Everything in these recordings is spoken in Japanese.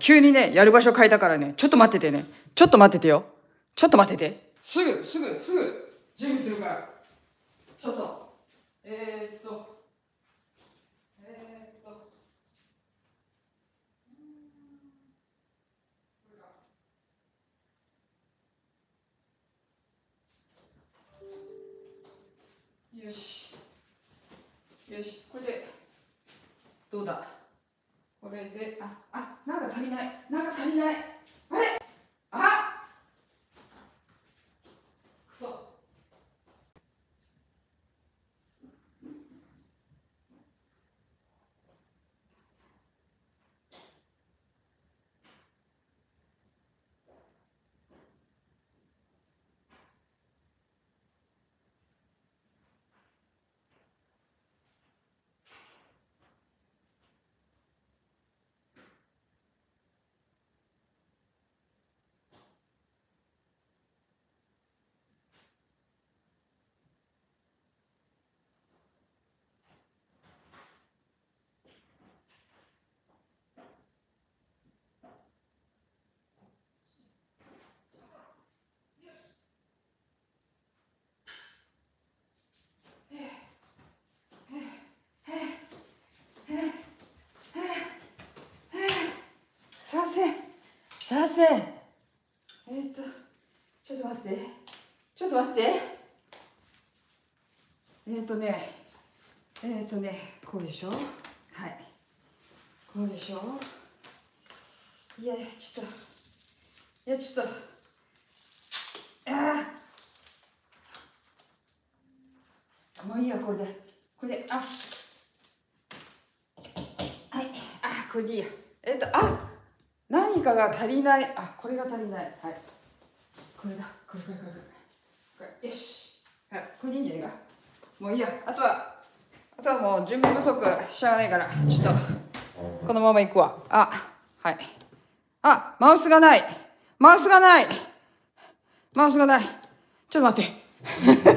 急にね、やる場所変えたからね、ちょっと待っててね。ちょっと待っててよ。ちょっと待ってて。すぐ、すぐ、すぐ、準備するから。ちょっと。えー、っと。えー、っと。よしよしこれでどうだこれで、あ、あ、なんか足りない。なんか足りない。あれあせん先生えっとちょっと待ってちょっと待ってえっとねえっとねこうでしょはいこうでしょいやちょっといやちょっとああもういいやこれでこれであはいあこれでいいやえっとあっ何かが足りないあこれが足りないはいこれだこれこれこれこれよし、はい、これでいいんじゃないかもういいやあとはあとはもう準備不足しゃあないからちょっとこのままいくわあはいあマウスがないマウスがないマウスがないちょっと待って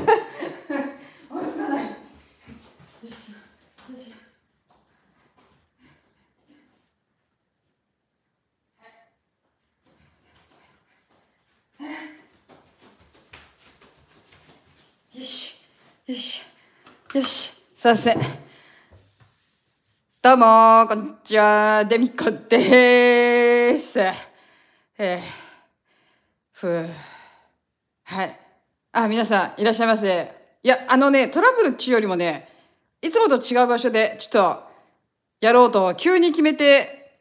すいません。どうもこんにちは、デミコでーす。えー、ふはい。あ、皆さん、いらっしゃいませ。いや、あのね、トラブルっちゅうよりもね、いつもと違う場所で、ちょっと、やろうと、急に決めて、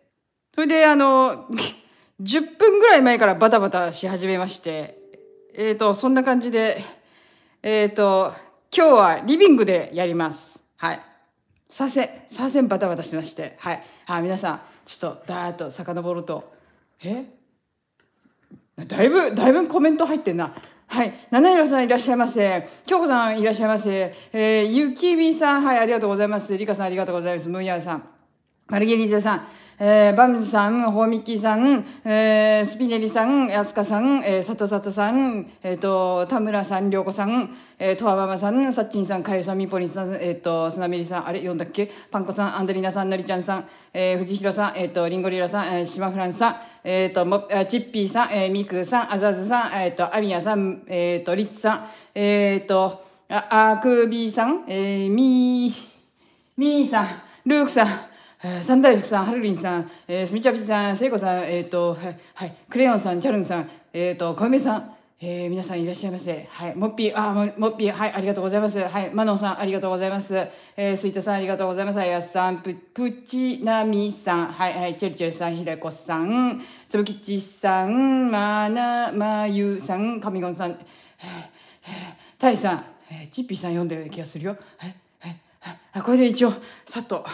それで、あの、10 分ぐらい前からバタバタし始めまして、えっ、ー、と、そんな感じで、えっ、ー、と、今日はリビングでやります。はい。させ、させんバタバタしまして、はい。あ、皆さん、ちょっと、だーっと遡ると、えだいぶ、だいぶコメント入ってんな。はい。七色さんいらっしゃいませ。京子さんいらっしゃいませ。えー、ゆきみさん、はい、ありがとうございます。りかさんありがとうございます。むんやさん。マルゲリーザさん。えー、バムズさん、ホーミッキーさん、えー、スピネリさん、アスカさん、えー、サトサトさん、えっ、ー、と、田村さん、涼子さん、えー、とわばばさん、サッチンさん、かゆさん、ミポリンさん、えっ、ー、と、スナメリさん、あれ、読んだっけパンコさん、アンドリーナさん、ノリちゃんさん、えー、藤弘さん、えっ、ー、と、リンゴリラさん、えー、島フランさん、えっ、ー、と、も、チッピーさん、えー、ミクさん、アザズさん、えっ、ー、と、アミヤさん、えっ、ー、と、リッツさん、えっ、ー、と、あ、あくびさん、えー、ミー、みーさん、ルークさん、えー、三大福さん、ハルリンさん、えー、スミチャピさん、聖子さん、えっ、ー、と、はい、はい、クレヨンさん、チャルンさん、えっ、ー、と、小梅さん、えー、皆さんいらっしゃいませ。はい。モッピー、あ、モッピー、はい、ありがとうございます。はい。マノンさん、ありがとうございます。えー、スイタさん、ありがとうございます。あやさん、プ、プチナミさん、はい、はい、チェルチェルさん、ヒデコさん、つぶきちさん、マナ、マユさん、カミゴンさん、たいさん、えー、チッピーさん読んでる気がするよ。はい、はい、はい。これで一応、さっと。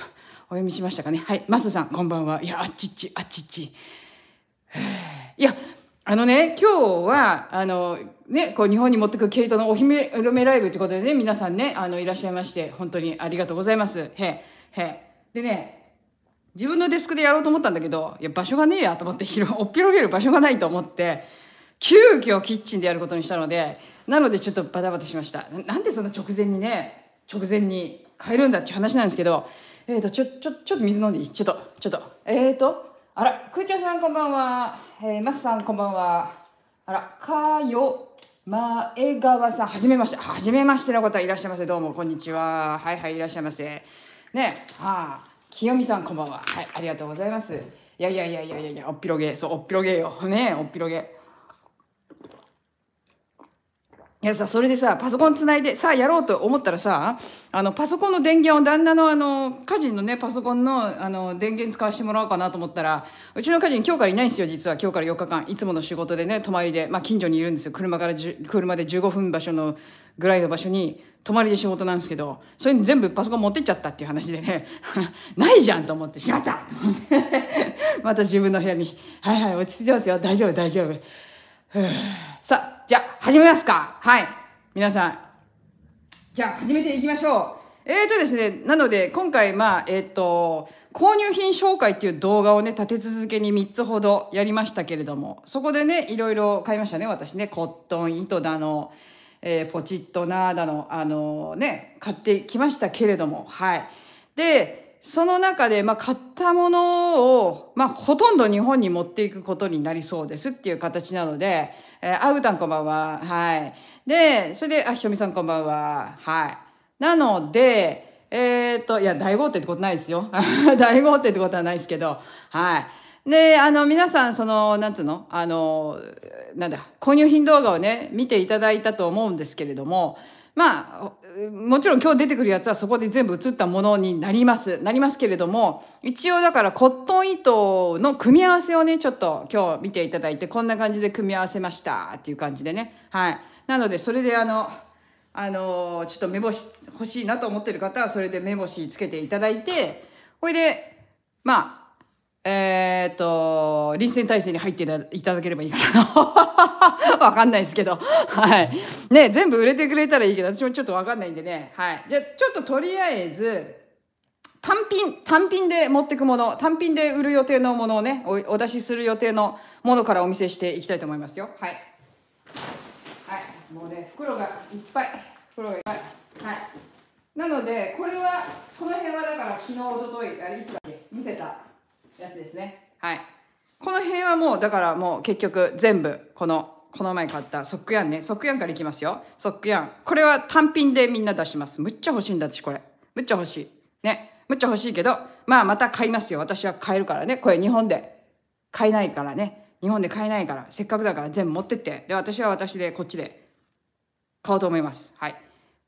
お読みしましたかねはいマスさんこんばんはいやあっちっちあっちっちいやあのね今日はあのねこう日本に持ってく毛糸のお姫めライブということでね皆さんねあのいらっしゃいまして本当にありがとうございますへへでね自分のデスクでやろうと思ったんだけど、いや、場所がねえやと思って、おっぴろげる場所がないと思って、急遽キッチンでやることにしたので、なのでちょっとバタバタしました。なんでそんな直前にね、直前に変えるんだっていう話なんですけど、えっ、ー、と、ちょ、ちょ、ちょっと水飲んでいいちょっと、ちょっと。えっ、ー、と、あら、くーちゃんさんこんばんは。えー、まっさんこんばんは。あら、かよ、まえがわさん、はじめまして。はじめましての方いらっしゃいませ。どうも、こんにちは。はいはい、いらっしゃいませ。ね、はあ、きよみさんこんばんは。はい、ありがとうございます。いやいやいやいやいやおっぴろげ。そう、おっぴろげよ。ねおっぴろげ。いやさそれでさパソコンつないでさあやろうと思ったらさあのパソコンの電源を旦那のあの家人のねパソコンのあの電源使わせてもらおうかなと思ったらうちの家人今日からいないんですよ実は今日から4日間いつもの仕事でね泊まりで、まあ、近所にいるんですよ車から車で15分場所のぐらいの場所に泊まりで仕事なんですけどそれに全部パソコン持ってっちゃったっていう話でね ないじゃんと思ってしまったと思って また自分の部屋に「はいはい落ち着いてますよ大丈夫大丈夫」じゃあ、始めますか。はい。皆さん。じゃあ、始めていきましょう。えーとですね、なので、今回、まあ、えっ、ー、と、購入品紹介っていう動画をね、立て続けに3つほどやりましたけれども、そこでね、いろいろ買いましたね、私ね。コットン、糸だの、えー、ポチッとなーだの、あのー、ね、買ってきましたけれども、はい。で、その中で、まあ、買ったものを、まあ、ほとんど日本に持っていくことになりそうですっていう形なので、えー、あうたんこんばんは。はい。で、それで、あ、ひとみさんこんばんは。はい。なので、えー、っと、いや、大豪邸ってことないですよ。大豪邸ってことはないですけど、はい。で、あの、皆さん、その、なんつうのあの、なんだ、購入品動画をね、見ていただいたと思うんですけれども、まあもちろん今日出てくるやつはそこで全部映ったものになりますなりますけれども一応だからコットン糸の組み合わせをねちょっと今日見ていただいてこんな感じで組み合わせましたっていう感じでねはいなのでそれであのあのちょっと目星欲しいなと思ってる方はそれで目星つけていただいてこれでまあえー、と、臨戦態勢に入っていただければいいかな わかんないですけど。はい。ね、全部売れてくれたらいいけど、私もちょっとわかんないんでね。はい。じゃちょっととりあえず、単品、単品で持ってくもの、単品で売る予定のものをね、おお出しする予定のものからお見せしていきたいと思いますよ。はい。はい。もうね、袋がいっぱい。袋がいっぱい。はい。なので、これは、この辺はだから昨日、おととい、あれ、いつだっけ見せた。やつですねはいこの辺はもうだからもう結局全部このこの前買ったソックヤンねソックヤンからいきますよソックヤンこれは単品でみんな出しますむっちゃ欲しいんだ私これむっちゃ欲しいねむっちゃ欲しいけどまあまた買いますよ私は買えるからねこれ日本で買えないからね日本で買えないからせっかくだから全部持ってってで私は私でこっちで買おうと思いますはい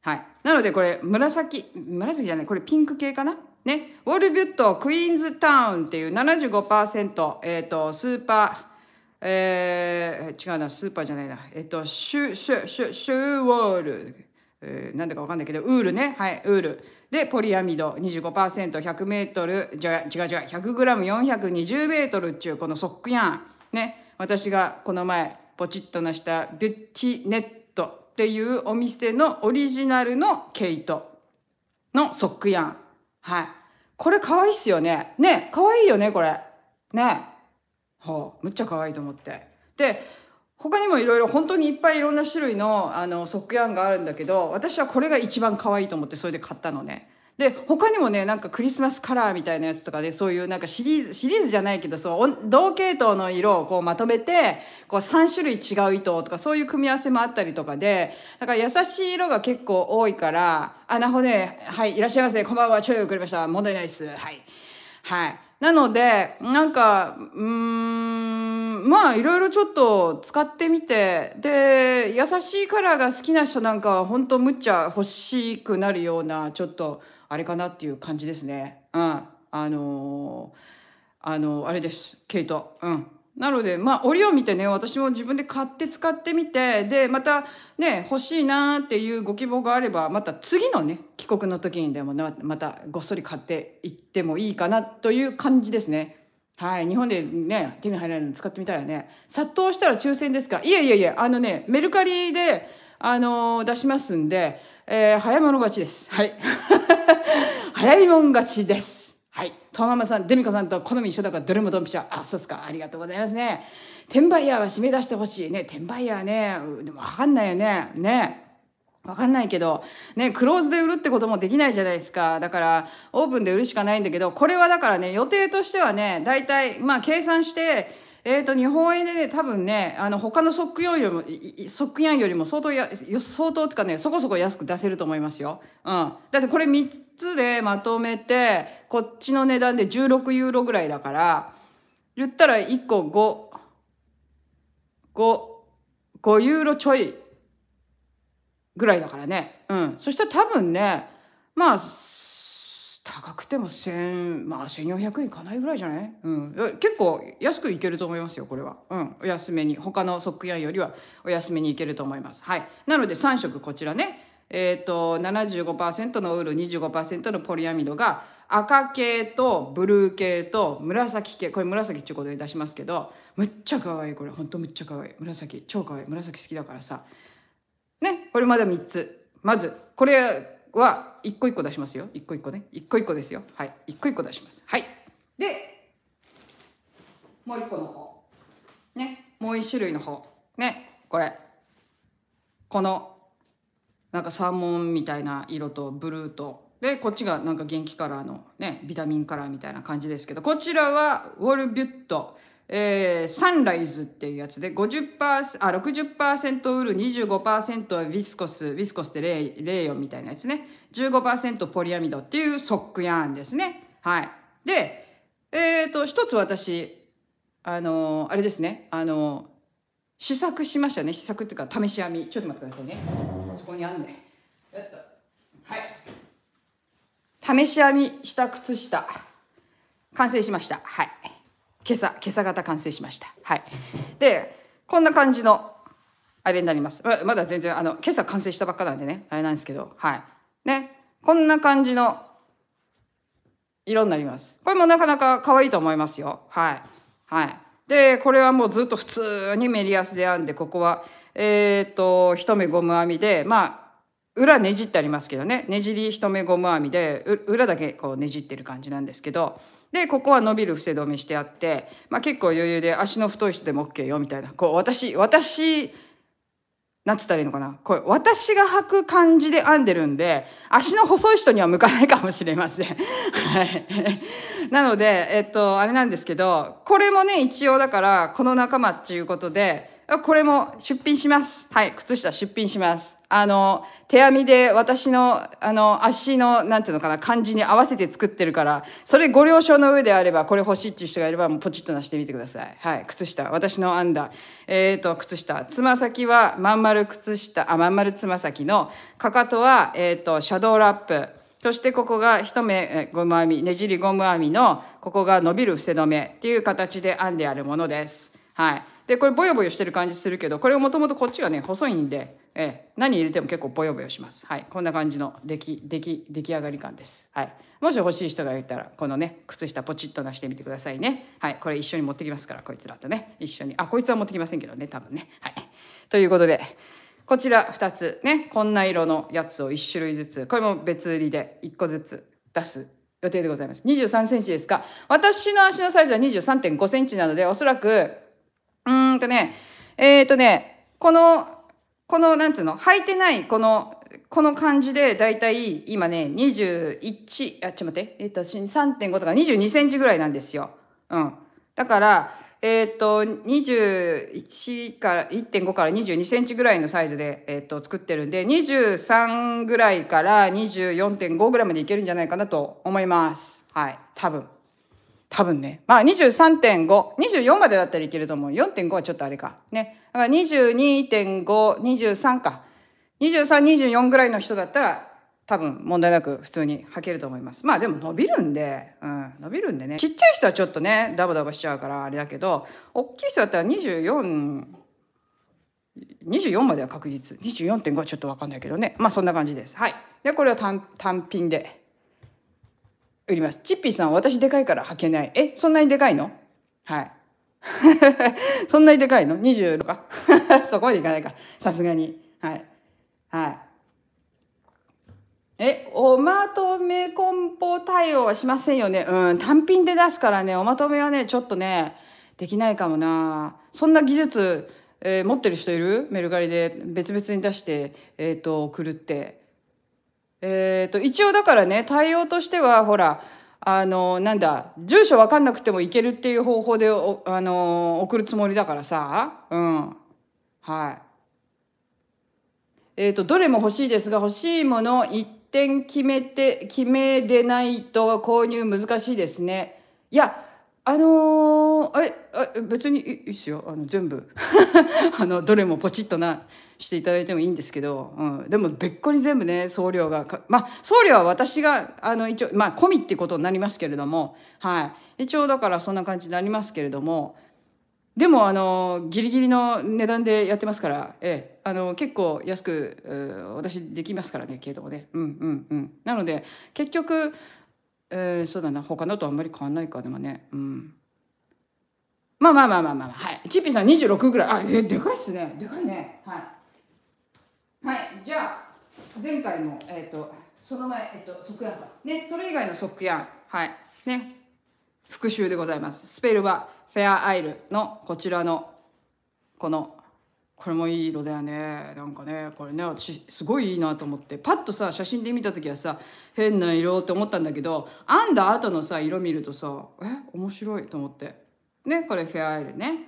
はいなのでこれ紫紫じゃないこれピンク系かなね、ウォルビュット、クイーンズタウンっていう75%、えっ、ー、と、スーパー、えー、違うな、スーパーじゃないな、えっ、ー、と、シュ、シュ、シュ、シュウォール、えー、なんだかわかんないけど、ウールね、はい、ウール。で、ポリアミド25%、100メートル、違う違う、100グラム420メートルっていう、このソックヤン。ね、私がこの前、ポチッとなしたビュッティネットっていうお店のオリジナルの毛糸のソックヤン。はい。これ可愛いっすよね。ね、可愛いよね、これ。ね。ほあ、むっちゃ可愛いと思って。で、他にもいろいろ本当にいっぱいいろんな種類のあのソックヤンがあるんだけど、私はこれが一番可愛いと思ってそれで買ったのね。で他にもねなんかクリスマスカラーみたいなやつとかで、ね、そういうなんかシリーズシリーズじゃないけどそう同系統の色をこうまとめてこう3種類違う糸とかそういう組み合わせもあったりとかでだから優しい色が結構多いからあなほねはいいらっしゃいませこんばんはちょい遅れました問題ないですはいはいなのでなんかうんまあいろいろちょっと使ってみてで優しいカラーが好きな人なんかは本当むっちゃ欲しくなるようなちょっと。あれかなっていう感じですね。うん。あのー、あのー、あれです。毛糸。うん。なので、まあ、折を見てね、私も自分で買って使ってみて、で、またね、欲しいなっていうご希望があれば、また次のね、帰国の時にでも、ね、またごっそり買っていってもいいかなという感じですね。はい。日本でね、手に入らないの使ってみたいよね。殺到したら抽選ですかいえいえいえ、あのね、メルカリで、あのー、出しますんで、えー、早い者勝ちです。はい。早いもん勝ちです。はい。トママさん、デミコさんと好み一緒だから、どれもドンピシャ。あ、そうっすか。ありがとうございますね。転売ヤーは締め出してほしい。ね、転売ヤーね。でもわかんないよね。ね。わかんないけど、ね、クローズで売るってこともできないじゃないですか。だから、オープンで売るしかないんだけど、これはだからね、予定としてはね、大体、まあ、計算して、えーと、日本円でね多分ねあの他のソックヨンよりもソックヤンよりも相当や相当とかねそこそこ安く出せると思いますよ。うん、だってこれ3つでまとめてこっちの値段で16ユーロぐらいだから言ったら1個55ユーロちょいぐらいだからね。うん、そしたら多分ねまあ高くてもまあ千四百円いかないぐらいじゃない、うん、結構安くいけると思いますよこれは、うん、お安めに他のソックヤー。よりはお安めにいけると思いますはいなので3色こちらねえっ、ー、と75%のウール25%のポリアミドが赤系とブルー系と紫系これ紫ってうことで出しますけどむっちゃ可愛いこれほんとむっちゃ可愛い紫超可愛い紫好きだからさねこれまだ3つまずこれは一個一個出しますよ一個一個ね一個一個ですよはい一個一個出しますはいでもう一個の方ねもう一種類の方ねこれこのなんかサーモンみたいな色とブルーとでこっちがなんか元気カラーのねビタミンカラーみたいな感じですけどこちらはウォルビュットえー、サンライズっていうやつで50%あ60%ウール25%はウィスコスウィスコスってレイレイヨンみたいなやつね15%ポリアミドっていうソックヤーンですねはいでえっ、ー、と一つ私あのー、あれですねあの試作しましたね試作っていうか試し編みちょっと待ってくださいねそこにあんねはい試し編みした靴下完成しましたはい今朝今朝方完成しました。はい、でこんな感じのあれになります。まだ全然あの今朝完成したばっかなんでねあれなんですけど、はいね、こんな感じの色になります。これもなかなか可愛いと思いますよ。はい。はい。で、これはもうずっと普通にメリヤスで編んで、ここは、えっ、と、一目ゴム編みで、まあ、裏ねじってありますけどね、ねじり一目ゴム編みで、裏だけこうねじってる感じなんですけど、でここは伸びる伏せ止めしてあって、まあ、結構余裕で足の太い人でも OK よみたいなこう私私なつったらいいのかなこれ私が履く感じで編んでるんで足の細い人には向かないかもしれません。はい、なのでえっとあれなんですけどこれもね一応だからこの仲間っていうことでこれも出品します。はい靴下出品します。あの、手編みで私の、あの、足の、なんていうのかな、感じに合わせて作ってるから、それご了承の上であれば、これ欲しいっていう人がいれば、もうポチッとなしてみてください。はい。靴下。私の編んだ。えっ、ー、と、靴下。つま先は、まん丸靴下、あ、まん丸つま先の、かかとは、えっ、ー、と、シャドーラップ。そしてここが一目ゴム編み、ねじりゴム編みの、ここが伸びる伏せ止めっていう形で編んであるものです。はい。でこれボヨボヨしてる感じするけどこれをもともとこっちがね細いんで、え何入れても結構ボヨボヨします。はい、こんな感じの出来出来出来上がり感です。はいもし欲しい人がいたらこのね靴下ポチッと出してみてくださいねはいこれ一緒に持ってきますからこいつらとね一緒にあこいつは持ってきませんけどね多分ねはいということでこちら2つねこんな色のやつを1種類ずつこれも別売りで1個ずつ出す予定でございます23センチですか私の足のサイズは23.5センチなのでおそらくうんとね、えっ、ー、とね、この、この、なんつうの、履いてない、この、この感じで、だいたい、今ね、21、あ、ちょっと待って、えっ、ー、と、3.5とか22センチぐらいなんですよ。うん。だから、えっ、ー、と、21から、1.5から22センチぐらいのサイズで、えっ、ー、と、作ってるんで、23ぐらいから24.5ぐらいまでいけるんじゃないかなと思います。はい。多分。多分ね。まあ23.5、24までだったらいけると思う。4.5はちょっとあれか。ね。だから22.5、23か。23、24ぐらいの人だったら多分問題なく普通に履けると思います。まあでも伸びるんで、うん、伸びるんでね。ちっちゃい人はちょっとね、ダボダボしちゃうからあれだけど、大きい人だったら24、24までは確実。24.5はちょっとわかんないけどね。まあそんな感じです。はい。で、これは単品で。売ります。チッピーさん、私でかいから履けない。え、そんなにでかいのはい。そんなにでかいの ?26 か そこまでいかないか。さすがに。はい。はい。え、おまとめコンポ対応はしませんよね。うん、単品で出すからね、おまとめはね、ちょっとね、できないかもな。そんな技術、えー、持ってる人いるメルカリで別々に出して、えっ、ー、と、送るって。えー、と、一応だからね、対応としては、ほら、あの、なんだ、住所わかんなくてもいけるっていう方法で、あの、送るつもりだからさ、うん。はい。えっ、ー、と、どれも欲しいですが、欲しいもの一点決めて、決めでないと購入難しいですね。いや、あのー、ああ別にいいっすよあの全部 あのどれもポチッとなしていただいてもいいんですけど、うん、でも別個に全部ね送料がまあ送料は私があの一応まあ込みってことになりますけれどもはい一応だからそんな感じになりますけれどもでもあのギリギリの値段でやってますから、ええ、あの結構安く私できますからねけどねうんうんうん。なので結局えー、そうだな他のとあんまり変わんないかでもねうんまあまあまあまあまあ、はいチッピーさん26ぐらいあえでかいっすねでかいねはいはいじゃあ前回のえっ、ー、とその前えっ、ー、と即やかねそれ以外の即やはいね復習でございますスペルはフェアアイルのこちらのこのこれもいい色だよねなんかねこれね私すごいいいなと思ってパッとさ写真で見た時はさ変な色って思ったんだけど編んだ後のさ色見るとさえ面白いと思ってねこれフェアアイルね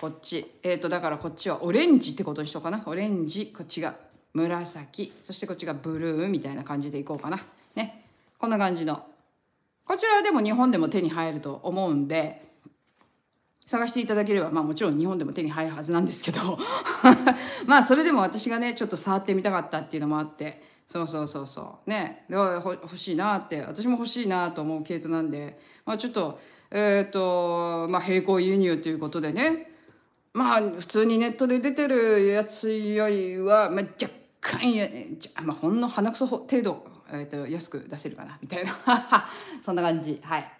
こっちえっ、ー、とだからこっちはオレンジってことにしようかなオレンジこっちが紫そしてこっちがブルーみたいな感じでいこうかなねこんな感じのこちらはでも日本でも手に入ると思うんで探していただければ、まあもちろん日本でも手に入るはずなんですけど、まあそれでも私がね、ちょっと触ってみたかったっていうのもあって、そうそうそうそう。ね、欲しいなって、私も欲しいなと思う系統なんで、まあちょっと、えっ、ー、と、まあ並行輸入ということでね、まあ普通にネットで出てるやつよりは、まあ若干や、まあほんの鼻くそ程度、えーと安く出せるかなみたいな そんな感じはい。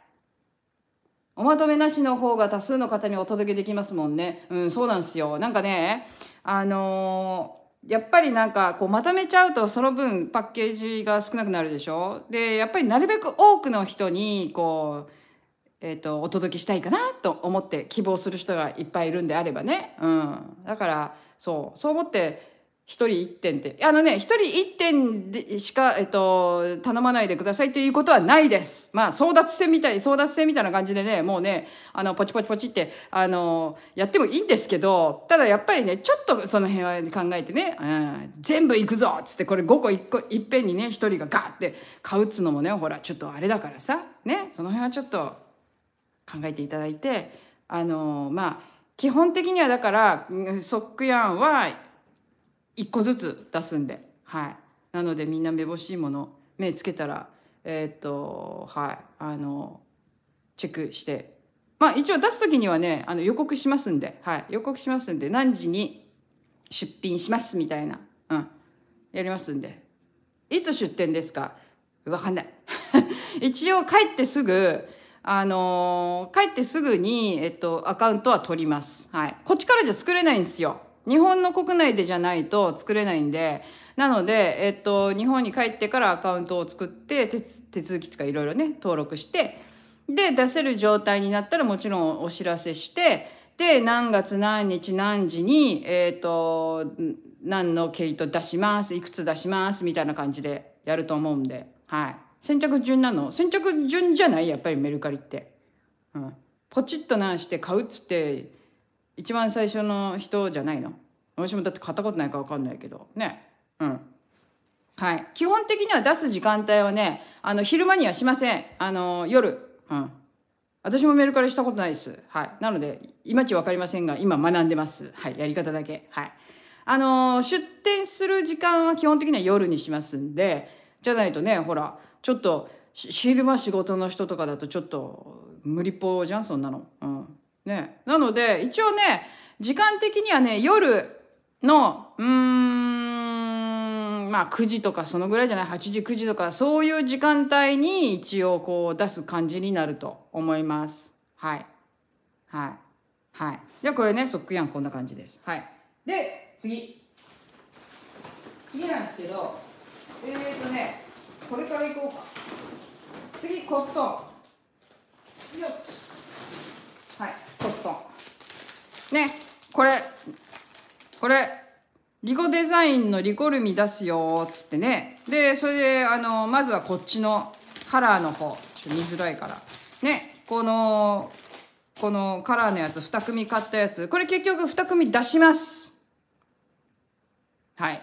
おまとめなしの方が多数の方にお届けできますもんね。うん、そうなんですよ。なんかね、あのー、やっぱりなんかこうまとめちゃうとその分パッケージが少なくなるでしょで、やっぱりなるべく多くの人にこう、えっ、ー、と、お届けしたいかなと思って希望する人がいっぱいいるんであればね。うん。だから、そう、そう思って一人一点って。あのね、一人一点でしか、えっと、頼まないでくださいということはないです。まあ、争奪戦みたい、争奪戦みたいな感じでね、もうね、あの、ポチポチポチって、あの、やってもいいんですけど、ただやっぱりね、ちょっとその辺は考えてね、うん、全部行くぞっつって、これ5個1個いっぺんにね、一人がガーって買うっつのもね、ほら、ちょっとあれだからさ、ね、その辺はちょっと考えていただいて、あの、まあ、基本的にはだから、ソックヤンは、1個ずつ出すんではいなのでみんなめぼしいもの目つけたらえー、っとはいあのチェックしてまあ一応出す時にはねあの予告しますんではい予告しますんで何時に出品しますみたいなうんやりますんでいつ出店ですかわかんない 一応帰ってすぐあのー、帰ってすぐに、えっと、アカウントは取ります。はい。こっちからじゃ作れないんですよ。日本の国内でじゃないと作れないんでなので、えっと、日本に帰ってからアカウントを作って手続きとかいろいろね登録してで出せる状態になったらもちろんお知らせしてで何月何日何時に、えっと何の毛糸出しますいくつ出しますみたいな感じでやると思うんで、はい、先着順なの先着順じゃないやっぱりメルカリって。うん、ポチッとなして買うっつって一番最初の人じゃないの私もだって買ったことないか分かんないけどねうんはい基本的には出す時間帯はねあの昼間にはしませんあの夜うん私もメルカリしたことないですはいなのでいまち分かりませんが今学んでますはいやり方だけはいあの出店する時間は基本的には夜にしますんでじゃないとねほらちょっと昼間仕事の人とかだとちょっと無理っぽじゃんそんなのうんね。なので、一応ね、時間的にはね、夜の、うーん、まあ9時とかそのぐらいじゃない ?8 時、9時とか、そういう時間帯に一応こう出す感じになると思います。はい。はい。はい。で、これね、っくりやん、こんな感じです。はい。で、次。次なんですけど、えーとね、これからいこうか。次、コットン。4つ。はいコットンねこれこれリコデザインのリコルミ出すよっつってねでそれであのまずはこっちのカラーの方ちょっと見づらいからねこのこのカラーのやつ2組買ったやつこれ結局2組出しますはい、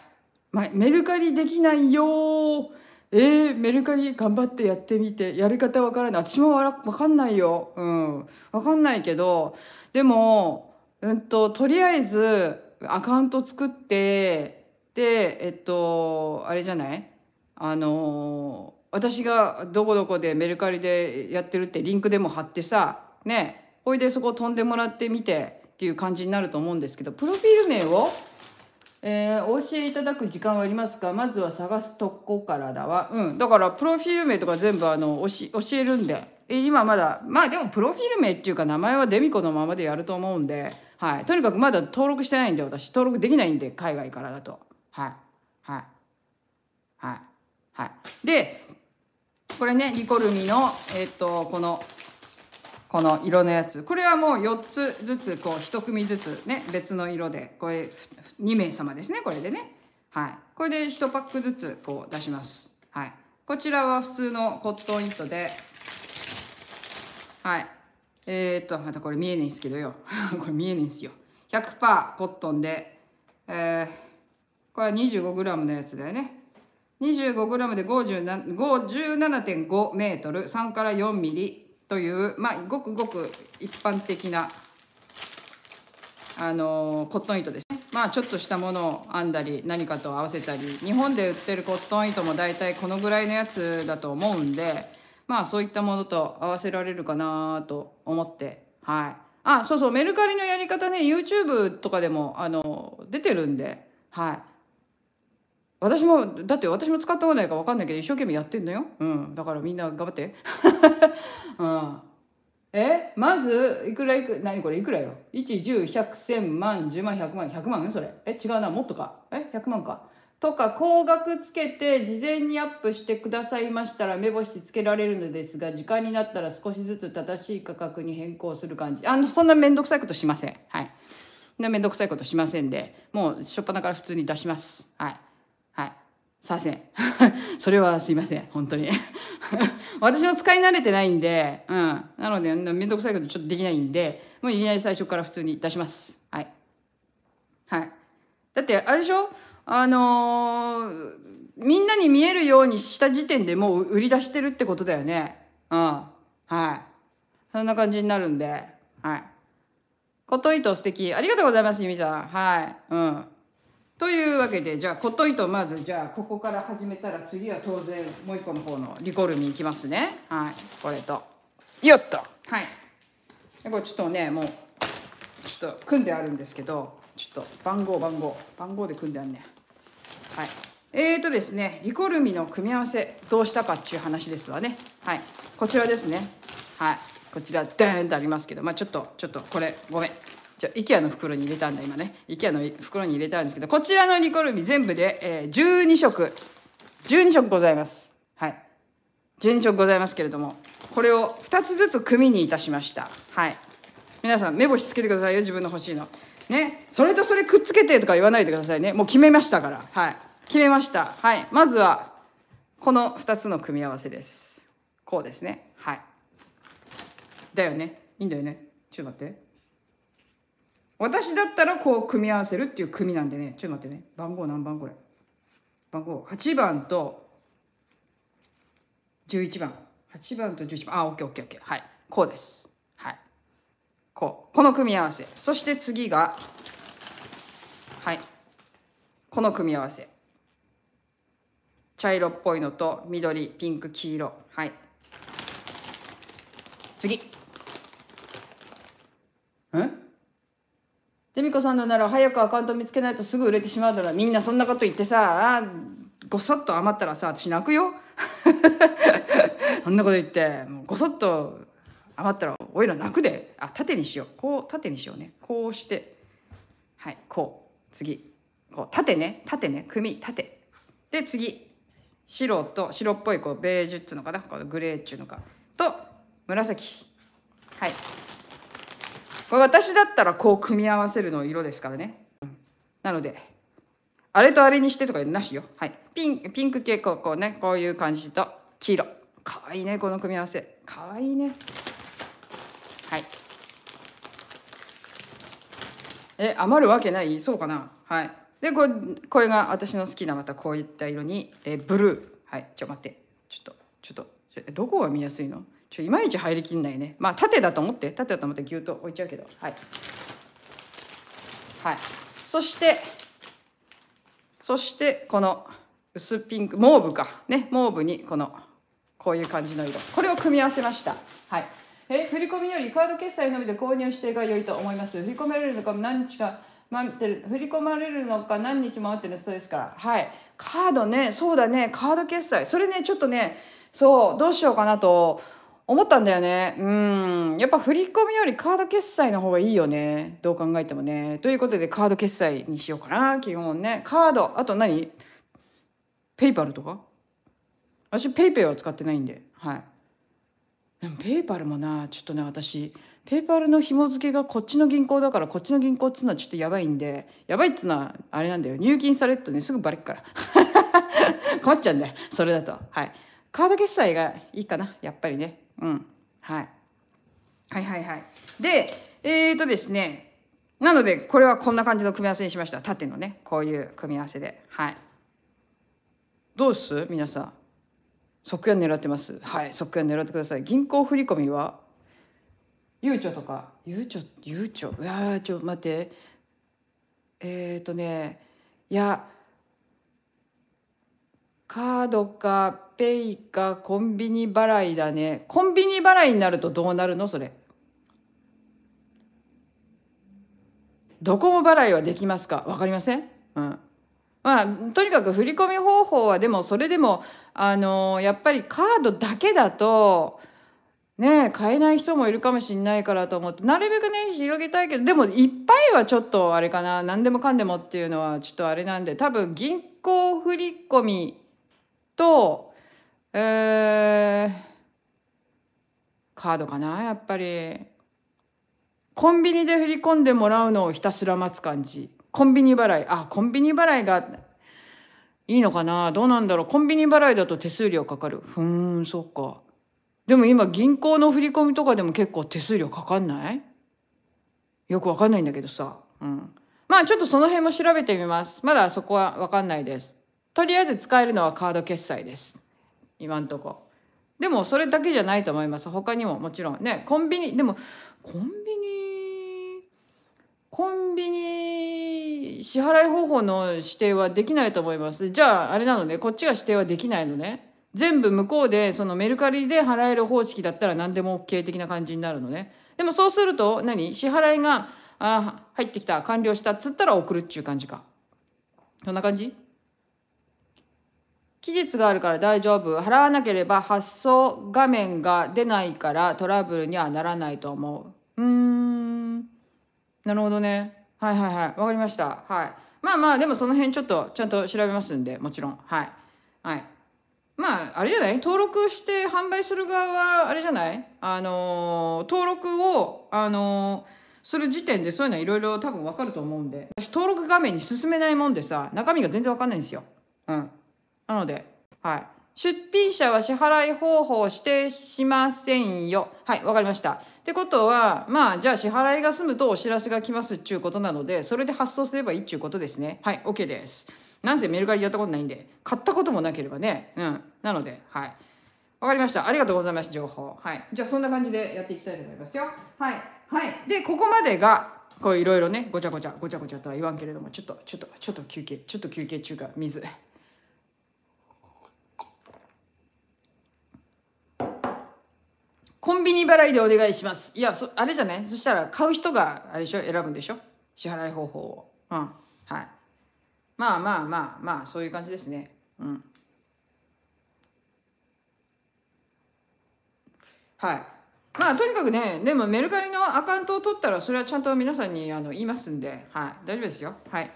まあ、メルカリできないよえー、メルカリ頑張ってやってみてやり方わからない私もわかんないよ、うん、わかんないけどでも、うんと、とりあえずアカウント作ってでえっとあれじゃないあの私がどこどこでメルカリでやってるってリンクでも貼ってさねほいでそこ飛んでもらってみてっていう感じになると思うんですけどプロフィール名をえー、お教えいただく時間はありますかまずは探すとこからだわ。うん。だから、プロフィール名とか全部、あの、教えるんで。今まだ、まあでも、プロフィール名っていうか、名前はデミコのままでやると思うんで、はい。とにかくまだ登録してないんで、私、登録できないんで、海外からだと。はい。はい。はい。はい。で、これね、リコルミの、えっと、この、この色のやつこれはもう4つずつこう1組ずつね別の色でこれ2名様ですねこれでねはいこれで1パックずつこう出しますはいこちらは普通のコットン糸ではいえー、っとまたこれ見えないんですけどよ これ見えないんですよ100%コットンでえー、これは 25g のやつだよね 25g で 57.5m 3から 4mm という、まあ、ごくごく一般的な、あのー、コットン糸ですね。まあちょっとしたものを編んだり何かと合わせたり日本で売ってるコットン糸も大体このぐらいのやつだと思うんでまあそういったものと合わせられるかなと思ってはいあそうそうメルカリのやり方ね YouTube とかでもあの出てるんではい私もだって私も使ったことないから分かんないけど一生懸命やってんのよ、うん、だからみんな頑張ってうん。えまず、いくらいく、何これいくらよ ?1、10、100、1000万、10万、100万、100万それ。え違うな、もっとか。え ?100 万か。とか、高額つけて事前にアップしてくださいましたら目星つけられるのですが、時間になったら少しずつ正しい価格に変更する感じ。あの、そんなめんどくさいことしません。はい。そんなめんどくさいことしませんで、もうしょっぱなから普通に出します。はい。させん。それはすいません。本当に。私も使い慣れてないんで、うん。なので、めんどくさいことちょっとできないんで、もういきなり最初から普通に出します。はい。はい。だって、あれでしょあのー、みんなに見えるようにした時点でもう売り出してるってことだよね。うん。はい。そんな感じになるんで、はい。こといと素敵。ありがとうございます、ゆみさん。はい。うん。というわけでじゃあこといとまずじゃあここから始めたら次は当然もう一個の方のリコルミいきますねはいこれとよっとはいこれちょっとねもうちょっと組んであるんですけどちょっと番号番号番号で組んであるねはいえーとですねリコルミの組み合わせどうしたかっちゅう話ですわねはいこちらですねはいこちらダーンとありますけどまあちょっとちょっとこれごめんじゃ IKEA の袋に入れたんだ今ね IKEA の袋に入れたんですけどこちらのリコルミ全部で、えー、12色12色ございますはい12色ございますけれどもこれを2つずつ組にいたしましたはい皆さん目星つけてくださいよ自分の欲しいのねそれとそれくっつけてとか言わないでくださいねもう決めましたからはい決めましたはいまずはこの2つの組み合わせですこうですねはいだよねいいんだよねちょっと待って私だったらこう組み合わせるっていう組なんでねちょっと待ってね番号何番これ番号8番と11番8番と11番あオッケーオッケーオッケーはいこうですはいこうこの組み合わせそして次がはいこの組み合わせ茶色っぽいのと緑ピンク黄色はい次えデミコさんのなら早くアカウント見つけないとすぐ売れてしまうだろうみんなそんなこと言ってさごそっと余ったらさ私泣くよ そんなこと言ってもうごそっと余ったらおいら泣くであ縦にしようこう縦にしようねこうしてはいこう次こう縦ね縦ね組縦で次白と白っぽいこうベージュっつうのかなこのグレーっちゅうのかと紫はい私だったらこう組み合わせるの色ですからね。なので、あれとあれにしてとかなしよ。はい。ピンピンク系こうこうね、こういう感じと黄色。かわいいね、この組み合わせ。かわいいね。はい。え、余るわけないそうかなはい。で、これ、これが私の好きなまたこういった色に、えブルー。はい。ちょ、待って。ちょっと、ちょっと、どこが見やすいのちょいまいち入りきんないねまあ縦だと思って縦だと思ってぎゅっと置いちゃうけどはいはいそしてそしてこの薄ピンクモーブかねモーブにこのこういう感じの色これを組み合わせましたはいえ振り込みよりカード決済のみで購入してが良いと思います振り込まれるのか何日か待ってる振り込まれるのか何日も待ってる人ですからはいカードねそうだねカード決済それねちょっとねそうどうしようかなと思ったんだよね。うん。やっぱ振り込みよりカード決済の方がいいよね。どう考えてもね。ということでカード決済にしようかな。基本ね。カード。あと何ペイパルとか私ペイペイは使ってないんで。はい。でもペイパルもな、ちょっとね、私、ペイパルの紐付けがこっちの銀行だから、こっちの銀行っつうのはちょっとやばいんで、やばいっつうのはあれなんだよ。入金されるとね、すぐバレっから。困っちゃうんだよ。それだと。はい。カード決済がいいかな。やっぱりね。うん。はい。はいはいはい。で、えっ、ー、とですね。なので、これはこんな感じの組み合わせにしました。縦のね、こういう組み合わせで。はい。どうす皆さん。即夜狙ってます。はい。即夜狙ってください。銀行振込はゆうちょとか。ゆうちょ、ゆうちょ。いやちょ、待って。えっ、ー、とね、いや、カードかペイかコンビニ払いだね。コンビニ払いになるとどうなるのそれ。ドコモ払いはできますかわかりませんうん。まあ、とにかく振り込み方法はでもそれでも、あのー、やっぱりカードだけだと、ね、買えない人もいるかもしれないからと思ってなるべくね広げたいけどでもいっぱいはちょっとあれかな何でもかんでもっていうのはちょっとあれなんで多分銀行振り込みと、えー、カードかなやっぱり。コンビニで振り込んでもらうのをひたすら待つ感じ。コンビニ払い。あ、コンビニ払いがいいのかなどうなんだろうコンビニ払いだと手数料かかる。ふーん、そっか。でも今銀行の振り込みとかでも結構手数料かかんないよくわかんないんだけどさ。うん。まあちょっとその辺も調べてみます。まだそこはわかんないです。とりあえず使えるのはカード決済です今んとこでもそれだけじゃないと思います他にももちろんねコンビニでもコンビニコンビニ支払い方法の指定はできないと思いますじゃああれなのねこっちが指定はできないのね全部向こうでそのメルカリで払える方式だったら何でも OK 的な感じになるのねでもそうすると何支払いがあ入ってきた完了したっつったら送るっちゅう感じかそんな感じ期日があるから大丈夫払わなければ発送画面が出ないからトラブルにはならないと思ううんなるほどねはいはいはいわかりましたはいまあまあでもその辺ちょっとちゃんと調べますんでもちろんはいはいまああれじゃない登録して販売する側はあれじゃないあのー、登録をあのーする時点でそういうのはいろいろ多分わかると思うんで私登録画面に進めないもんでさ中身が全然わかんないんですよ。うんなので、はい。出品者は支払い方法を指定しませんよ。はい、わかりました。ってことは、まあ、じゃあ支払いが済むとお知らせが来ますっちゅうことなので、それで発送すればいいっちゅうことですね。はい、OK です。なんせメルカリやったことないんで、買ったこともなければね。うん。なので、はい。わかりました。ありがとうございます、情報。はい。じゃあ、そんな感じでやっていきたいと思いますよ。はい。はい。で、ここまでが、こういろいろね、ごちゃごちゃ、ごちゃごちゃとは言わんけれども、ちょっと、ちょっと、ちょっと休憩、ちょっと休憩中か、水。コンビニ払いでお願いします。いや、そあれじゃないそしたら買う人が、あれでしょ選ぶんでしょ支払い方法を。うん。はい。まあまあまあまあ、そういう感じですね。うん。はい。まあとにかくね、でもメルカリのアカウントを取ったら、それはちゃんと皆さんにあの言いますんで、はい、大丈夫ですよ。はい。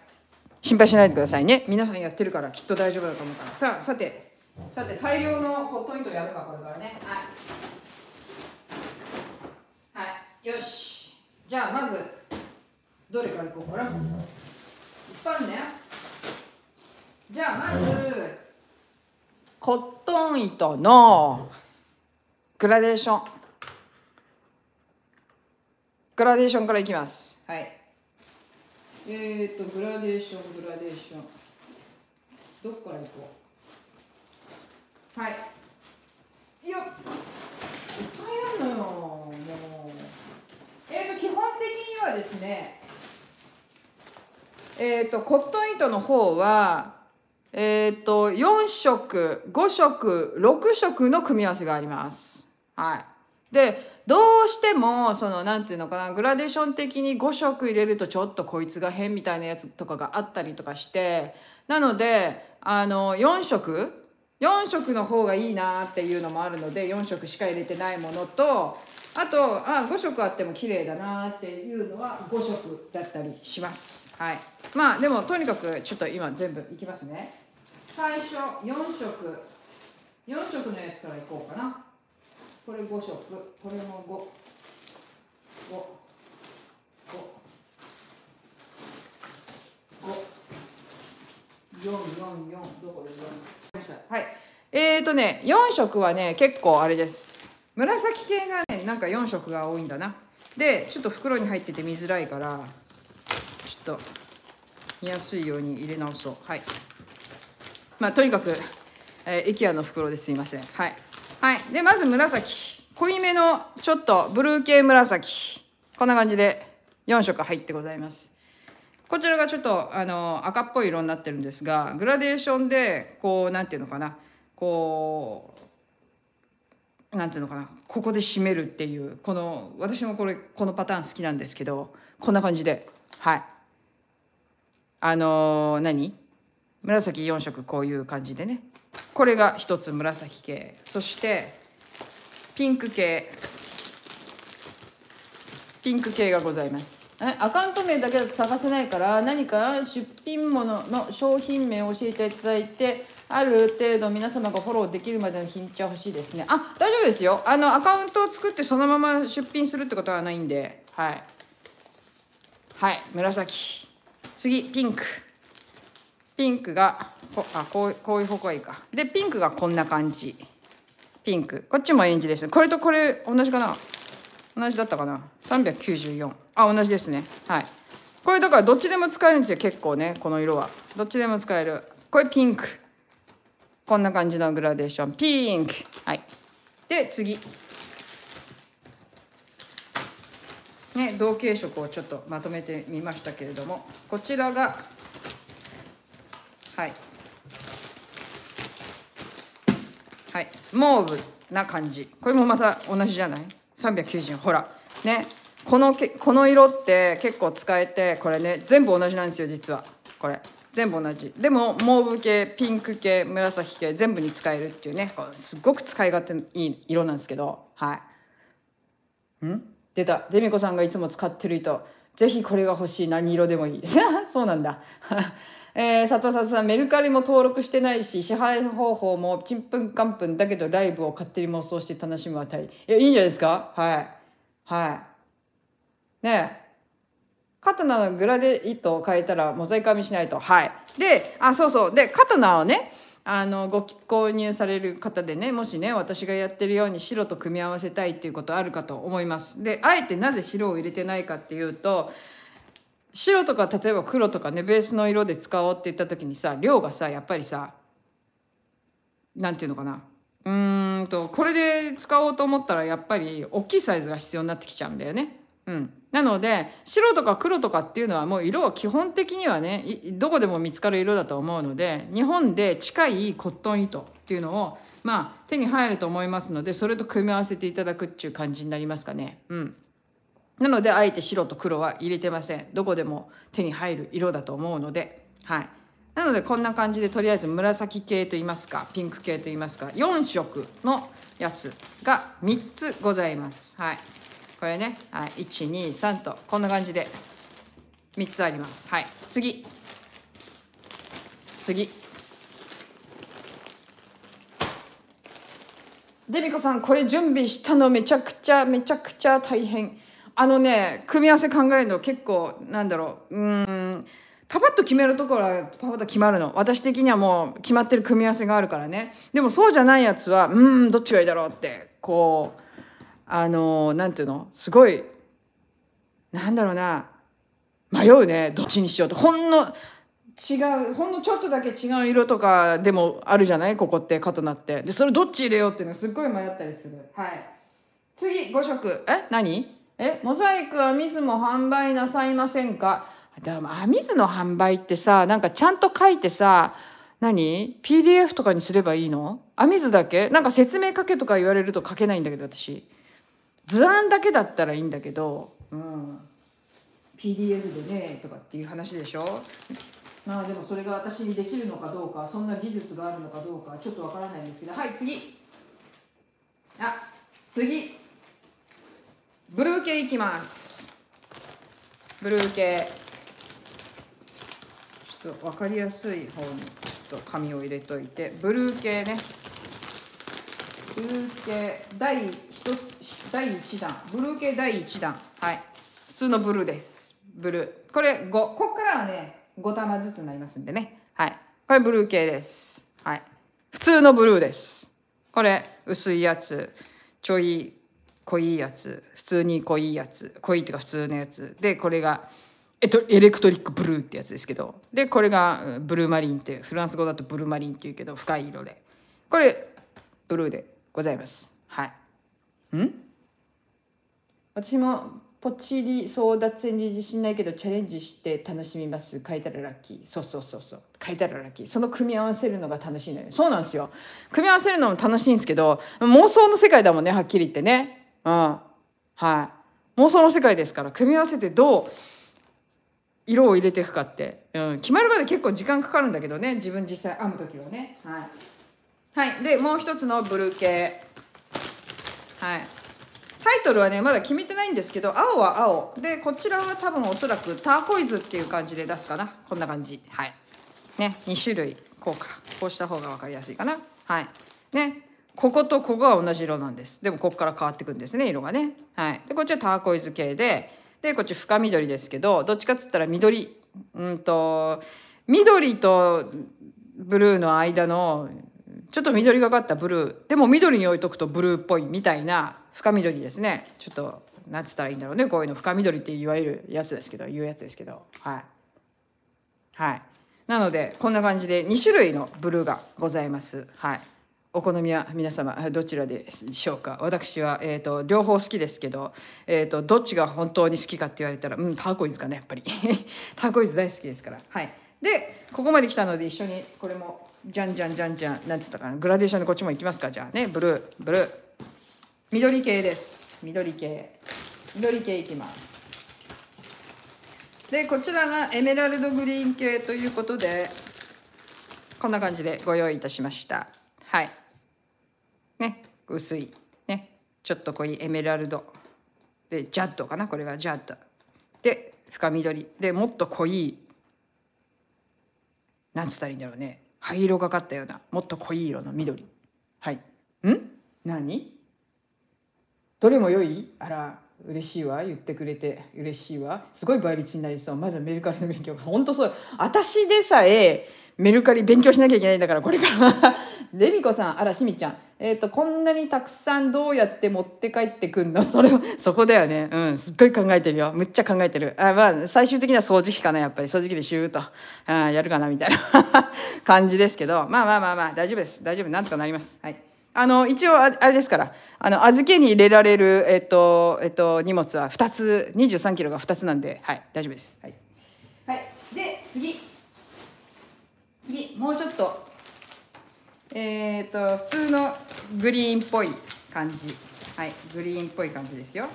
心配しないでくださいね。皆さんやってるから、きっと大丈夫だと思うから。さあ、さて、さて、大量のコットントをやるか、これからね。はい。よしじゃあまずどれからいこうかなあるねじゃあまずコットン糸のグラデーショングラデーションからいきますはいえっ、ー、とグラデーショングラデーションどっからいこうはいよっはですねえっ、ー、とコットン糸の方はえっ、ー、と4色5色6色の組み合わせがあります。はい、でどうしてもその何ていうのかなグラデーション的に5色入れるとちょっとこいつが変みたいなやつとかがあったりとかしてなのであの4色4色の方がいいなっていうのもあるので4色しか入れてないものとあとあ5色あっても綺麗だなっていうのは5色だったりしますはいまあでもとにかくちょっと今全部いきますね最初4色4色のやつからいこうかなこれ5色これも5 5 5 5 4 4 4どこで4はいえっ、ー、とね4色はね結構あれです紫系がねなんか4色が多いんだなでちょっと袋に入ってて見づらいからちょっと見やすいように入れ直そうはいまあとにかく、えー、IKEA の袋ですいませんはい、はい、でまず紫濃いめのちょっとブルー系紫こんな感じで4色入ってございますこちらがちょっとあの赤っぽい色になってるんですがグラデーションでこう何て言うのかなこうなんていうのかなここで締めるっていうこの私もこれこのパターン好きなんですけどこんな感じではいあのー、何紫4色こういう感じでねこれが1つ紫系そしてピンク系ピンク系がございますえアカウント名だけだと探せないから何か出品物の商品名を教えていただいてある程度皆様がフォローできるまでの日にちは欲しいですねあ大丈夫ですよあのアカウントを作ってそのまま出品するってことはないんではいはい紫次ピンクピンクがこあこうこういう方向がいいかでピンクがこんな感じピンクこっちもエンジですねこれとこれ同じかな同じだったかな394あ同じですねはいこれだからどっちでも使えるんですよ結構ねこの色はどっちでも使えるこれピンクこんな感じのグラデーションピンクはいで次ね同系色をちょっとまとめてみましたけれどもこちらがはいはいモーブな感じこれもまた同じじゃない390ほらねこのけこの色って結構使えてこれね全部同じなんですよ実はこれ全部同じでもモーブ系ピンク系紫系全部に使えるっていうねすっごく使い勝手のいい色なんですけどはいん出たデミコさんがいつも使ってる糸ぜひこれが欲しい何色でもいい そうなんだ えー、佐藤さんメルカリも登録してないし支払い方法もちんぷんかんぷんだけどライブを勝手に妄想して楽しむあたりいやいいんじゃないですかはいはいねえ刀のグラデ糸を変えたらモザイク編みしないと。はい。で、あ、そうそう。で、刀をね、あのご購入される方でねもしね私がやってるように白と組み合わせたいっていうことあるかと思います。であえてなぜ白を入れてないかっていうと白とか例えば黒とかねベースの色で使おうって言った時にさ量がさやっぱりさ何て言うのかなうーんとこれで使おうと思ったらやっぱり大きいサイズが必要になってきちゃうんだよね。うんなので白とか黒とかっていうのはもう色は基本的にはねどこでも見つかる色だと思うので日本で近いコットン糸っていうのをまあ手に入ると思いますのでそれと組み合わせていただくっていう感じになりますかね。うんなのであえて白と黒は入れてません。どこでも手に入る色だと思うので。はい。なのでこんな感じでとりあえず紫系といいますかピンク系といいますか4色のやつが3つございます。はい。これね、はい、123とこんな感じで3つありますはい次次デビコさんこれ準備したのめちゃくちゃめちゃくちゃ大変あのね組み合わせ考えるの結構なんだろううんパパッと決めるところはパパッと決まるの私的にはもう決まってる組み合わせがあるからねでもそうじゃないやつはうんどっちがいいだろうってこうあの何ていうのすごいなんだろうな迷うねどっちにしようとほんの違うほんのちょっとだけ違う色とかでもあるじゃないここってかとなってでそれどっち入れようっていうのすっごい迷ったりするはい次5色え何えモザイクは水も販売なさいませんかでも編み図の販売ってさなんかちゃんと書いてさ何 ?PDF とかにすればいいの編み図だけなんか説明書けとか言われると書けないんだけど私。図案だけだったらいいんだけど、うん、PDF でねとかっていう話でしょまあでもそれが私にできるのかどうかそんな技術があるのかどうかちょっとわからないんですけどはい次あ次ブルー系いきますブルー系ちょっと分かりやすい方にちょっと紙を入れといてブルー系ねブルー系第1つ第1弾ブルー系第1弾はい普通のブルーですブルーこれ5こっからはね5玉ずつになりますんでねはいこれブルー系ですはい普通のブルーですこれ薄いやつちょい濃いやつ普通に濃いやつ濃いっていうか普通のやつでこれがえっと、エレクトリックブルーってやつですけどでこれがブルーマリンってフランス語だとブルーマリンっていうけど深い色でこれブルーでございますはいん私もポチリ争奪戦に自信ないけどチャレンジして楽しみます書いたらラッキーそうそうそうそう書いたらラッキーその組み合わせるのが楽しいのよそうなんですよ組み合わせるのも楽しいんですけど妄想の世界だもんねはっきり言ってねうんはい妄想の世界ですから組み合わせてどう色を入れていくかって、うん、決まるまで結構時間かかるんだけどね自分実際編む時はねはい、はい、でもう一つのブルー系はいタイトルはねまだ決めてないんですけど青は青でこちらは多分おそらくターコイズっていう感じで出すかなこんな感じはいね2種類こうかこうした方が分かりやすいかなはいねこことここは同じ色なんですでもここから変わってくんですね色がねはいでこっちはターコイズ系ででこっち深緑ですけどどっちかっつったら緑うんと緑とブルーの間のちょっと緑がかったブルーでも緑に置いとくとブルーっぽいみたいな深緑ですねちょっと何つったらいいんだろうねこういうの深緑っていわゆるやつですけど言うやつですけどはいはいなのでこんな感じで2種類のブルーがございますはいお好みは皆様どちらでしょうか私は、えーと、両方好きですけど、えーと、とどっちが本当に好きかって言われたらうんターコイズかねやっぱり ターコイズ大好きですからはいでここまで来たので一緒にこれもじゃんじゃんじゃんじゃんなんて言ったかなグラデーションでこっちも行きますかじゃあねブルーブルー緑系です緑系緑系いきますでこちらがエメラルドグリーン系ということでこんな感じでご用意いたしましたはいね薄いねちょっと濃いエメラルドでジャッドかなこれがジャッドで深緑でもっと濃いなんつったらいいんだろうね灰色がかったようなもっと濃い色の緑はいん何どれも良いあら嬉しいわ言ってくれて嬉しいわすごい倍率になりそうまずメルカリの勉強ほんとそう私でさえメルカリ勉強しなきゃいけないんだからこれから レミコさんあらしみちゃんえっ、ー、とこんなにたくさんどうやって持って帰ってくんの それはそこだよねうんすっごい考えてるよむっちゃ考えてるあまあ最終的には掃除機かなやっぱり掃除機でシューッとあやるかなみたいな 感じですけどまあまあまあまあ大丈夫です大丈夫なんとかなりますはいあの、一応、あれですから、あの、預けに入れられる、えっと、えっと、荷物は2つ、23キロが2つなんで、はい、大丈夫です。はい。はい、で、次。次、もうちょっと、えー、っと、普通のグリーンっぽい感じ。はい、グリーンっぽい感じですよ。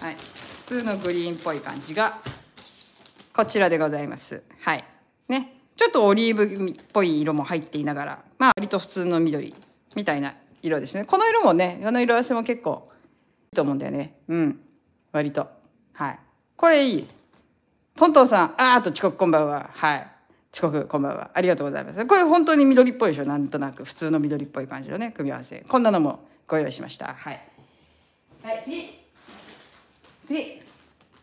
はい、普通のグリーンっぽい感じが、こちらでございます。はい。ね。ちょっとオリーブっぽい色も入っていながら、まあ割と普通の緑みたいな色ですねこの色もねこの色合わせも結構いいと思うんだよねうん割とはいこれいいトントンさんあーと遅刻こんばんははい遅刻こんばんはありがとうございますこれ本当に緑っぽいでしょなんとなく普通の緑っぽい感じのね組み合わせこんなのもご用意しましたはいはい次次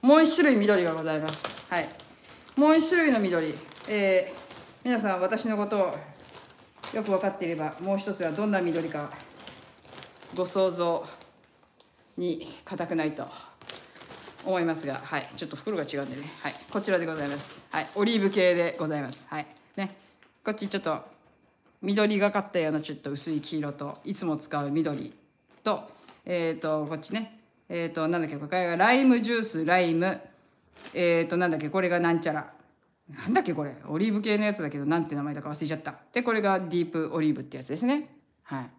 もう一種類緑がございますはいもう一種類の緑えー、皆さん私のことをよく分かっていればもう一つはどんな緑かご想像に固くないと思いますが、はい、ちょっと袋が違うんでね、はい、こちらでございます、はい、オリーブ系でございます、はいね、こっちちょっと緑がかったようなちょっと薄い黄色といつも使う緑と,、えーと、とこっちねえっ、ー、となんだっけこれがライムジュースライムえっ、ー、となんだっけこれがなんちゃらなんだっけこれオリーブ系のやつだけどなんて名前だか忘れちゃったでこれがディープオリーブってやつですねはい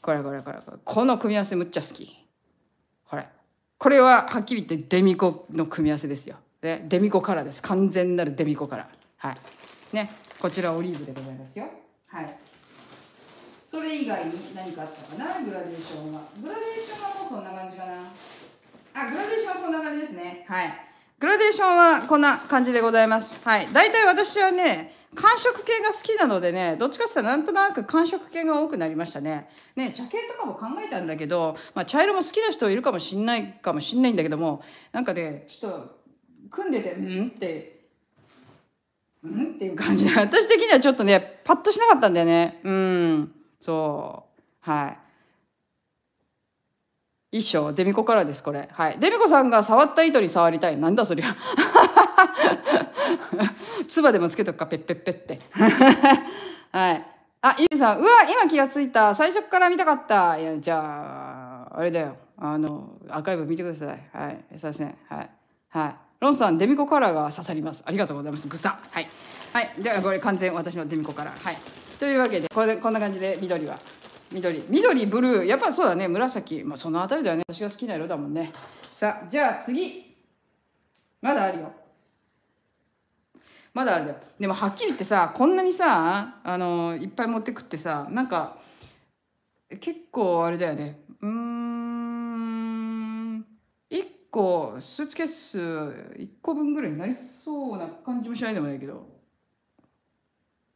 これこれこれこれこの組み合わせむっちゃ好きこれこれははっきり言ってデミコの組み合わせですよでデミコカラーです完全なるデミコカラーはいねこちらオリーブでございますよはいそれ以外に何かあったかなグラデーションはグラデーションはもうそんな感じかなあグラデーションはそんな感じですねはいグラデーションはこんな感じでございます。はい。大体私はね、寒色系が好きなのでね、どっちかってったらなんとなく寒色系が多くなりましたね。ね、茶系とかも考えたんだけど、まあ、茶色も好きな人いるかもしんないかもしんないんだけども、なんかね、ちょっと、組んでて、んって、んっていう感じで、私的にはちょっとね、パッとしなかったんだよね。うん。そう。はい。衣装デミコからですこれはいデミコさんが触った糸に触りたいなんだそりゃば でもつけとくかペッペッペッって はいあゆみさんうわ今気がついた最初から見たかったいやじゃああれだよあのアーカイブ見てくださいはいすいませんはいはいロンさんデミコカラーが刺さりますありがとうございますグサはいはいではこれ完全私のデミコカラーはいというわけでこれこんな感じで緑は緑緑ブルーやっぱそうだね紫、まあ、そのあたりだよね私が好きな色だもんねさあじゃあ次まだあるよまだあるよでもはっきり言ってさこんなにさあのいっぱい持ってくってさなんか結構あれだよねうん1個スーツケース1個分ぐらいになりそうな感じもしないでもないけど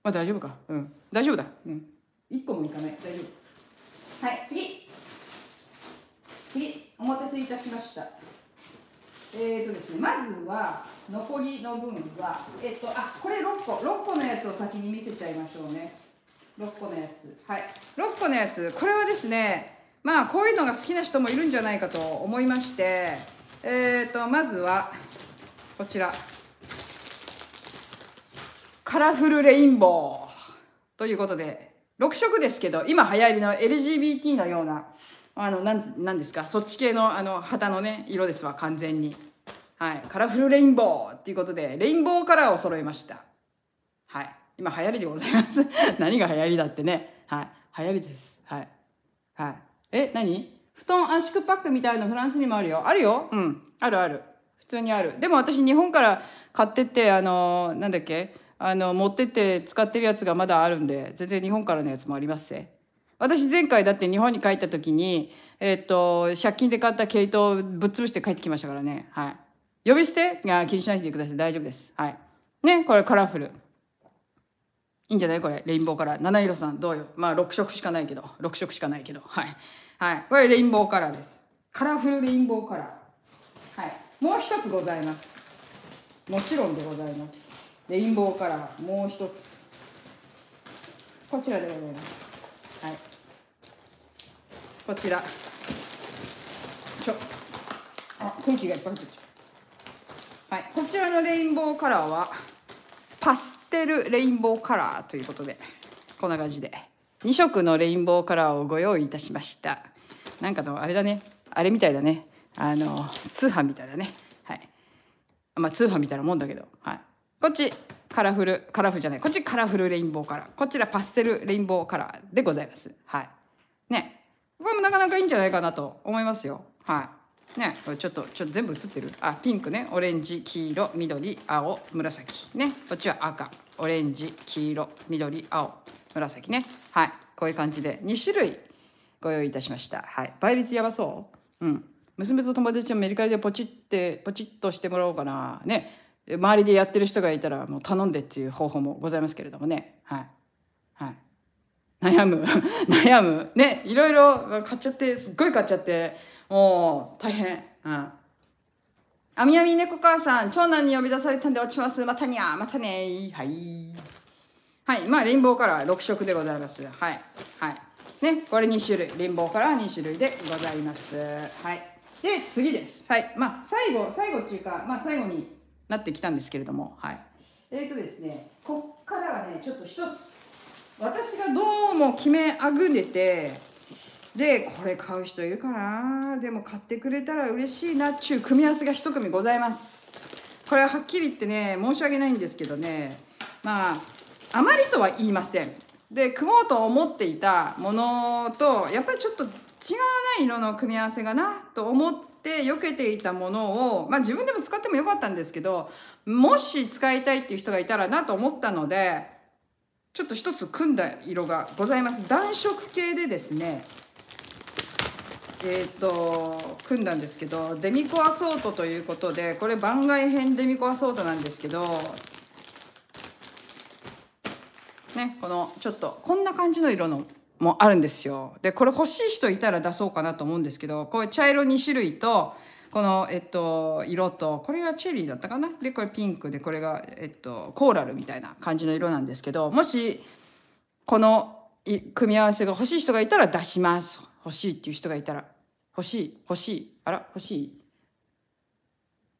まあ大丈夫かうん大丈夫だうん1個もいかない大丈夫はい次次お待たせいたしましたえーとですねまずは残りの分はえっ、ー、とあこれ6個6個のやつを先に見せちゃいましょうね6個のやつはい6個のやつこれはですねまあこういうのが好きな人もいるんじゃないかと思いましてえーとまずはこちらカラフルレインボーということで6色ですけど、今流行りの LGBT のような、あの、なん、なんですか、そっち系の、あの、旗のね、色ですわ、完全に。はい。カラフルレインボーっていうことで、レインボーカラーを揃えました。はい。今流行りでございます。何が流行りだってね。はい。流行りです。はい。はい。え、何布団圧縮パックみたいのフランスにもあるよ。あるよ。うん。あるある。普通にある。でも私日本から買ってって、あのー、なんだっけあの持ってって使ってるやつがまだあるんで全然日本からのやつもありますせ私前回だって日本に帰った時にえっ、と借金で買った毛糸をぶっ潰して帰ってきましたからねはい呼び捨てが気にしないでください大丈夫ですはいねこれカラフルいいんじゃないこれレインボーカラー七色さんどうよまあ6色しかないけど6色しかないけどはいはいこれレインボーカラーですカラフルレインボーカラーはいもう一つございますもちろんでございますレインボーカラーもう一つこちらでございますはいこちらちょあ空気がいっぱい入っはい、こちらのレインボーカラーはパステルレインボーカラーということでこんな感じで2色のレインボーカラーをご用意いたしましたなんかのあれだねあれみたいだねあの通販みたいだねはいまあ通販みたいなもんだけどはいこっちカラフルカラフルじゃないこっちカラフルレインボーカラーこちらパステルレインボーカラーでございますはいねこれもなかなかいいんじゃないかなと思いますよはいねこれちょっとちょっと全部映ってるあピンクねオレンジ黄色緑青紫ねこっちは赤オレンジ黄色緑青紫ねはいこういう感じで2種類ご用意いたしましたはい倍率やばそううん娘と友達のメリカリでポチってポチッとしてもらおうかなね周りでやってる人がいたらもう頼んでっていう方法もございますけれどもねはいはい悩む 悩むねいろいろ買っちゃってすっごい買っちゃってもう大変うんあみあみ猫母さん長男に呼び出されたんで落ちますまたにゃまたねはいはいまあレインボーカラー6色でございますはいはいねこれ2種類レインボーカラー2種類でございますはいで次ですはいまあ最後最後っていうかまあ最後になってきたんですけれども、はい。えっ、ー、とですね、こっからはね、ちょっと一つ、私がどうも決めあぐねて、で、これ買う人いるかなでも買ってくれたら嬉しいなっちゅう組み合わせが一組ございます。これははっきり言ってね、申し訳ないんですけどね、まあ、あまりとは言いません。で、組もうと思っていたものと、やっぱりちょっと違わない色の組み合わせがなと思っって避けていたものを、まあ、自分でも使ってもよかったんですけどもし使いたいっていう人がいたらなと思ったのでちょっと一つ組んだ色がございます暖色系でですねえーと、と組んだんですけどデミコアソートということでこれ番外編デミコアソートなんですけどねこのちょっとこんな感じの色のもあるんですよ。で、これ欲しい人いたら出そうかなと思うんですけど、こういう茶色2種類と、この、えっと、色と、これがチェリーだったかなで、これピンクで、これが、えっと、コーラルみたいな感じの色なんですけど、もし、この組み合わせが欲しい人がいたら出します。欲しいっていう人がいたら。欲しい、欲しい。あら、欲しい。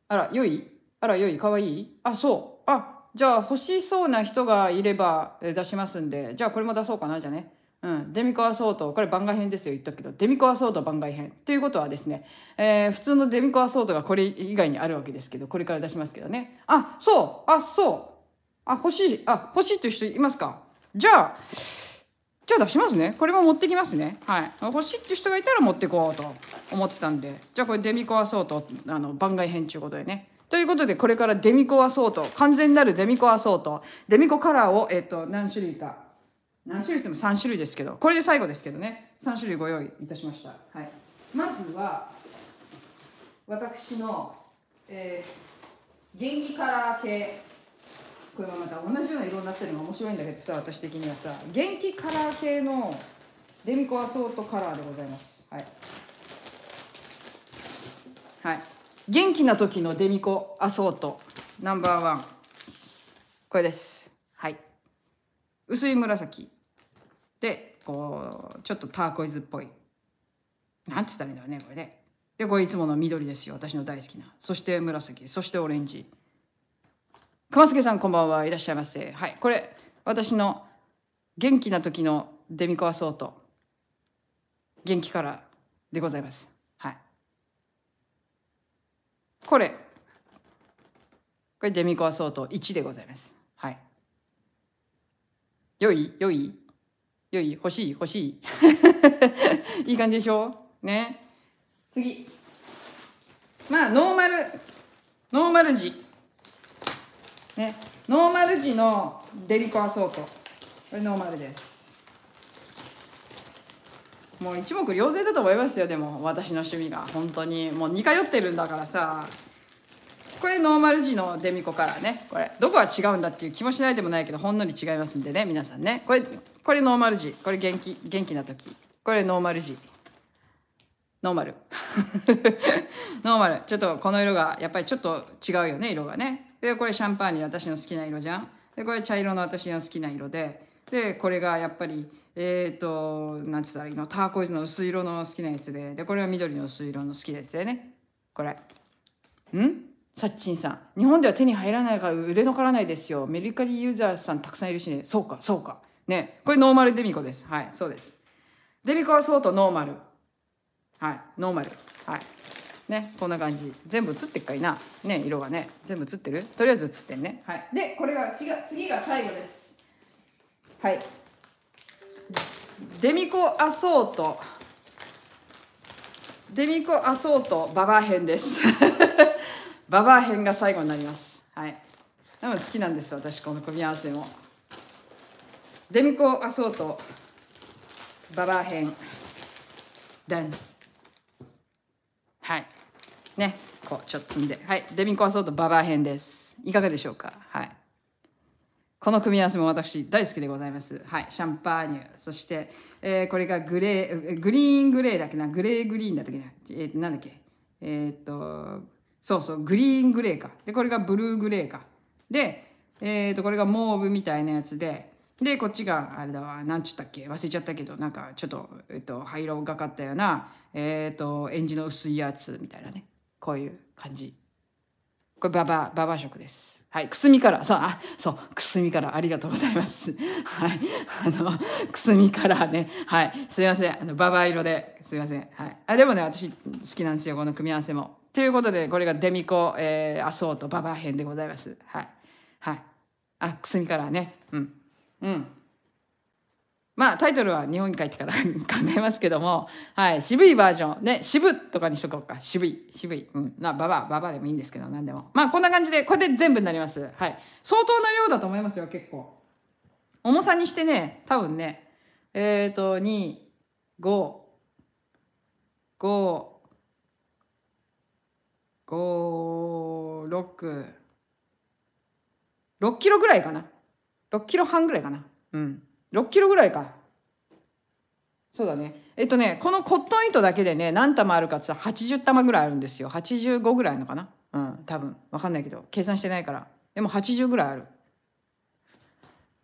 あら、良いあら、良いかわいいあ、そう。あ、じゃあ欲しそうな人がいれば出しますんで、じゃあこれも出そうかな、じゃあね。うん、デミコアソートこれ番外編ですよ言ったけどデミコアソート番外編ということはですね、えー、普通のデミコアソートがこれ以外にあるわけですけどこれから出しますけどねあそうあそうあ欲しいあ欲しいという人いますかじゃあじゃあ出しますねこれも持ってきますねはい欲しいっていう人がいたら持ってこうと思ってたんでじゃあこれデミコアソートあの番外編ちゅうことでねということでこれからデミコアソート完全なるデミコアソートデミコカラーを、えっと、何種類か何種類でも3種類ですけどこれで最後ですけどね3種類ご用意いたしました、はい、まずは私の、えー、元気カラー系これもまた同じような色になってるのが面白いんだけどさ私的にはさ元気カラー系のデミコアソートカラーでございますはい、はい、元気な時のデミコアソートナンバーワンこれですはい薄い紫でこうちょっとターコイズっぽいなんつったらいいんだろうねこれねでこれいつもの緑ですよ私の大好きなそして紫そしてオレンジ熊助さんこんばんはいらっしゃいませはいこれ私の元気な時のデミコアソート元気からでございますはいこれこれデミコアソート1でございますはい良い良い良い、欲しい、欲しい。いい感じでしょね。次。まあ、ノーマル。ノーマル字。ね。ノーマル字のデリコアソート。これノーマルです。もう一目瞭然だと思いますよ、でも、私の趣味が。本当に。もう似通ってるんだからさ。これノーマル時のデミコカラーねこれどこが違うんだっていう気もしないでもないけどほんのり違いますんでね皆さんねこれこれノーマル時これ元気元気な時これノーマル時ノーマル ノーマルちょっとこの色がやっぱりちょっと違うよね色がねでこれシャンパーニュ私の好きな色じゃんでこれ茶色の私の好きな色ででこれがやっぱりえっ、ー、と何てつったらいいのターコイズの薄い色の好きなやつででこれは緑の薄い色の好きなやつでねこれんサッチンさん日本では手に入らないから売れ残らないですよメリカリユーザーさんたくさんいるしねそうかそうかねこれノーマルデミコですはいそうですデミコはそうとノーマルはいノーマルはいねこんな感じ全部映ってっかいなね色がね全部映ってるとりあえず映ってんねはいでこれが違次が最後ですはいデミコアソートデミコアソートババ編ですババア編が最後になりますはいなので好きなんです私この組み合わせもデミコアソートババア編ダンはいねこうちょっと積んではいデミコアソートババア編ですいかがでしょうかはいこの組み合わせも私大好きでございます。はい、シャンパーニュ。そして、えー、これがグレー、グリーングレーだっけな、グレーグリーンだっけな、えー、なんだっけ、えー、っと、そうそう、グリーングレーか。で、これがブルーグレーか。で、えっ、ー、と、これがモーブみたいなやつで、で、こっちが、あれだわ、なんちったっけ忘れちゃったけど、なんか、ちょっと、えっ、ー、と、灰色がかったような、えっ、ー、と、えんの薄いやつみたいなね。こういう感じ。これ、ババ、ババ色です。はい、くすみから、そう、あ、そう、くすみから、ありがとうございます。はい、あの、くすみからね、はい、すいません、あの、ババ色ですいません、はい。あ、でもね、私、好きなんですよ、この組み合わせも。ということで、これがデミコ、えー、アソート、ババア編でございます。はい。はい。あ、くすみからね。うん。うん。まあ、タイトルは日本に帰ってから 考えますけども、はい。渋いバージョン。ね、渋とかにしとこうか。渋い。渋い。うん。な、ババア、ババアでもいいんですけど、何でも。まあ、こんな感じで、これで全部になります。はい。相当な量だと思いますよ、結構。重さにしてね、多分ね、えっ、ー、と、2、5、5、5、6、6キロぐらいかな。6キロ半ぐらいかな。うん。6キロぐらいか。そうだね。えっとね、このコットン糸だけでね、何玉あるかってったら80玉ぐらいあるんですよ。85ぐらいのかな。うん、多分。わかんないけど。計算してないから。でも80ぐらいある。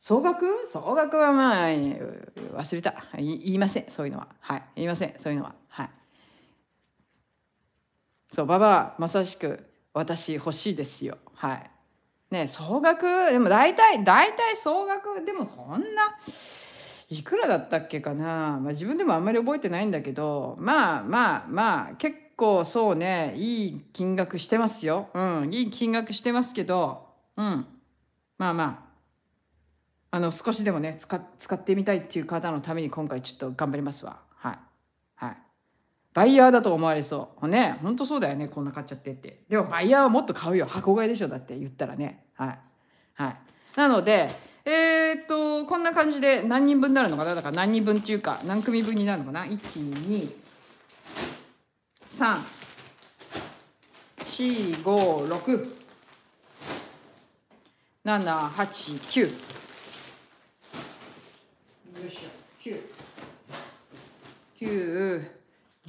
総額総額はまあ、忘れた。言いません。そういうのは。はい。言いません。そういうのは。はい。そうババまさしく私欲しいですよはいね総額でも大体大体総額でもそんないくらだったっけかな、まあ、自分でもあんまり覚えてないんだけどまあまあまあ結構そうねいい金額してますようんいい金額してますけどうんまあまああの少しでもね使使ってみたいっていう方のために今回ちょっと頑張りますわ。バイヤーだと思われそう。ね、ほんとそうだよね、こんな買っちゃってって。でもバイヤーはもっと買うよ。箱買いでしょ、だって言ったらね。はい。はい。なので、えー、っと、こんな感じで何人分になるのかなだから何人分っていうか、何組分になるのかな ?1、2、3、4、5、6、7、8、9。よいしょ、9。9。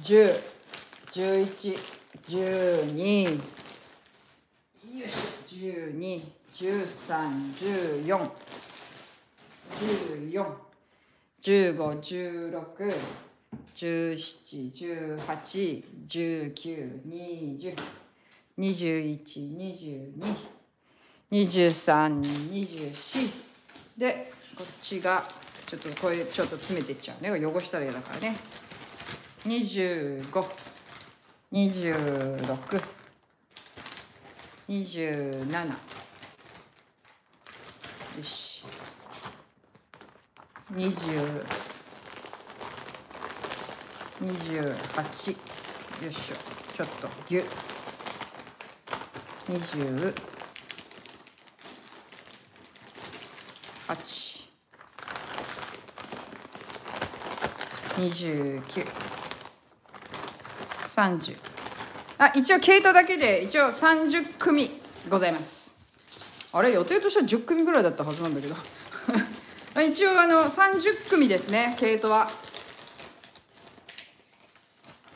10、11、12、12、13、14、14、15、16、17、18、19、20、21、22、23、24でこっちがちょっとこれちょっと詰めていっちゃうね汚したら嫌だからね。252627よし2028よいしょちょっとぎゅ2八。8 29 30あ一応系統だけで一応30組ございますあれ予定としては10組ぐらいだったはずなんだけど 一応あの30組ですね系統は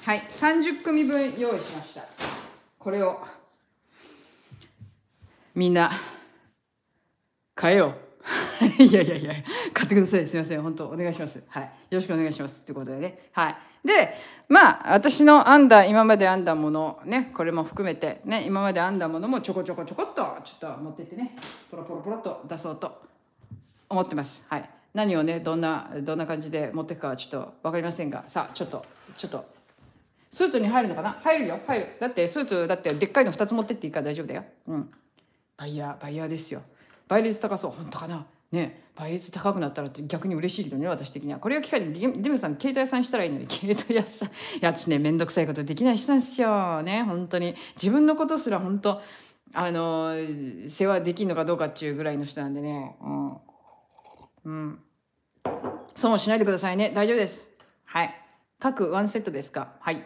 はい30組分用意しましたこれをみんな買えよう いやいやいや買ってくださいすいません本当お願いしますはいよろしくお願いしますいうことでねはいでまあ私の編んだ今まで編んだものねこれも含めてね今まで編んだものもちょこちょこちょこっとちょっと持ってってねポロポロポロっと出そうと思ってますはい何をねどんなどんな感じで持っていくかはちょっと分かりませんがさあちょっとちょっとスーツに入るのかな入るよ入るだってスーツだってでっかいの2つ持ってっていいから大丈夫だようんバイヤーバイヤーですよ倍率高そう本当かなね倍率高くなったらって逆に嬉しいけどね私的にはこれを機会にディムさん携帯屋さんしたらいいのに携帯屋さんやつね面倒くさいことできない人なんですよね本当に自分のことすら本当あの世話できんのかどうかっていうぐらいの人なんでねうん、うん、損をしないでくださいね大丈夫ですはい各ワンセットですかはい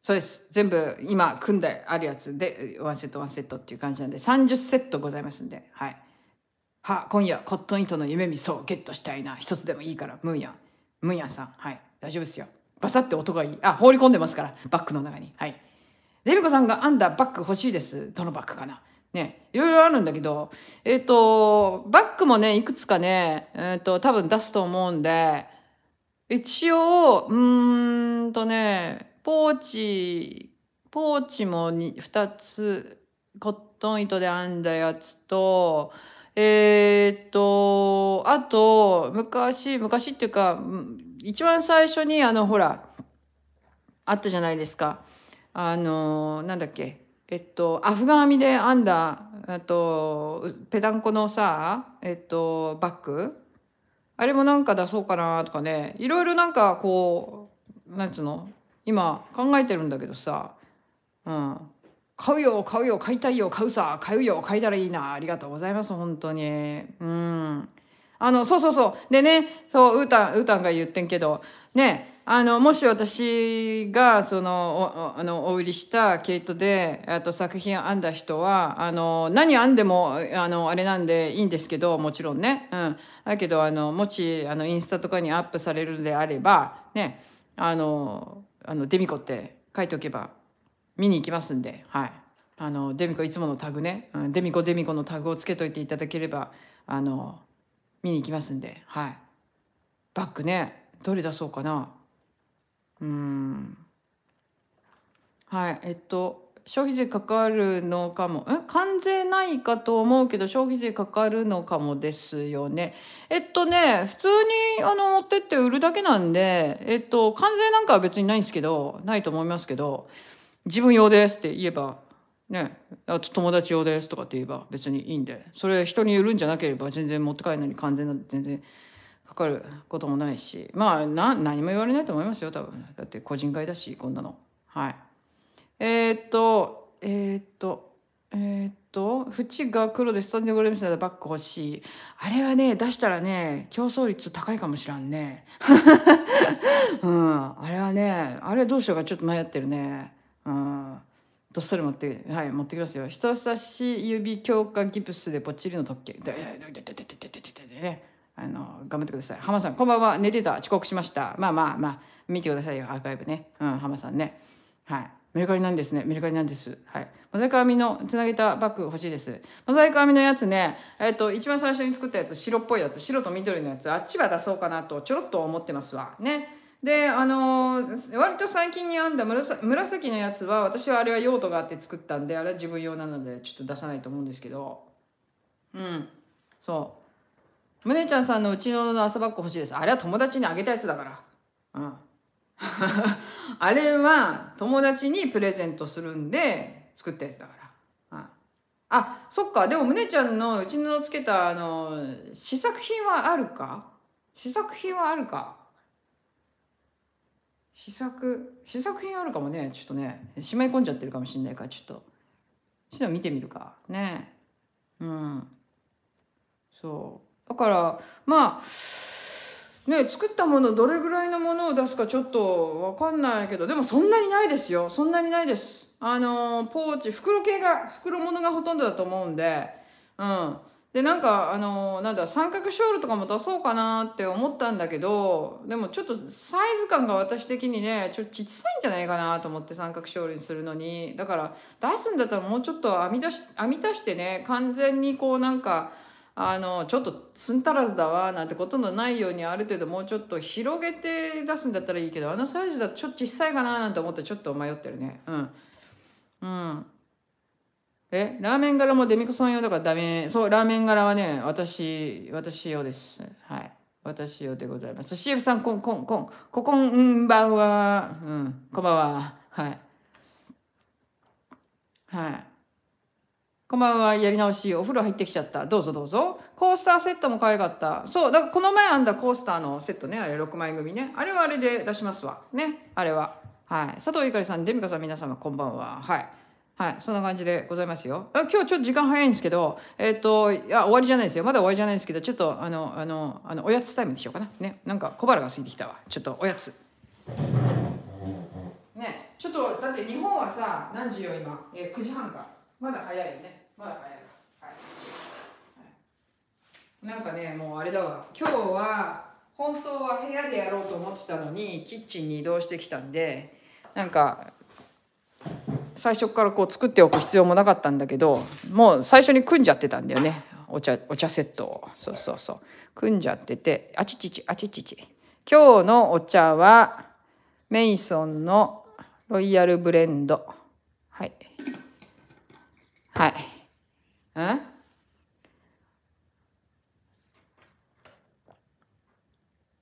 そうです全部今組んであるやつでワンセットワンセットっていう感じなんで30セットございますんではいは今夜コットン糸の夢見そうゲットしたいな一つでもいいからムーヤンムーヤンさんはい大丈夫ですよバサって音がいいあ放り込んでますからバッグの中にはいデミコさんが編んだバッグ欲しいですどのバッグかなねいろいろあるんだけどえっ、ー、とバッグもねいくつかねえっ、ー、と多分出すと思うんで一応うんとねポーチポーチも 2, 2つコットン糸で編んだやつとえー、っと、あと、昔、昔っていうか、一番最初に、あの、ほら、あったじゃないですか。あの、なんだっけ、えっと、アフガン編みで編んだ、あと、ペダンコのさ、えっと、バッグあれもなんか出そうかなとかね、いろいろなんかこう、なんつうの今考えてるんだけどさ、うん。買うよ買うよ買いたいよ買うさ買うよ買えたらいいなありがとうございます本当にうんあのそうそうそうでねそううーたんうーたんが言ってんけどねあのもし私がそのおあのお売りした毛糸でと作品編んだ人はあの何編んでもあのあれなんでいいんですけどもちろんね、うん、だけどあのもしあのインスタとかにアップされるんであればねあのあのデミコって書いておけば見に行きますんで、はい。あの、デミコいつものタグね、うん、デミコデミコのタグをつけといていただければ、あの、見に行きますんで、はい。バッグね、どれ出そうかな。うん。はい、えっと、消費税かかるのかも。ん関税ないかと思うけど、消費税かかるのかもですよね。えっとね、普通にあの持ってって売るだけなんで、えっと、関税なんかは別にないんですけど、ないと思いますけど、自分用ですって言えば、ね、あ友達用ですとかって言えば別にいいんで、それ人に売るんじゃなければ全然持って帰るのに完全なん全然かかることもないし、まあな、何も言われないと思いますよ、多分。だって個人会だし、こんなの。はい。えー、っと、えー、っと、えー、っと、縁が黒でスタンディングレムスならバッグ欲しい。あれはね、出したらね、競争率高いかもしらんね。うん、あれはね、あれはどうしようかちょっと迷ってるね。うんどっそり持ってはい持ってきますよ人差し指強化ギプスでぽっちりの特権あの頑張ってください浜さんこんばんは寝てた遅刻しましたまあまあまあ見てくださいよアーカイブねうん浜さんねはいメルカリなんですねメルカリなんですはいモザイク編みのつなげたバッグ欲しいですモザイク編みのやつねえっ、と一番最初に作ったやつ白っぽいやつ白と緑のやつあっちは出そうかなとちょろっと思ってますわねであの割と最近に編んだ紫のやつは私はあれは用途があって作ったんであれは自分用なのでちょっと出さないと思うんですけどうんそうむねちゃんさんのうちのの朝バッグ欲しいですあれは友達にあげたやつだからうん あれは友達にプレゼントするんで作ったやつだからあそっかでもむねちゃんのうちのつけたあの試作品はあるか試作品はあるか試作試作品あるかもねちょっとねしまい込んじゃってるかもしんないからちょっとちょっと見てみるかねうんそうだからまあね作ったものどれぐらいのものを出すかちょっと分かんないけどでもそんなにないですよそんなにないですあのポーチ袋系が袋物がほとんどだと思うんでうんでなんかあのなんだ三角ショールとかも出そうかなって思ったんだけどでもちょっとサイズ感が私的にねちょっと小さいんじゃないかなと思って三角ショールにするのにだから出すんだったらもうちょっと編み出し編み出してね完全にこうなんかあのちょっとつんたらずだわなんてことのないようにある程度もうちょっと広げて出すんだったらいいけどあのサイズだとちょっと小さいかななんて思ってちょっと迷ってるねうん。うんえラーメン柄もデミクソン用だからダメ。そう、ラーメン柄はね、私、私用です。はい。私用でございます。CF さん、こん、こん、こん、ここんばんは。うん、こんばんは。はい。はい。こんばんは、やり直し、お風呂入ってきちゃった。どうぞどうぞ。コースターセットも可愛かった。そう、だからこの前編んだコースターのセットね、あれ6枚組ね。あれはあれで出しますわ。ね、あれは。はい。佐藤ゆかりさん、デミカさん、皆様、こんばんは。はい。はい、そんな感じでございますよ。あ今日ちょっと時間早いんですけど、えっ、ー、と、いや、終わりじゃないですよ。まだ終わりじゃないんですけど、ちょっと、あの、あの、あのおやつタイムにしようかな。ね、なんか小腹が空いてきたわ。ちょっとおやつ。ね、ちょっと、だって日本はさ、何時よ、今。えー、9時半か。まだ早いよね。まだ早いはい、なんかね、もうあれだわ。今日は、本当は部屋でやろうと思ってたのに、キッチンに移動してきたんで、なんか、最初からこう作っておく必要もなかったんだけどもう最初に組んじゃってたんだよねお茶お茶セットをそうそうそう組んじゃっててあちちちあちちち今日のお茶はメイソンのロイヤルブレンドはいはいうん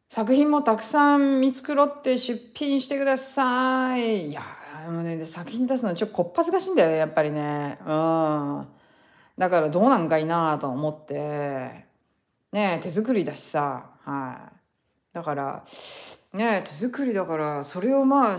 作品もたくさん見繕って出品してください。いやあのね、作品出すのちょっとこっぱずかしいんだよね、やっぱりね。うん。だからどうなんかいなと思って、ね手作りだしさ、はい。だから、ね手作りだから、それをまあ、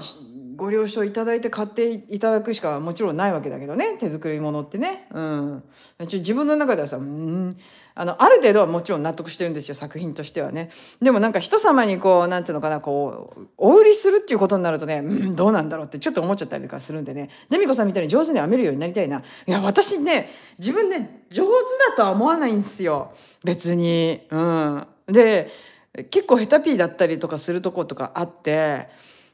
ご了承いただいて買っていただくしかもちろんないわけだけどね手作り物ってね、うん、自分の中ではさうんあのある程度はもちろん納得してるんですよ作品としてはねでもなんか人様にこう何て言うのかなこうお売りするっていうことになるとね、うん、どうなんだろうってちょっと思っちゃったりとかするんでねデミコさんみたいに上手に編めるようになりたいないや私ね自分ね上手だとは思わないんですよ別にうんで結構ヘタピーだったりとかするとことかあって。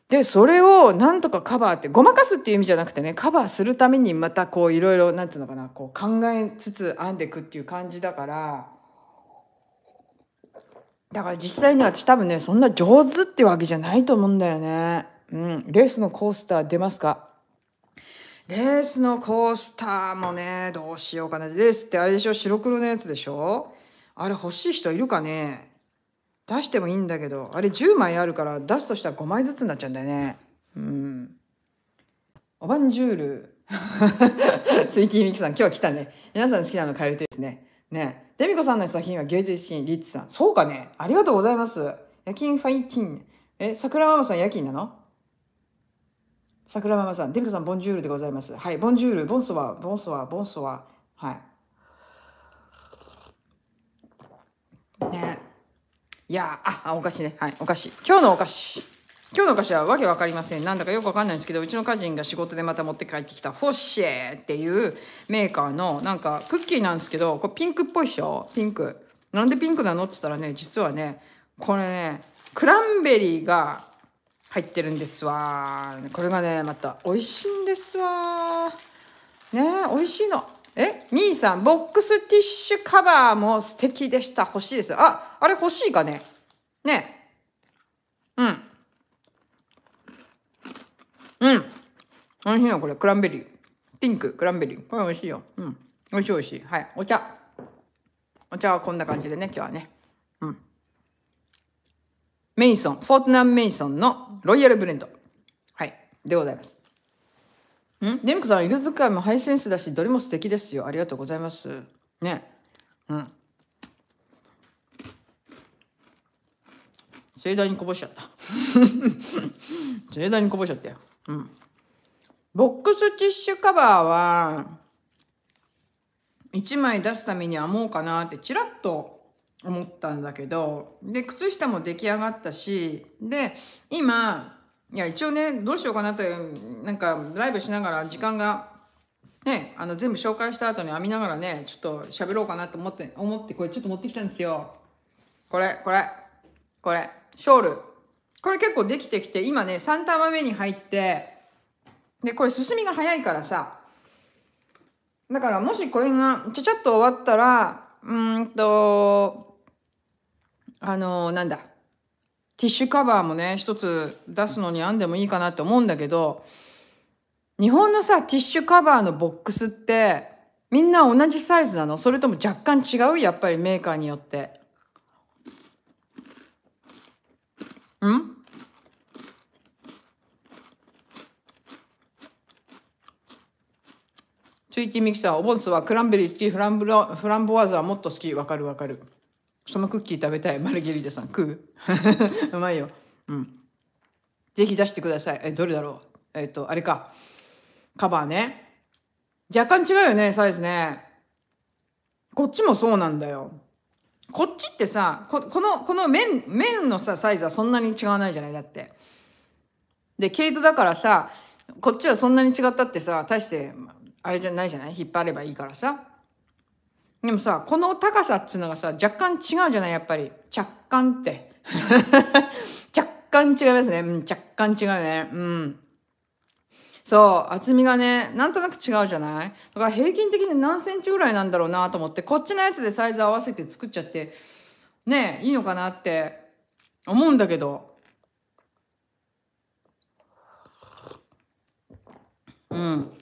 でそれをなんとかカバーってごまかすっていう意味じゃなくてねカバーするためにまたこういろいろなんていうのかなこう考えつつ編んでいくっていう感じだからだから実際に私多分ねそんな上手ってわけじゃないと思うんだよね。うん、レースのコースター出ますかレースのコースターもねどうしようかなレースってあれでしょ白黒のやつでしょあれ欲しい人いるかね出してもいいんだけどあれ10枚あるから出すとしたら5枚ずつになっちゃうんだよねうんおばんじゅうるツ イティーミキさん今日は来たね皆さん好きなの変えるとですねねデミコさんの作品は芸術シーンリッチさんそうかねありがとうございます夜勤ファイティンえ桜ママさん夜勤なの桜ママさんデミコさんボンジュールでございますはいボンジュールボンソワボンソワボンソワはいねいやあ、あ、お菓子ね。はい、お菓子。今日のお菓子。今日のお菓子はわけわかりません。なんだかよくわかんないんですけど、うちの家人が仕事でまた持って帰ってきたフォッシェーっていうメーカーのなんかクッキーなんですけど、これピンクっぽいでしょピンク。なんでピンクなのって言ったらね、実はね、これね、クランベリーが入ってるんですわ。これがね、また美味しいんですわ。ね美味しいの。えみーさん、ボックスティッシュカバーも素敵でした。欲しいです。あ、あれ欲しいかねね。うん。うん。美味しいよ、これ。クランベリー。ピンク、クランベリー。これ美味しいよ。うん。美味しい美味しい。はい。お茶。お茶はこんな感じでね、今日はね。うん。メイソン、フォートナン・メイソンのロイヤルブレンド。はい。でございます。んデミコさん、色使いもハイセンスだし、どれも素敵ですよ。ありがとうございます。ね。うん。盛大にこぼしちゃった。盛大にこぼしちゃったよ。うん。ボックスティッシュカバーは、1枚出すために編もうかなってちらっと思ったんだけど、で、靴下も出来上がったし、で、今、いや、一応ね、どうしようかなって、なんかライブしながら時間が、ね、あの全部紹介した後に編みながらね、ちょっと喋ろうかなと思って、思って、これちょっと持ってきたんですよ。これ、これ、これ、ショール。これ結構できてきて、今ね、3玉目に入って、で、これ進みが早いからさ、だからもしこれがちゃちゃっと終わったら、うんと、あのー、なんだ、ティッシュカバーもね、一つ出すのにあんでもいいかなって思うんだけど、日本のさ、ティッシュカバーのボックスって、みんな同じサイズなのそれとも若干違うやっぱりメーカーによって。んツイィミキさん、お盆スはクランベリー好き、フランブロフランボワーズはもっと好き。わかるわかる。そのクッキー食べたいマルゲリータさん食う うまいようんぜひ出してくださいえどれだろうえっ、とあれかカバーね若干違うよねサイズねこっちもそうなんだよこっちってさこのこの麺、面のさサイズはそんなに違わないじゃないだってで毛糸だからさこっちはそんなに違ったってさ大してあれじゃないじゃない引っ張ればいいからさでもさ、この高さっていうのがさ、若干違うじゃないやっぱり。若干って。若干違いますね。うん、若干違うね。うん。そう、厚みがね、なんとなく違うじゃないだから平均的に何センチぐらいなんだろうなと思って、こっちのやつでサイズ合わせて作っちゃって、ねいいのかなって思うんだけど。うん。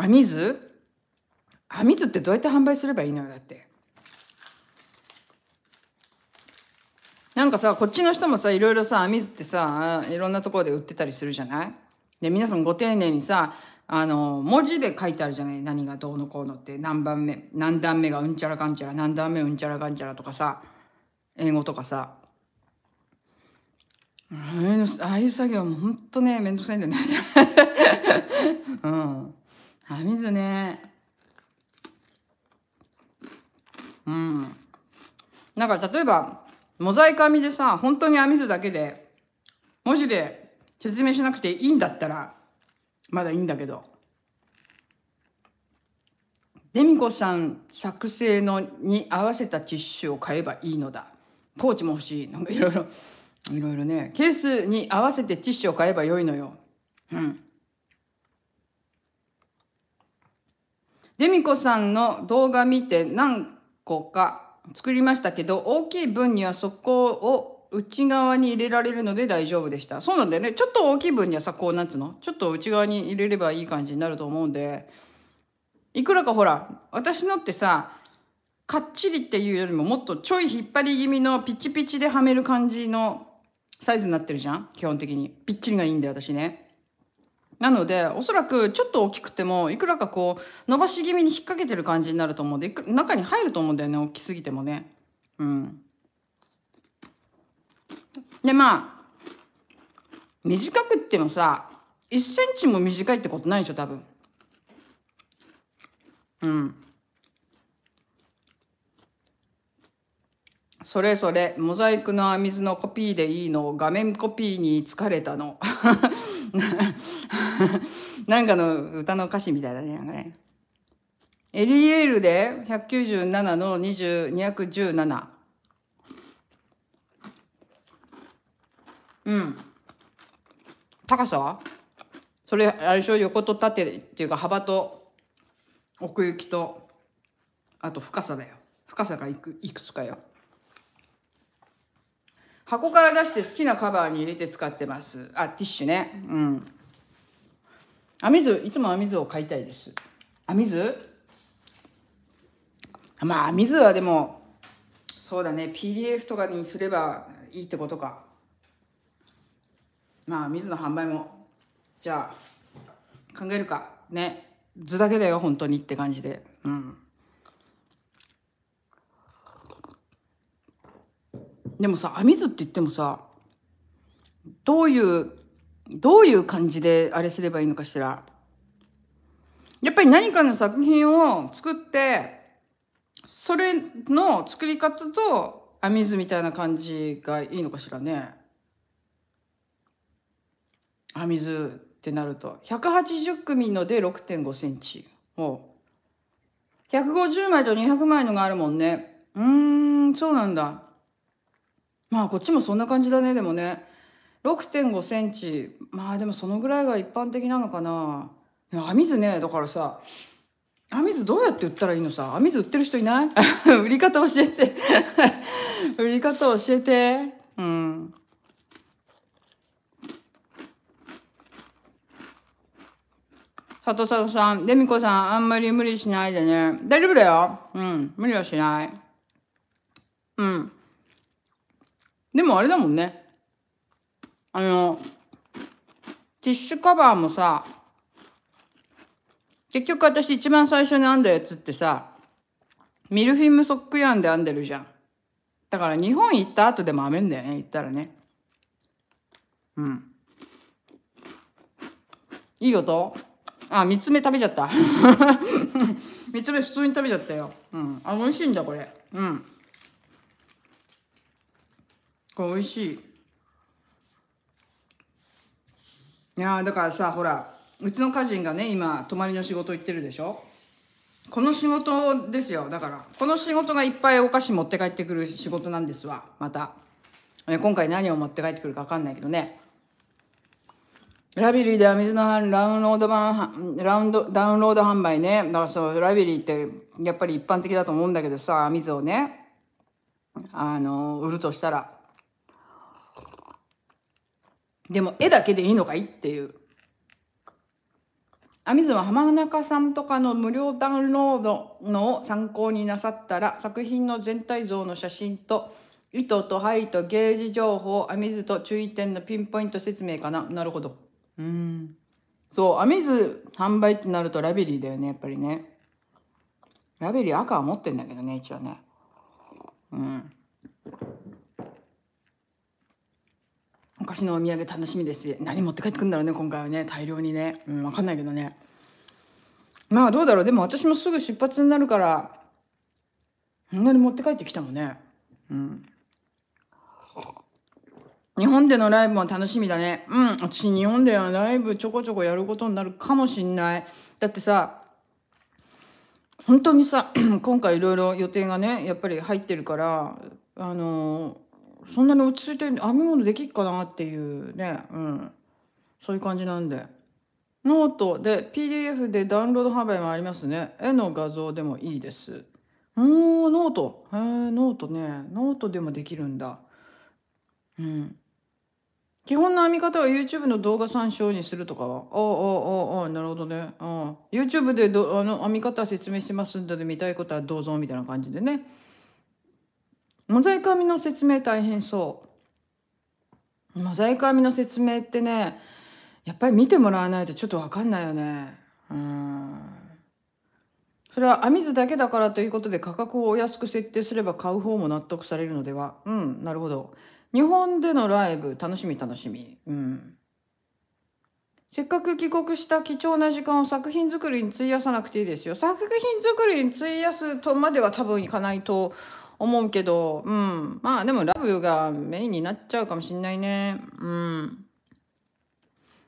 編み図編み図ってどうやって販売すればいいのよだって。なんかさこっちの人もさいろいろさ編み図ってさいろんなところで売ってたりするじゃないで皆さんご丁寧にさあの文字で書いてあるじゃない何がどうのこうのって何番目何段目がうんちゃらかんちゃら何段目うんちゃらかんちゃらとかさ英語とかさああいうのああいう作業もほんとねめんどくさいんだよね うん編み図ねうん。なんか例えば、モザイク編みでさ、本当に編み図だけで、文字で説明しなくていいんだったら、まだいいんだけど。デミコさん作成のに合わせたティッシュを買えばいいのだ。ポーチも欲しい。なんかいろいろ、いろいろね。ケースに合わせてティッシュを買えばよいのよ。うん。デミコさんの動画見てなん個か作りましたけど大きい分にはそこを内側に入れられるので大丈夫でしたそうなんだよねちょっと大きい分にはさこうなんつうのちょっと内側に入れればいい感じになると思うんでいくらかほら私のってさかっちりっていうよりももっとちょい引っ張り気味のピチピチではめる感じのサイズになってるじゃん基本的にピッチリがいいんだよ私ねなのでおそらくちょっと大きくてもいくらかこう伸ばし気味に引っ掛けてる感じになると思うんで中に入ると思うんだよね大きすぎてもね。うん、でまあ短くってもさ1センチも短いってことないでしょ多分。うん。それそれ、モザイクの編み図のコピーでいいの、画面コピーに疲れたの。なんかの歌の歌詞みたいだね、なんかね。エリエールで197の20 217。うん。高さはそれ、あれでしょ横と縦っていうか幅と奥行きと、あと深さだよ。深さがいくいくつかよ。箱から出して好きなカバーに入れて使ってます。あ、ティッシュね。うん。編み図いつも編み図を買いたいです。雨水まあ、雨水はでも、そうだね、PDF とかにすればいいってことか。まあ、水の販売も、じゃあ、考えるか。ね。図だけだよ、本当にって感じで。うん。でもさ編み図って言ってもさどういうどういう感じであれすればいいのかしらやっぱり何かの作品を作ってそれの作り方と編み図みたいな感じがいいのかしらね編み図ってなると180組ので6 5センチを150枚と200枚のがあるもんねうんそうなんだまあこっちもそんな感じだねでもね6.5センチまあでもそのぐらいが一般的なのかな編み図ねだからさ編み図どうやって売ったらいいのさ編み図売ってる人いない 売り方教えて 売り方教えてうんさとさとさん、デミコさん、あんまり無理しないでね。大丈夫だよ。うん、無理はしない。うん。でもあれだもんね。あの、ティッシュカバーもさ、結局私一番最初に編んだやつってさ、ミルフィムソックヤンで編んでるじゃん。だから日本行った後でも編めんだよね、行ったらね。うん。いい音あ、三つ目食べちゃった。三つ目普通に食べちゃったよ。うん。あ、美味しいんだ、これ。うん。これ美味しいいやだからさほらうちの家人がね今泊まりの仕事行ってるでしょこの仕事ですよだからこの仕事がいっぱいお菓子持って帰ってくる仕事なんですわまた今回何を持って帰ってくるか分かんないけどねラビリーでは水のラウンロード版、ラウンド、ダウンロード販売ね。だからそう、ラビリーってやっぱり一般的だと思うんだけどさ、水をね、あの、売るとしたら。でも絵だけでいいのかいっていう。アミズは浜中さんとかの無料ダウンロードのを参考になさったら作品の全体像の写真と意図と灰とゲージ情報アミズと注意点のピンポイント説明かななるほどうんそうアミズ販売ってなるとラベリーだよねやっぱりねラベリー赤は持ってんだけどね一応ねうんお菓子のお土産楽しみですし何持って帰ってくんだろうね今回はね大量にね、うん、分かんないけどねまあどうだろうでも私もすぐ出発になるからこんなに持って帰ってきたもんねうん日本でのライブも楽しみだねうん私日本ではライブちょこちょこやることになるかもしんないだってさ本当にさ 今回いろいろ予定がねやっぱり入ってるからあのそんなに落ち着いて編み物できっかなっていうね、うん、そういう感じなんで。ノートで PDF でダウンロード販売もありますね。絵の画像でもいいです。おーノート。へえ、ノートね。ノートでもできるんだ。うん。基本の編み方は YouTube の動画参照にするとかは。ああ、ああ、ああ、なるほどね。ああ YouTube でどあの編み方説明してますんで、見たいことはどうぞみたいな感じでね。モザイク編みの説明大変そう。モザイク編みの説明ってね、やっぱり見てもらわないとちょっとわかんないよね。うん。それは編み図だけだからということで価格をお安く設定すれば買う方も納得されるのでは。うん、なるほど。日本でのライブ、楽しみ楽しみ。うん。せっかく帰国した貴重な時間を作品作りに費やさなくていいですよ。作品作りに費やすとまでは多分いかないと思うけど、うん。まあでもラブがメインになっちゃうかもしんないね。うん。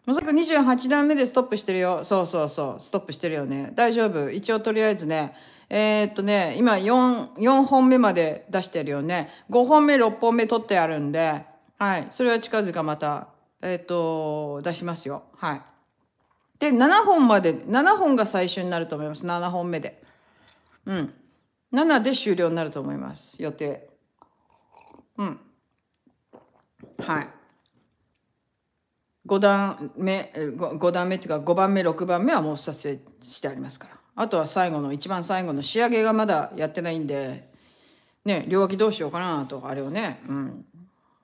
まさか28段目でストップしてるよ。そうそうそう。ストップしてるよね。大丈夫。一応とりあえずね。えー、っとね、今4、4本目まで出してるよね。5本目、6本目取ってあるんで、はい。それは近々また、えー、っと、出しますよ。はい。で、7本まで、7本が最終になると思います。7本目で。うん。7で終了になると思います。予定。うん。はい。5段目 5, 段目っていうか5番目6番目はもう撮影してありますからあとは最後の一番最後の仕上げがまだやってないんでね両脇どうしようかなとあれをねうん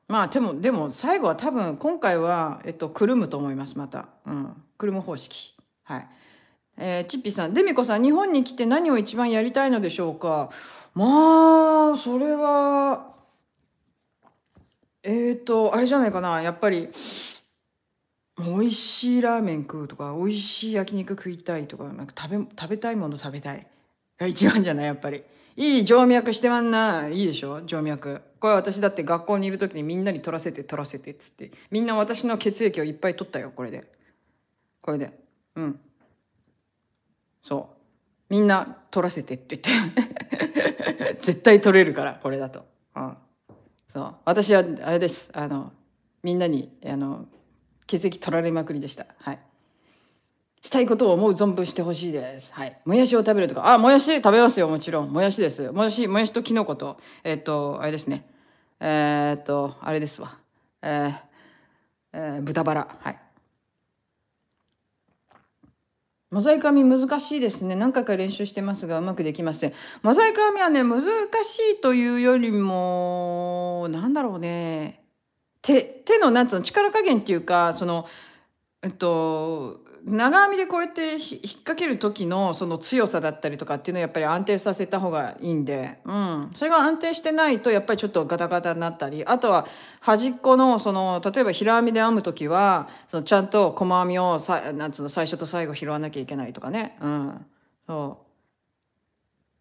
まあでもでも最後は多分今回はえっとくるむと思いますまたうんくるむ方式はい。えー、チッピさん、デミコさん、日本に来て何を一番やりたいのでしょうかまあ、それは、えっ、ー、と、あれじゃないかな、やっぱり、美味しいラーメン食うとか、美味しい焼肉食いたいとか、なんか食べ、食べたいもの食べたい。が一番じゃない、やっぱり。いい静脈してまんな。いいでしょ静脈。これ私だって学校にいる時にみんなに取らせて取らせてっつって。みんな私の血液をいっぱい取ったよ、これで。これで。うん。そうみんな取らせてって言って 絶対取れるからこれだと、うん、そう私はあれですあのみんなにあの血液取られまくりでしたはいしたいことを思う存分してほしいです。はい。もやしを食べるとか。あ、もやし食べますよ、もちろん。もやしです。もやし、もやしときのこと、えっ、と、あれですね。えー、っと、あれですわ。えー、えー、豚バラ。はい。モザイク編み難しいですね。何回か練習してますが、うまくできません。モザイク編みはね、難しいというよりも、なんだろうね。手、手の、なんつうの、力加減っていうか、その、えっと、長編みでこうやって引っ掛ける時のその強さだったりとかっていうのをやっぱり安定させた方がいいんで、うん。それが安定してないとやっぱりちょっとガタガタになったり、あとは端っこのその、例えば平編みで編む時は、そのちゃんと細編みをさ、なんつうの、最初と最後拾わなきゃいけないとかね。うん。そう。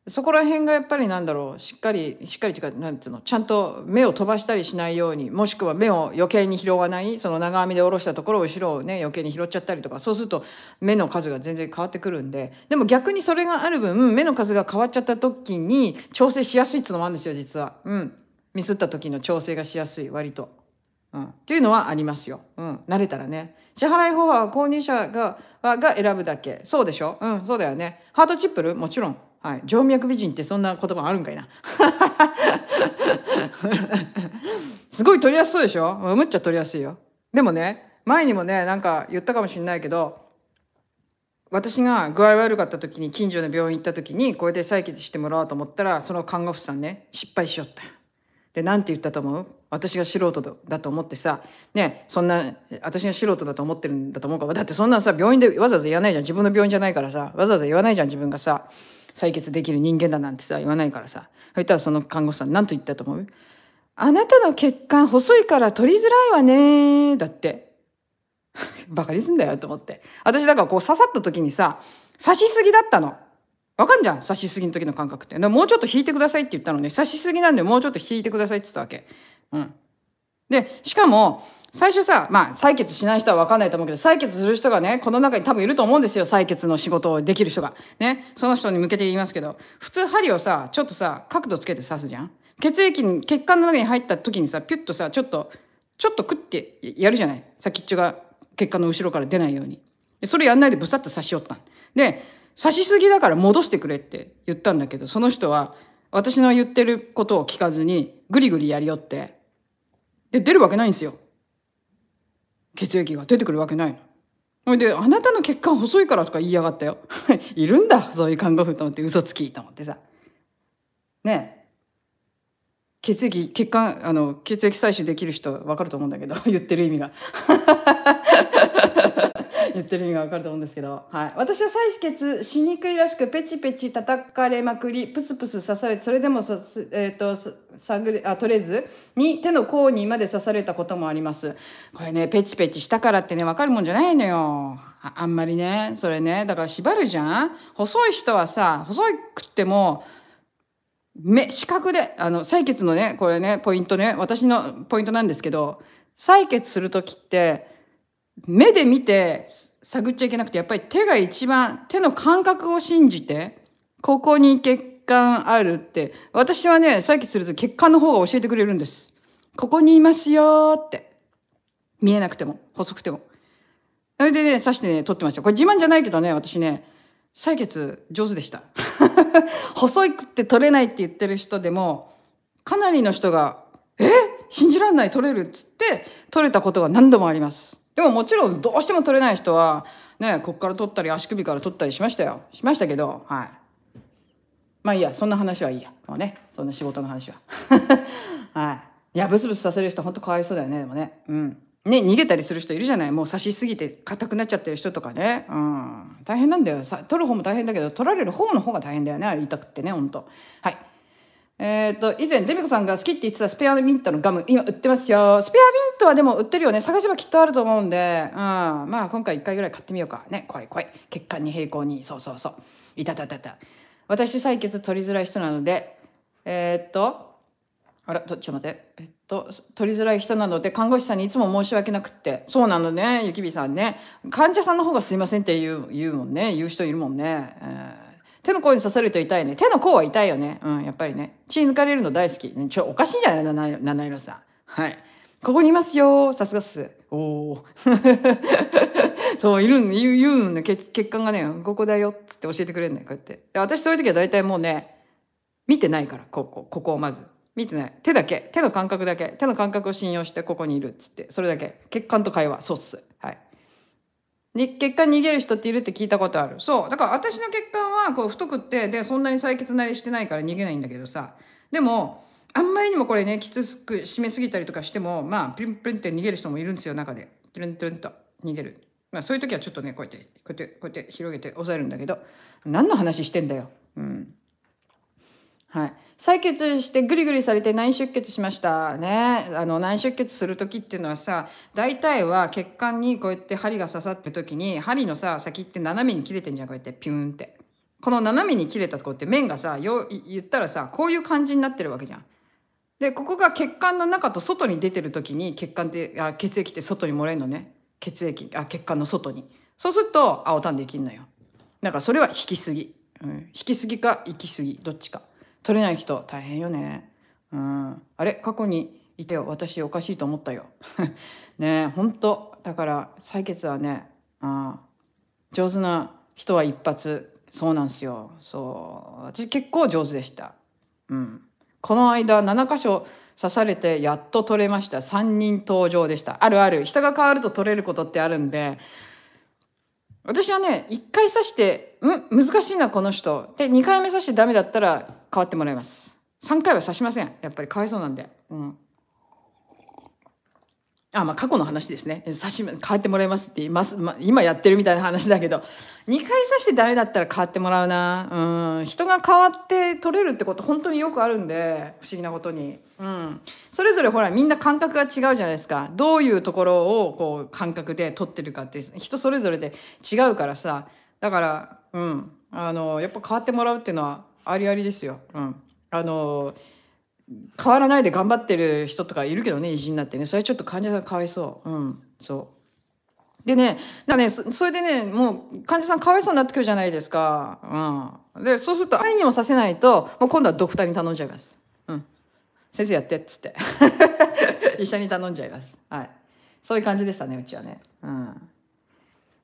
そこら辺がやっぱりなんだろうしっかりしっかりというかなんていうのちゃんと目を飛ばしたりしないようにもしくは目を余計に拾わないその長編みで下ろしたところを後ろをね余計に拾っちゃったりとかそうすると目の数が全然変わってくるんででも逆にそれがある分目の数が変わっちゃった時に調整しやすいっていうのもあるんですよ実は。うん、ミスった時の調整がしやすい割と。うん、っていうのはありますよ。うん、慣れたらね。支払い方法は購入者がが選ぶだけ。そうでしょうん、そうだよね。ハートチップルもちろん。はい、静脈美人ってそんな言葉あるんかいな すごい取りやすそうでしょむっちゃ取りやすいよでもね前にもねなんか言ったかもしんないけど私が具合悪かった時に近所の病院行った時にこれで採血してもらおうと思ったらその看護婦さんね失敗しよったで何て言ったと思う私が素人だと思ってさねそんな私が素人だと思ってるんだと思うからだってそんなさ病院でわざわざ言わないじゃん自分の病院じゃないからさわざわざ言わないじゃん自分がさ採血できる人間だなんてさ言わないからさそしたらその看護師さん何と言ったと思うあなたの血管細いから取りづらいわねだって。バカにすんだよと思って。私だからこう刺さった時にさ、刺しすぎだったの。わかんじゃん刺しすぎの時の感覚って。もうちょっと引いてくださいって言ったのね。刺しすぎなんでもうちょっと引いてくださいって言ったわけ。うん。で、しかも、最初さ、まあ、採血しない人は分かんないと思うけど、採血する人がね、この中に多分いると思うんですよ。採血の仕事をできる人が。ね。その人に向けて言いますけど、普通針をさ、ちょっとさ、角度つけて刺すじゃん血液に、血管の中に入った時にさ、ピュッとさ、ちょっと、ちょっとクッてやるじゃない先っちょが血管の後ろから出ないように。それやんないでブサッと刺しよったで、刺しすぎだから戻してくれって言ったんだけど、その人は、私の言ってることを聞かずに、ぐりぐりやりよって、で、出るわけないんですよ。血液が出てくるわけないの。ほいで、あなたの血管細いからとか言いやがったよ。いるんだ、そういう看護婦と思って、嘘つきと思ってさ。ねえ。血液、血管、あの、血液採取できる人わかると思うんだけど、言ってる意味が。言ってる意味がわかると思うんですけど、はい。私は採血しにくいらしく、ペチペチ叩かれまくり、プスプス刺されて、それでもさ、えっ、ー、と、探れ、あ、取れずに、手の甲にまで刺されたこともあります。これね、ペチペチしたからってね、わかるもんじゃないのよ。ああんまりね、それね、だから縛るじゃん細い人はさ、細いくっても、目、視覚で、あの、採血のね、これね、ポイントね、私のポイントなんですけど、採血する時って、目で見て探っちゃいけなくて、やっぱり手が一番、手の感覚を信じて、ここに血管あるって、私はね、さっきすると血管の方が教えてくれるんです。ここにいますよって。見えなくても、細くても。それでね、刺してね、撮ってました。これ自慢じゃないけどね、私ね、採血上手でした。細くって取れないって言ってる人でも、かなりの人が、え信じらんない取れるっつって、取れたことが何度もあります。でももちろんどうしても取れない人は、ね、こっから取ったり足首から取ったりしましたよ。しましたけど、はい。まあいいや、そんな話はいいや。もうね、そんな仕事の話は。はい。いや、ブスブスさせる人ほんとかわいそうだよね、でもね。うん。ね、逃げたりする人いるじゃないもう刺しすぎて硬くなっちゃってる人とかね。うん。大変なんだよ。さ取る方も大変だけど、取られる方の方が大変だよね。あれ痛くってね、ほんと。はい。えっ、ー、と、以前、デミコさんが好きって言ってたスペアミントのガム、今売ってますよ。スペアミントはでも売ってるよね。探せばきっとあると思うんで、うん。まあ、今回1回ぐらい買ってみようか。ね、怖い怖い。血管に平行に、そうそうそう。いたたたた。私、採血取りづらい人なので、えっ、ー、と、あら、ちょっと待って。えっと、取りづらい人なので、看護師さんにいつも申し訳なくって。そうなのね、ゆきびさんね。患者さんの方がすいませんって言う、言うもんね。言う人いるもんね。えー手の甲に刺されると痛いね。手の甲は痛いよね。うん、やっぱりね。血抜かれるの大好き。ちょ、おかしいんじゃない七色さん。はい。ここにいますよ。さすがっす。おお。そう、いるん、言う、言うの、血、血管がね、ここだよ、つって教えてくれるんだよ、こうやって。私そういう時は大体もうね、見てないから、ここ、ここをまず。見てない。手だけ、手の感覚だけ、手の感覚を信用してここにいる、つって。それだけ。血管と会話、そうっす。で血管逃げる人っているって聞いたことあるそうだから私の血管はこう太くってでそんなに採血なりしてないから逃げないんだけどさでもあんまりにもこれねきつく締めすぎたりとかしてもまあプリンプリンって逃げる人もいるんですよ中でトゥルントゥルンと逃げる、まあ、そういう時はちょっとねこうやってこうやってこうやって広げて押さえるんだけど何の話してんだようん。はい、採血してグリグリされて内出血しましたねあの内出血する時っていうのはさ大体は血管にこうやって針が刺さってる時に針のさ先って斜めに切れてんじゃんこうやってピュンってこの斜めに切れたとこって面がさよ言ったらさこういう感じになってるわけじゃん。でここが血管の中と外に出てる時に血管ってあ血液って外に漏れるのね血液あ血管の外にそうすると青たんできんのよだからそれは引きすぎ、うん、引きすぎか行きすぎどっちか。取れない人大変よね。うん、あれ過去にいてよ私おかしいと思ったよ。ね本当だから採血はね、う上手な人は一発そうなんすよそう私結構上手でした。うん、この間7箇所刺されてやっと取れました3人登場でしたあるある人が変わると取れることってあるんで私はね1回刺して「ん難しいなこの人」で2回目刺してダメだったら代わってもらいます。3回は刺しません。やっぱりかわいそうなんで。うん。あ、まあ過去の話ですね。刺し、変わってもらいますって言います。まあ、今やってるみたいな話だけど、2回刺してダメだったら変わってもらうな。うん。人が変わって取れるってこと本当によくあるんで、不思議なことに。うん。それぞれほら、みんな感覚が違うじゃないですか。どういうところをこう感覚で取ってるかって、人それぞれで違うからさ。だから、うん。あの、やっぱ変わってもらうっていうのは、ありありですよ。うん、あの変わらないで頑張ってる人とかいるけどね意地になってねそれちょっと患者さんかわいそう。うん、そうでね、だねそ、それでね、もう患者さんかわいそうになってくるじゃないですか。うん。で、そうすると愛にもさせないと、もう今度はドクターに頼んじゃいます。うん。先生やってっつって。医者に頼んじゃいます。はい。そういう感じでしたね、うちはね。うん。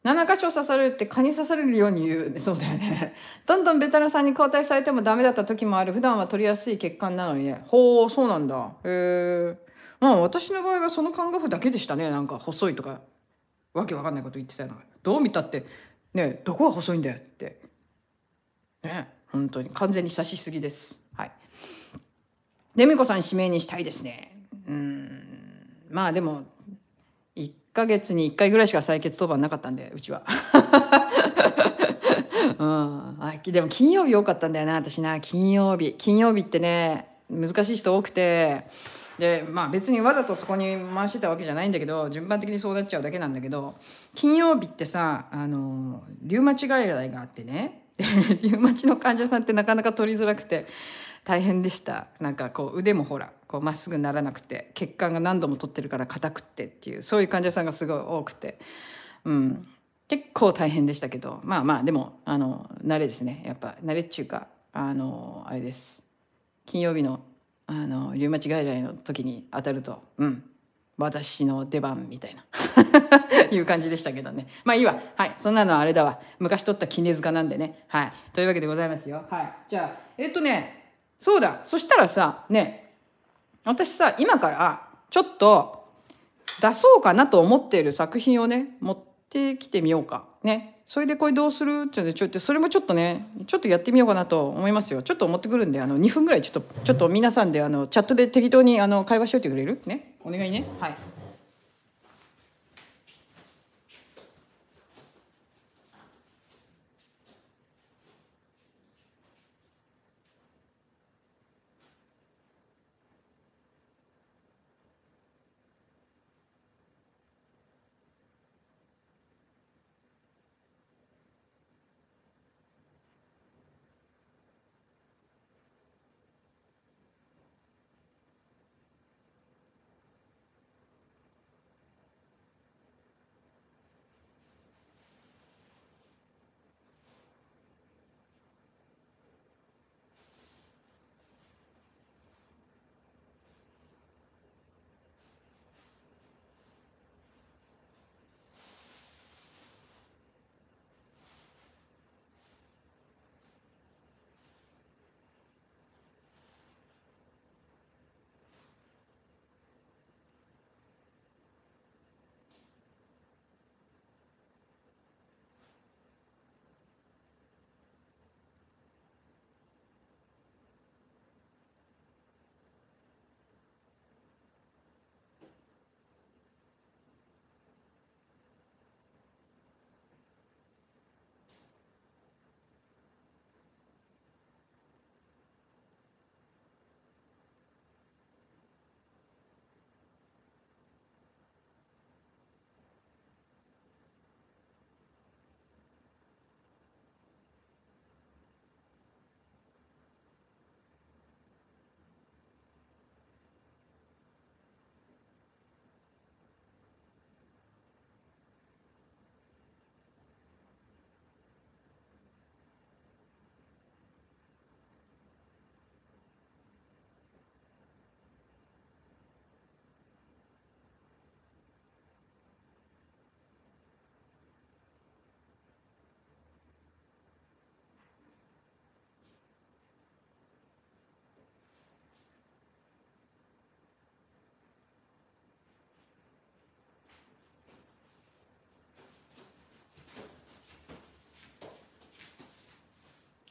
7箇所刺されるって蚊に刺されるように言うそうだよね どんどんベタラさんに交代されてもダメだった時もある普段は取りやすい血管なのにねほうそうなんだへえまあ私の場合はその看護婦だけでしたねなんか細いとかわけわかんないこと言ってたよどう見たってねどこが細いんだよってね本当に完全に刺しすぎですはいデミコさん指名にしたいですねうんまあでもヶ月に1回ぐらいしか採血当番なかったんでうちは。うん、あでも金曜日多かったんだよな私な金曜日金曜日ってね難しい人多くてでまあ別にわざとそこに回してたわけじゃないんだけど順番的にそうなっちゃうだけなんだけど金曜日ってさあのリウマチ外来があってねリウマチの患者さんってなかなか取りづらくて大変でしたなんかこう腕もほらこうまっすぐならなくて血管が何度も取ってるから硬くってっていうそういう患者さんがすごい多くて、うん、結構大変でしたけどまあまあでもあの慣れですねやっぱ慣れっちゅうかあのあれです金曜日のあのリウマチ外来の時に当たるとうん私の出番みたいな いう感じでしたけどねまあいいわはいそんなのあれだわ昔取った絹塚なんでねはいというわけでございますよはいじゃあえっとねそうだそしたらさね私さ今からちょっと出そうかなと思っている作品をね持ってきてみようかねそれでこれどうするっていうのでちょっとそれもちょっとねちょっとやってみようかなと思いますよちょっと持ってくるんであの2分ぐらいちょっとちょっと皆さんであのチャットで適当にあの会話しといてくれるねお願いねはい。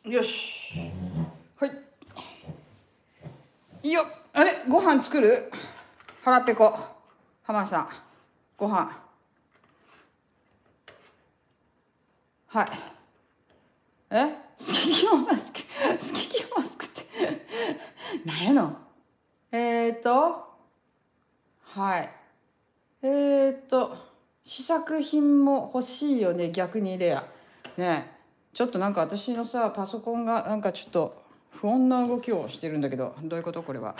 よしはいいいよあれご飯作る腹ペコ浜さんご飯はいえ好きキマスク好きキマスクって何やのえっ、ー、とはいえっ、ー、と試作品も欲しいよね逆にレアねえちょっとなんか私のさパソコンがなんかちょっと不穏な動きをしてるんだけどどういうことこれは、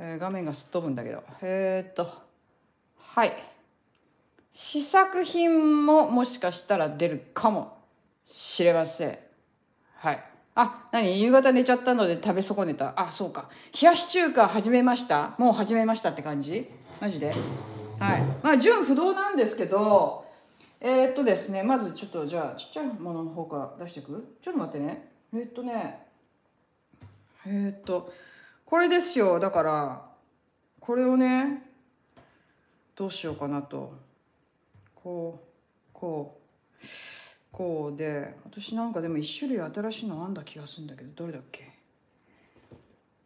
えー、画面がすっ飛ぶんだけどえー、っとはい試作品ももしかしたら出るかもしれませんはいあ何夕方寝ちゃったので食べ損ねたあそうか冷やし中華始めましたもう始めましたって感じマジではいまあ純不動なんですけどえー、っとですね、まずちょっとじゃあちっちゃいものの方から出していくちょっと待ってね。えー、っとね、えー、っと、これですよ。だから、これをね、どうしようかなと。こう、こう、こうで、私なんかでも1種類新しいのあんだ気がするんだけど、どれだっけ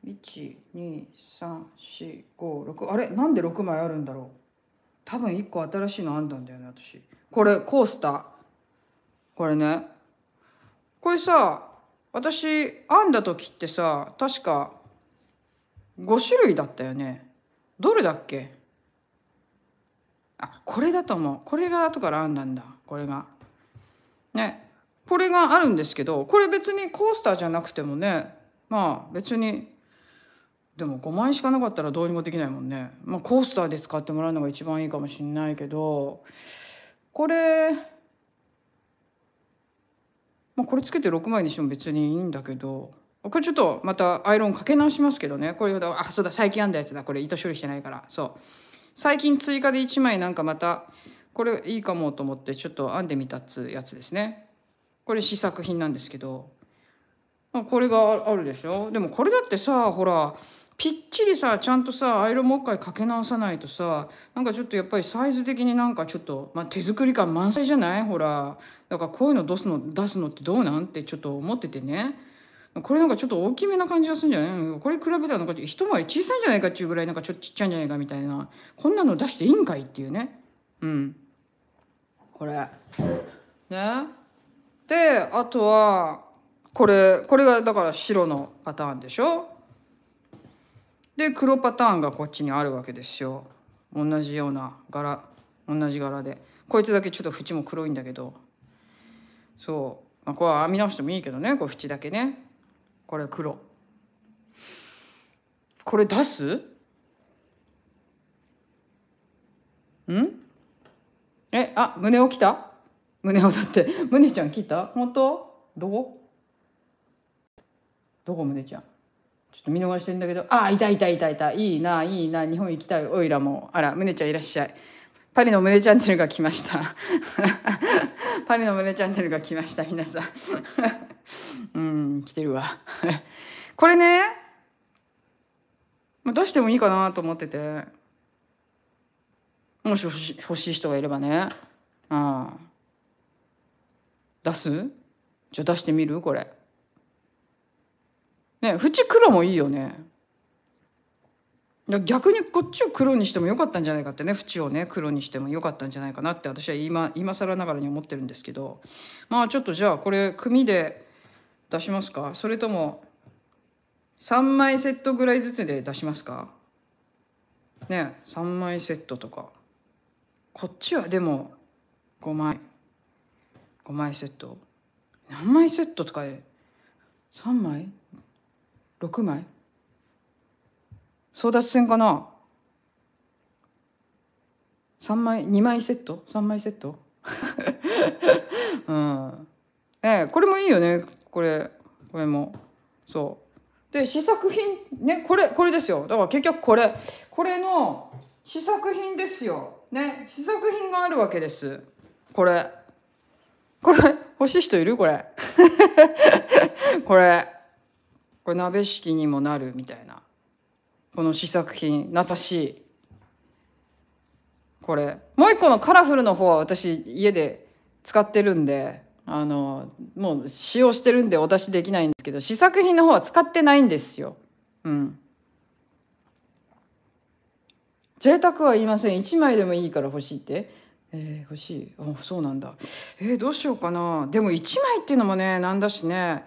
?1,2,3,4,5,6 あれなんで6枚あるんだろう多分1個新しいのあんだんだよね、私。これ、コースター。これね。これさ、私、編んだ時ってさ、確か、5種類だったよね。どれだっけあ、これだと思う。これが後から編んだんだ。これが。ね。これがあるんですけど、これ別にコースターじゃなくてもね、まあ別にでも5万円しかなかったらどうにもできないもんね、まあ、コースターで使ってもらうのが一番いいかもしんないけどこれまあこれつけて6枚にしても別にいいんだけどこれちょっとまたアイロンかけ直しますけどねこれあそうだ最近編んだやつだこれ糸処理してないからそう最近追加で1枚なんかまたこれいいかもと思ってちょっと編んでみたっつやつですねこれ試作品なんですけどこれがあるでしょでもこれだってさほらぴっちりさちゃんとさアイロンもう一回かけ直さないとさなんかちょっとやっぱりサイズ的になんかちょっと、まあ、手作り感満載じゃないほらだからこういうの出すの出すのってどうなんってちょっと思っててねこれなんかちょっと大きめな感じがするんじゃないこれ比べたらなんか一回り小さいんじゃないかっていうぐらいなんかちょっとちっちゃいんじゃないかみたいなこんなの出していいんかいっていうねうんこれねであとはこれこれがだから白のパターンでしょで黒パターンがこっちにあるわけですよ同じような柄同じ柄でこいつだけちょっと縁も黒いんだけどそう、まあ、これは編み直してもいいけどねこう縁だけねこれ黒これ出すんえあ胸を切た胸をだって胸ちゃん切った本当どこどこ胸ちゃんちょっと見逃してんだけどああいたいたいたいたいいないいな日本行きたいおいらもあらむねちゃんいらっしゃいパリのむねチャンネルが来ました パリのむねチャンネルが来ました皆さん うん来てるわ これね出してもいいかなと思っててもし欲し欲しい人がいればねああ出すじゃあ出してみるこれ。ね縁黒もいいよね逆にこっちを黒にしてもよかったんじゃないかってね縁をね黒にしてもよかったんじゃないかなって私は今今更ながらに思ってるんですけどまあちょっとじゃあこれ組で出しますかそれとも3枚セットぐらいずつで出しますかね3枚セットとかこっちはでも5枚5枚セット何枚セットとかで3枚6枚争奪戦かな3枚2枚セット3枚セット うんええこれもいいよねこれこれもそうで試作品ねこれこれですよだから結局これこれの試作品ですよね試作品があるわけですこれこれ欲しい人いるこれ これこれ鍋敷きにもなるみたいなこの試作品懐かしいこれもう一個のカラフルの方は私家で使ってるんであのもう使用してるんでお出しできないんですけど試作品の方は使ってないんですよ。うん。贅沢は言いません1枚でもいいから欲しいってえー、欲しいあそうなんだえー、どうしようかなでも1枚っていうのもねなんだしね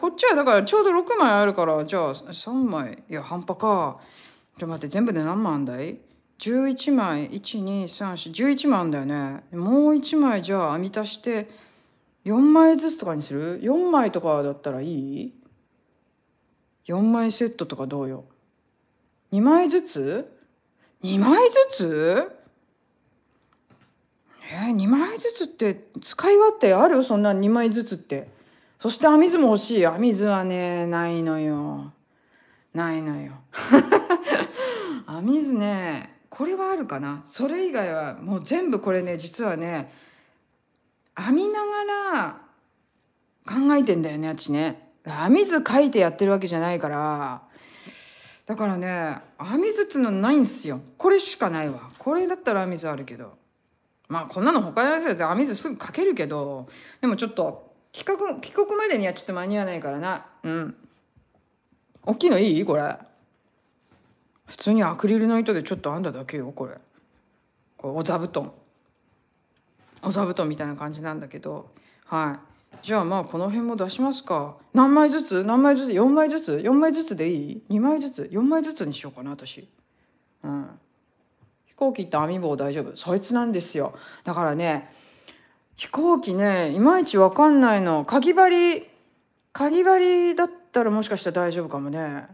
こっちはだからちょうど6枚あるからじゃあ3枚いや半端かちょっと待って全部で何枚あんだい ?11 枚123411枚あんだよねもう1枚じゃあ編み足して4枚ずつとかにする ?4 枚とかだったらいい ?4 枚セットとかどうよ2枚ずつ ?2 枚ずつえー、2枚ずつって使い勝手あるそんな2枚ずつってそして編み図も欲しい編み図はねないのよないのよ編み 図ねこれはあるかなそれ以外はもう全部これね実はね編みながら考えてんだよねあっちね編み図書いてやってるわけじゃないからだからね編み図っつうのないんすよこれしかないわこれだったら編み図あるけどまあこんなの他のやつだとみ図すぐかけるけど、でもちょっと帰国、帰国までにはちょっと間に合わないからな。うん。大きいのいいこれ。普通にアクリルの糸でちょっと編んだだけよ、これ。これお座布団。お座布団みたいな感じなんだけど。はい。じゃあまあこの辺も出しますか。何枚ずつ何枚ずつ ?4 枚ずつ ?4 枚ずつでいい ?2 枚ずつ ?4 枚ずつにしようかな、私。うん。飛行機って網棒大丈夫そいつなんですよだからね飛行機ねいまいちわかんないのかぎ針かぎ針だったらもしかしたら大丈夫かもね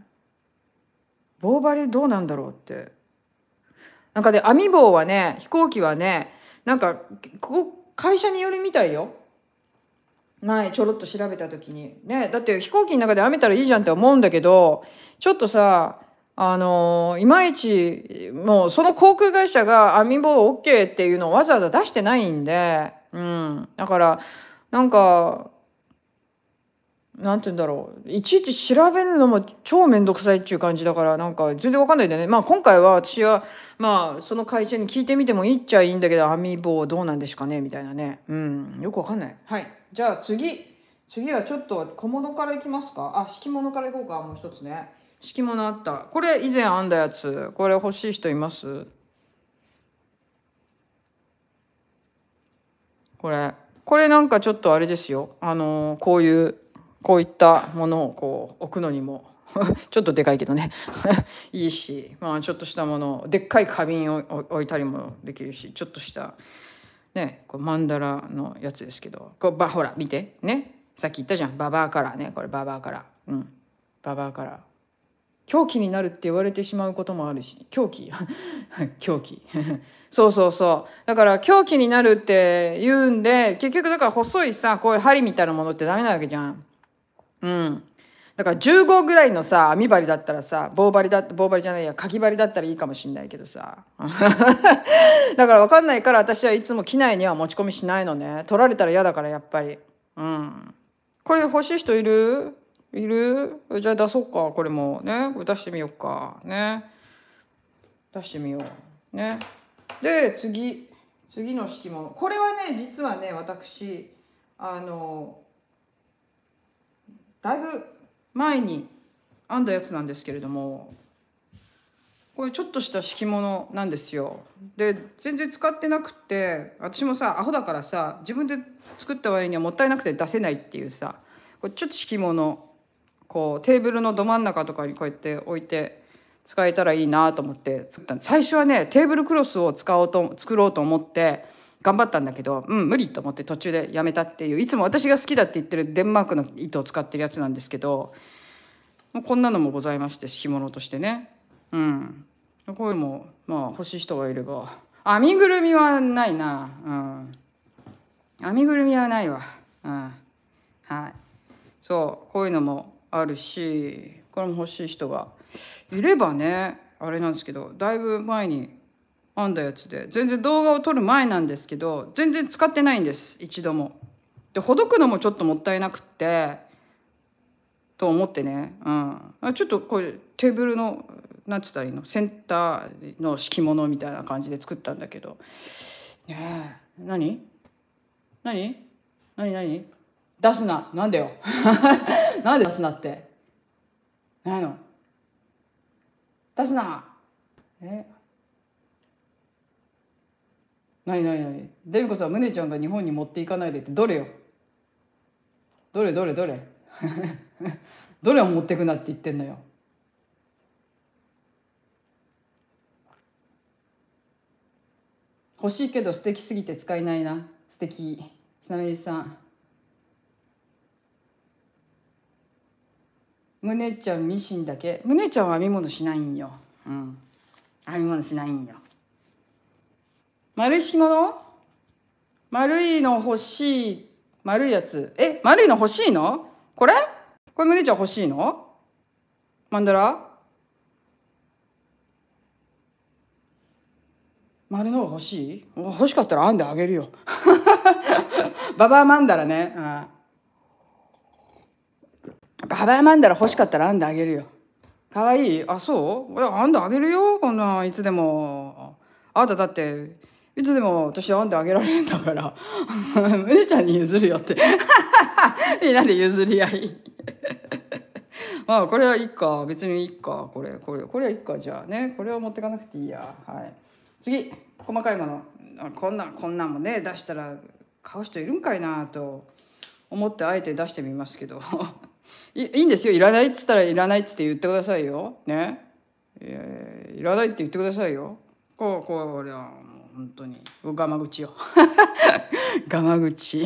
棒針どうなんだろうってなんかで網棒はね飛行機はねなんかここ会社によるみたいよ前ちょろっと調べた時にねだって飛行機の中で編めたらいいじゃんって思うんだけどちょっとさあのいまいち、もうその航空会社が網棒 OK っていうのをわざわざ出してないんで、うん。だから、なんか、なんて言うんだろう。いちいち調べるのも超めんどくさいっていう感じだから、なんか全然わかんないんだよね。まあ今回は私は、まあその会社に聞いてみてもいいっちゃいいんだけど、網棒どうなんですかねみたいなね。うん。よくわかんない。はい。じゃあ次。次はちょっと小物からいきますか。あ、敷物からいこうか。もう一つね。敷物あったこれ以前編んだやつこれ欲しい人いますこれこれなんかちょっとあれですよあのー、こういうこういったものをこう置くのにも ちょっとでかいけどね いいしまあちょっとしたものでっかい花瓶を置いたりもできるしちょっとしたねこうマンダラのやつですけどこうばほら見てねさっき言ったじゃんババアカラーねこれババアカラーうんババアカラー狂気になるって言われてしまうこともあるし狂気 狂気 そうそうそうだから狂気になるって言うんで結局だから細いさこういう針みたいなものってダメなわけじゃんうんだから15ぐらいのさ網針だったらさ棒針だ棒針じゃないやかき針だったらいいかもしんないけどさ だから分かんないから私はいつも機内には持ち込みしないのね取られたら嫌だからやっぱりうんこれ欲しい人いるいるじゃあ出そうか、これも。ね。これ出してみようか。ね。出してみよう。ね。で、次。次の敷物。これはね、実はね、私、あの、だいぶ前に編んだやつなんですけれども、これちょっとした敷物なんですよ。で、全然使ってなくて、私もさ、アホだからさ、自分で作った割にはもったいなくて出せないっていうさ、これちょっと敷物こうテーブルのど真ん中とかにこうやって置いて使えたらいいなと思って作った最初はねテーブルクロスを使おうと作ろうと思って頑張ったんだけどうん無理と思って途中でやめたっていういつも私が好きだって言ってるデンマークの糸を使ってるやつなんですけどこんなのもございまして敷物としてねうんこういうのもまあ欲しい人がいれば編みぐるみはないなうん編みぐるみはないわうんはいそうこういうのもあるしこれも欲しい人がいればねあれなんですけどだいぶ前に編んだやつで全然動画を撮る前なんですけど全然使ってないんです一度も。でほどくのもちょっともったいなくってと思ってね、うん、ちょっとこれテーブルのなんつったらいいのセンターの敷物みたいな感じで作ったんだけどねえ何何何何出すななんでよ なんで出すなってないの出すなえなになになにデミコさん、むねちゃんが日本に持っていかないでって、どれよどれどれどれ どれを持ってくなって言ってんのよ。欲しいけど素敵すぎて使えないな。素敵。スナメリさん。胸ちゃんミシンだけ胸ちゃんは編み物しないんよ、うん、編み物しないんよ丸い敷物丸いの欲しい丸いやつえ丸いの欲しいのこれこれ胸ちゃん欲しいのマンダラ丸のが欲しい欲しかったら編んであげるよ ババアマンダラね、うんガバヤマンダラ欲しかったら編んであげるよ。かわいいあ、そう編んであげるよ。こんな、いつでも。あなただって、いつでも私編んであげられるんだから。む ねちゃんに譲るよって。みんなで譲り合い。ま あ、これはいっか。別にいっか。これ、これ、これはいっか。じゃあね。これを持ってかなくていいや。はい。次。細かいもの。こんな、こんなんもね、出したら買う人いるんかいなと思って、あえて出してみますけど。いいいんですよいらないっつったらいらないっつって言ってくださいよねいらないって言ってくださいよこうこれはもう本当にガマ口よガマ 口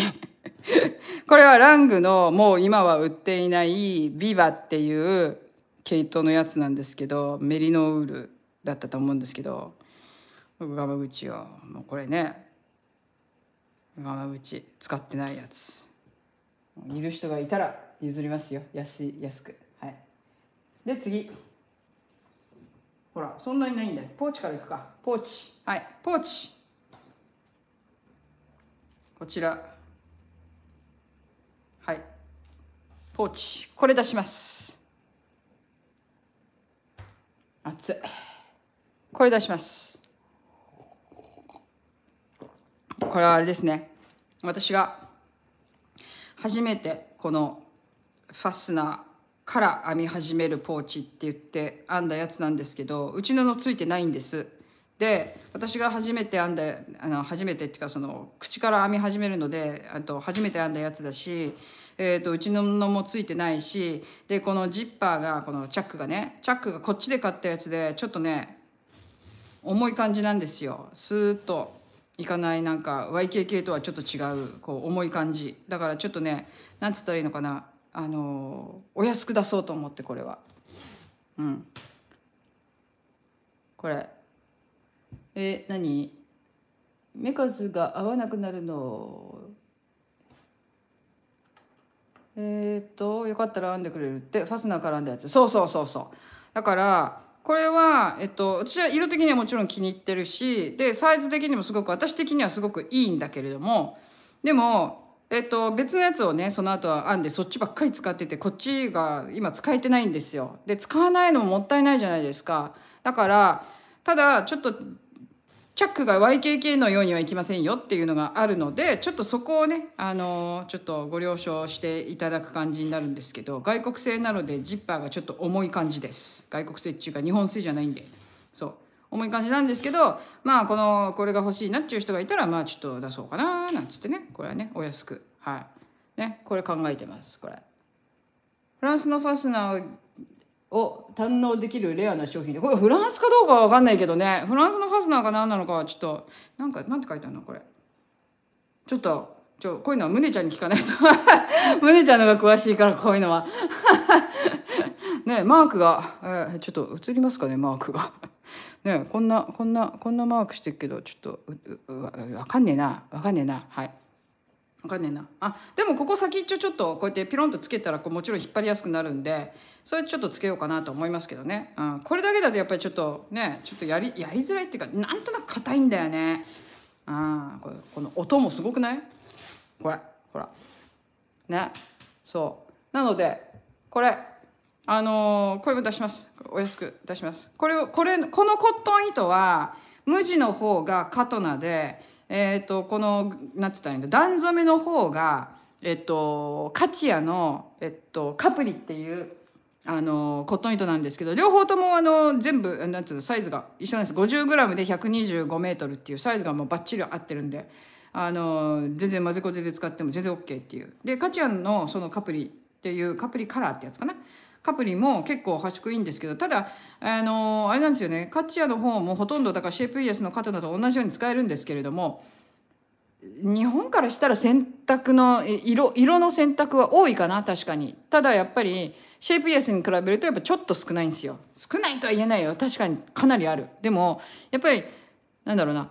これはラングのもう今は売っていないビバっていう毛糸のやつなんですけどメリノウールだったと思うんですけどガマ口よもうこれねガマ口使ってないやついる人がいたら譲りますよ安い安くはいで次ほらそんなにないんだ。ポーチからいくかポーチはいポーチこちらはいポーチこれ出します熱いこれ出しますこれはあれですね私が初めてこのファスナーから編み始めるポーチって言って編んだやつなんですけどうちののついてないんです。で私が初めて編んだあの初めてっていうかその口から編み始めるのであと初めて編んだやつだし、えーと、うちののもついてないしでこのジッパーがこのチャックがねチャックがこっちで買ったやつでちょっとね重い感じなんですよスーッといかないなんか YKK とはちょっと違うこう重い感じだからちょっとね何つったらいいのかなあのお安く出そうと思ってこれはうんこれえ何目数が合わなくなるのえっ、とよかったら編んでくれるってファスナーから編んだやつそうそうそうそうだからこれは、えっと、私は色的にはもちろん気に入ってるしでサイズ的にもすごく私的にはすごくいいんだけれどもでもえっと、別のやつをねその後は編んでそっちばっかり使っててこっちが今使えてないんですよで使わないのももったいないじゃないですかだからただちょっとチャックが YKK のようにはいきませんよっていうのがあるのでちょっとそこをねあのちょっとご了承していただく感じになるんですけど外国製なのでジッパーがちょっと重い感じです外国製っていうか日本製じゃないんでそう重い感じなんですけど、まあ、この、これが欲しいなっていう人がいたら、まあ、ちょっと出そうかな、なんつってね。これはね、お安く。はい。ね、これ考えてます、これ。フランスのファスナーを堪能できるレアな商品で、これフランスかどうかはわかんないけどね、フランスのファスナーが何なのかはちょっと、なんか、なんて書いてあるのこれ。ちょっと、ちょ、こういうのはむねちゃんに聞かないと。む ねちゃんのが詳しいから、こういうのは。ね、マークが、えー、ちょっと映りますかね、マークが。ねこんなこんなこんなマークしてるけどちょっとわかんねえなわかんねえなはい。わかんねえなあでもここ先一ちょちょっとこうやってピロンとつけたらこうもちろん引っ張りやすくなるんでそれちょっとつけようかなと思いますけどね、うん、これだけだとやっぱりちょっとねちょっとやりやりづらいっていうかなんとなく硬いんだよねあこれこの音もすごくないこれほらねそうなのでこれあのこれも出しますお安く出しますこれをこれこのコットン糸は無地の方がカトナで、えーと、この何て言ったらいいんだ段染めの方が、えっと、カチアの、えっと、カプリっていうあのコットン糸なんですけど両方ともあの全部なんつうのサイズが一緒なんです 50g で 125m っていうサイズがもうばっちり合ってるんであの全然混ぜこぜで使っても全然 OK っていう。でカチアのそのカプリっていうカプリカラーってやつかなカプリも結構端くいいんですけどただあのあれなんですよねカッチアの方もほとんどだからシェイプイエスの方だと同じように使えるんですけれども日本からしたら選択の色色の選択は多いかな確かにただやっぱりシェイプイエスに比べるとやっぱちょっと少ないんですよ少ないとは言えないよ確かにかなりあるでもやっぱりなんだろうな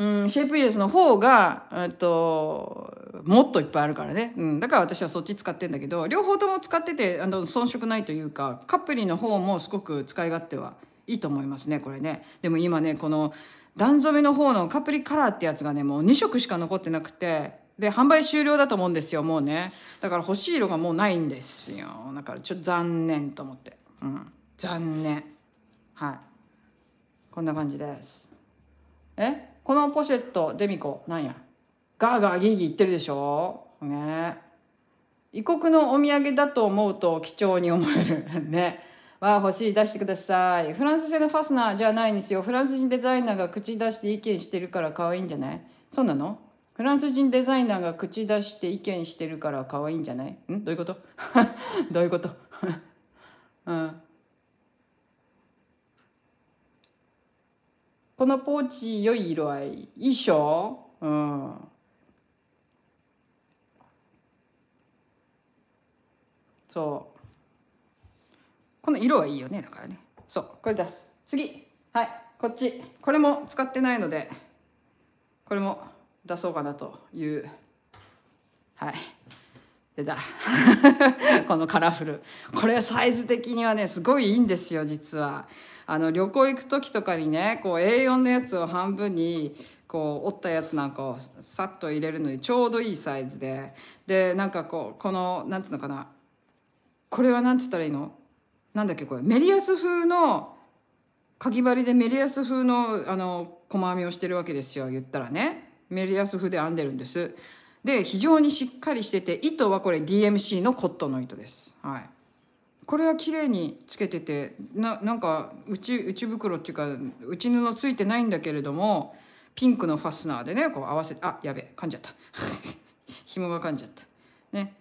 うん、シェイプイエスの方が、えっと、もっといっぱいあるからね、うん、だから私はそっち使ってんだけど両方とも使っててあの遜色ないというかカプリの方もすごく使い勝手はいいと思いますねこれね。でも今ねこの段染めの方のカプリカラーってやつがねもう2色しか残ってなくてで販売終了だと思うんですよもうねだから欲しい色がもうないんですよだからちょっと残念と思って、うん、残念はいこんな感じですえこのポシェット、デミコ、なんや。ガーガーギーギー言ってるでしょね。異国のお土産だと思うと貴重に思える。ね。わあ、欲しい、出してください。フランス製のファスナーじゃないんですよ。フランス人デザイナーが口出して意見してるから可愛いんじゃないそうなのフランス人デザイナーが口出して意見してるから可愛いんじゃないんどういうこと どういうこと うん。このポーチ良い色合い。いいっしょうん。そう。この色はいいよね、だからね。そう、これ出す。次。はい、こっち。これも使ってないので、これも出そうかなという。はい。出た。このカラフル。これサイズ的にはね、すごいいいんですよ、実は。あの旅行行く時とかにねこう A4 のやつを半分にこう折ったやつなんかをさっと入れるのにちょうどいいサイズででなんかこうこのなんつうのかなこれは何て言ったらいいのなんだっけこれメリアス風のかぎ針でメリアス風のあの細編みをしてるわけですよ言ったらねメリアス風で編んでるんです。で非常にしっかりしてて糸はこれ DMC のコットンの糸です。はいこれは綺麗につけててななんか内内袋っていうか内布ついてないんだけれどもピンクのファスナーでねこう合わせてあやべえ噛んじゃった 紐が噛んじゃったね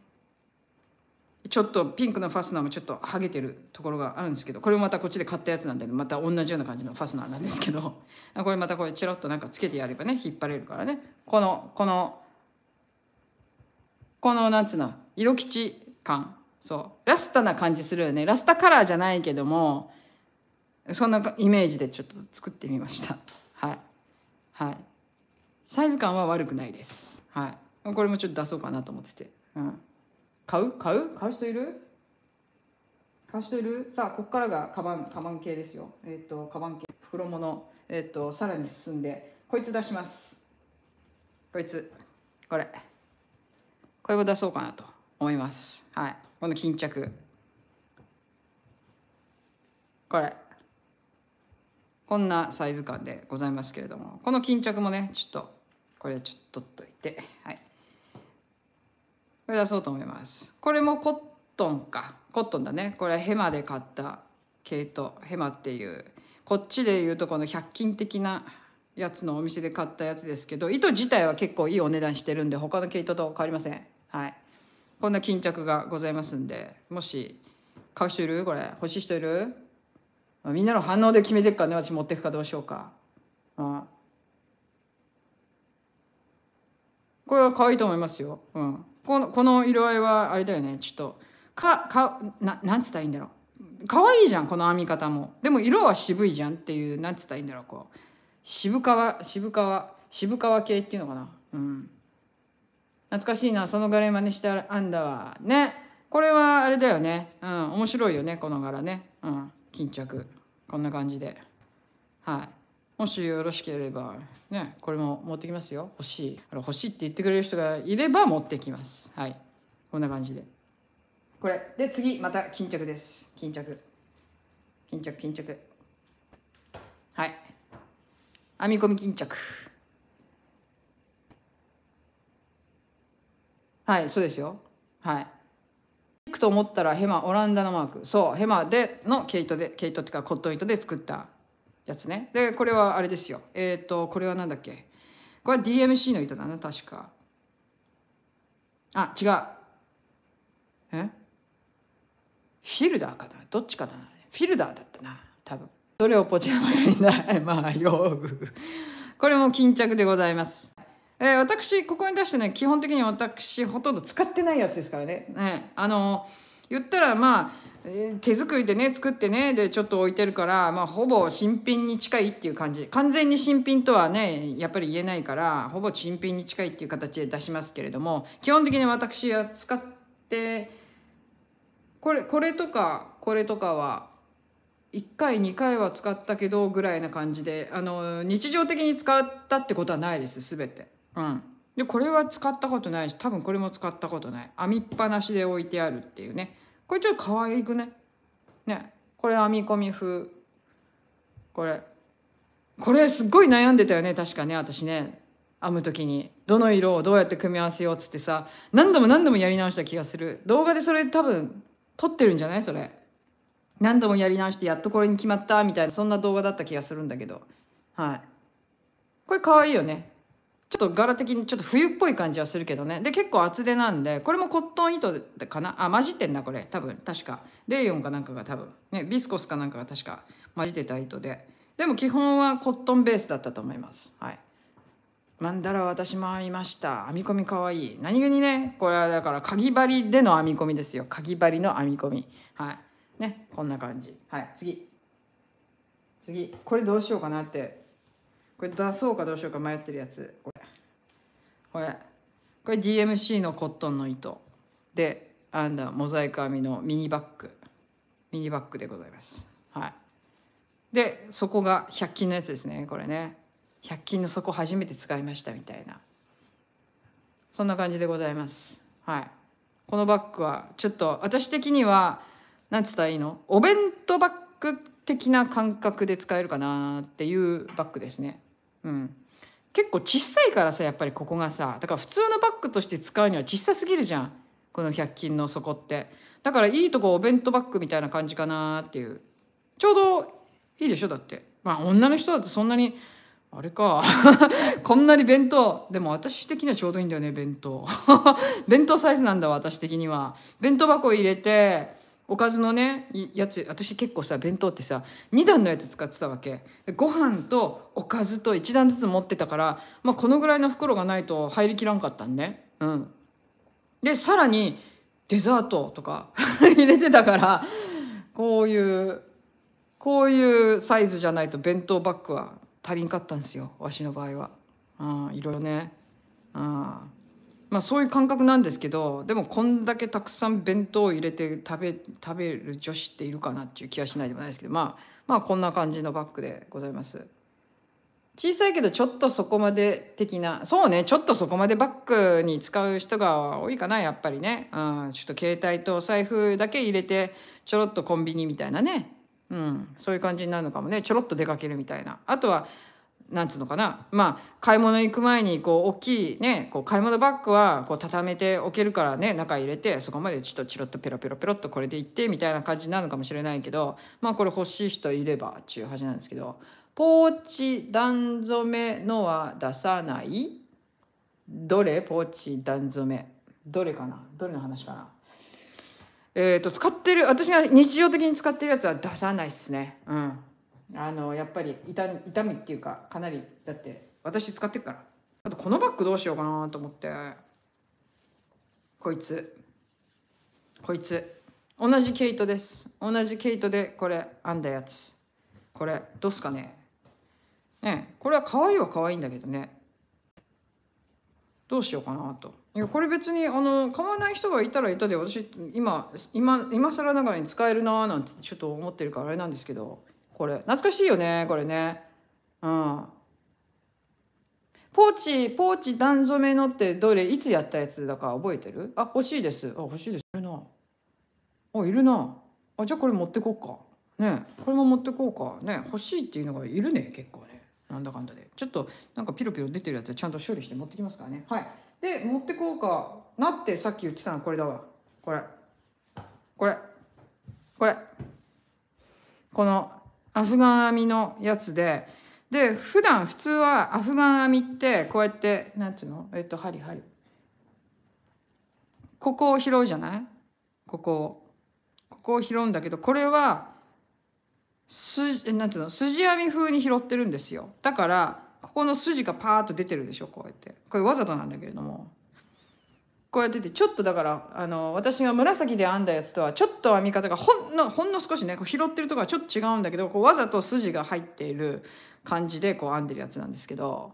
ちょっとピンクのファスナーもちょっとはげてるところがあるんですけどこれもまたこっちで買ったやつなんで、また同じような感じのファスナーなんですけど これまたこれチロッとなんかつけてやればね引っ張れるからねこのこのこのなんつうの色吉感そうラスタな感じするよねラスタカラーじゃないけどもそんなイメージでちょっと作ってみましたはいはいサイズ感は悪くないですはいこれもちょっと出そうかなと思っててうん買う買う買う人いる買う人いるさあここからがカバンカバン系ですよえっ、ー、とカバン系袋物えっ、ー、とさらに進んでこいつ出しますこいつこれこれも出そうかなと思いますはいこの巾着これこんなサイズ感でございますけれどもこの巾着もねちょっとこれちょっと取っといてはいこれ出そうと思いますこれもコットンかコットンだねこれヘマで買った毛糸ヘマっていうこっちでいうとこの100均的なやつのお店で買ったやつですけど糸自体は結構いいお値段してるんで他の毛糸と変わりませんはいこんな巾着がございますんで、もし、買う人いるこれ。欲しい人いるみんなの反応で決めていくかね、私持っていくかどうしようか。ああこれは可愛いと思いますよ。うん。この、この色合いはあれだよね。ちょっと、か、か、な、なんつったらいいんだろう。可愛いじゃん、この編み方も。でも色は渋いじゃんっていう、なんつったらいいんだろう、こう。渋皮、渋皮、渋皮系っていうのかな。うん。懐かしいなその柄真似してあんだわねこれはあれだよねうん面白いよねこの柄ねうん巾着こんな感じではいもしよろしければねこれも持ってきますよ欲しいあ欲しいって言ってくれる人がいれば持ってきますはいこんな感じでこれで次また巾着です巾着巾着巾着はい編み込み巾着はいそうですよはい行くと思ったらヘマオランダのマークそうヘマでの毛糸で毛糸っていうかコットン糸で作ったやつねでこれはあれですよえっ、ー、とこれは何だっけこれは DMC の糸だな確かあ違うえフィルダーかなどっちかだなフィルダーだったな多分どれをポチらまいない まあ用具これも巾着でございますえー、私、ここに出してね、基本的に私、ほとんど使ってないやつですからね。ねあの、言ったら、まあ、えー、手作りでね、作ってね、で、ちょっと置いてるから、まあ、ほぼ新品に近いっていう感じ。完全に新品とはね、やっぱり言えないから、ほぼ新品に近いっていう形で出しますけれども、基本的に私は使って、これ、これとか、これとかは、1回2回は使ったけどぐらいな感じであの日常的に使ったってことはないです全て。うん。でこれは使ったことないし多分これも使ったことない編みっぱなしで置いてあるっていうねこれちょっと可愛くねねこれ編み込み風これこれすっごい悩んでたよね確かね私ね編む時にどの色をどうやって組み合わせようっつってさ何度も何度もやり直した気がする動画でそれ多分撮ってるんじゃないそれ何度もやり直してやっとこれに決まったみたいなそんな動画だった気がするんだけどはいこれ可愛いよねちょっと柄的にちょっと冬っぽい感じはするけどねで結構厚手なんでこれもコットン糸かなあ混じってんだこれ多分確かレイヨンかなんかが多分、ね、ビスコスかなんかが確か混じってた糸ででも基本はコットンベースだったと思いますはいマンダラ私も編みました編み込みかわいい何気にねこれはだからかぎ針での編み込みですよかぎ針の編み込みはいねこんな感じはい次次これどうしようかなってこれ出そうかどうしようか迷ってるやつこれこれこれ DMC のコットンの糸で編んだモザイク編みのミニバッグミニバッグでございますはいでそこが100均のやつですねこれね100均の底初めて使いましたみたいなそんな感じでございますはいこのバッグはちょっと私的には何つったらいいのお弁当バッグ的な感覚で使えるかなっていうバッグですねうん、結構小さいからさやっぱりここがさだから普通のバッグとして使うには小さすぎるじゃんこの100均の底ってだからいいとこお弁当バッグみたいな感じかなっていうちょうどいいでしょだってまあ女の人だとそんなにあれか こんなに弁当でも私的にはちょうどいいんだよね弁当 弁当サイズなんだ私的には弁当箱入れておかずのねやつ私結構さ弁当ってさ2段のやつ使ってたわけご飯とおかずと1段ずつ持ってたから、まあ、このぐらいの袋がないと入りきらんかったんねうんでさらにデザートとか 入れてたからこういうこういうサイズじゃないと弁当バッグは足りんかったんですよわしの場合はうんいろいろねうんまあ、そういう感覚なんですけどでもこんだけたくさん弁当を入れて食べ食べる女子っているかなっていう気はしないでもないですけど、まあ、まあこんな感じのバッグでございます。小さいけどちょっとそこまで的なそうねちょっとそこまでバッグに使う人が多いかなやっぱりね、うん、ちょっと携帯とお財布だけ入れてちょろっとコンビニみたいなね、うん、そういう感じになるのかもねちょろっと出かけるみたいなあとはなんつうのかなまあ買い物行く前にこう大きいねこう買い物バッグはこう畳めておけるからね中入れてそこまでちょっとチロッとペロペロペロっとこれで行ってみたいな感じなのかもしれないけどまあこれ欲しい人いればっていう話なんですけどポーチ段染めのは出さないどれポーチ段染めどれかなどれの話かなえっ、ー、と使ってる私が日常的に使ってるやつは出さないっすねうんあのやっぱり痛痛みっていうかかなりだって私使ってるからあとこのバッグどうしようかなと思ってこいつこいつ同じ毛糸です同じ毛糸でこれ編んだやつこれどうすかねねこれは可愛いは可愛いんだけどねどうしようかなといやこれ別にあの買わない人がいたらいたで私今今今更ながらに使えるなーなんてちょっと思ってるからあれなんですけどこれ。懐かしいよね、これね。うん。ポーチ、ポーチ段染めのってどれ、いつやったやつだか覚えてるあ、欲しいです。あ、欲しいです。いるな。あ、いるな。あ、じゃあこれ持ってこっか。ね。これも持ってこうか。ね。欲しいっていうのがいるね、結構ね。なんだかんだで。ちょっとなんかピロピロ出てるやつちゃんと処理して持ってきますからね。はい。で、持ってこうかなってさっき言ってたのこれだわ。これ。これ。これ。このアフガン編みのやつでで普段普通はアフガン編みってこうやって何ていうのえっと針針ここを拾うじゃないここをここを拾うんだけどこれはすなんていうの筋編み風に拾ってるんですよだからここの筋がパーッと出てるでしょこうやってこれわざとなんだけれどもこうやっててちょっとだからあの私が紫で編んだやつとはちょっと編み方がほんのほんの少しねこう拾ってるとこはちょっと違うんだけどこうわざと筋が入っている感じでこう編んでるやつなんですけど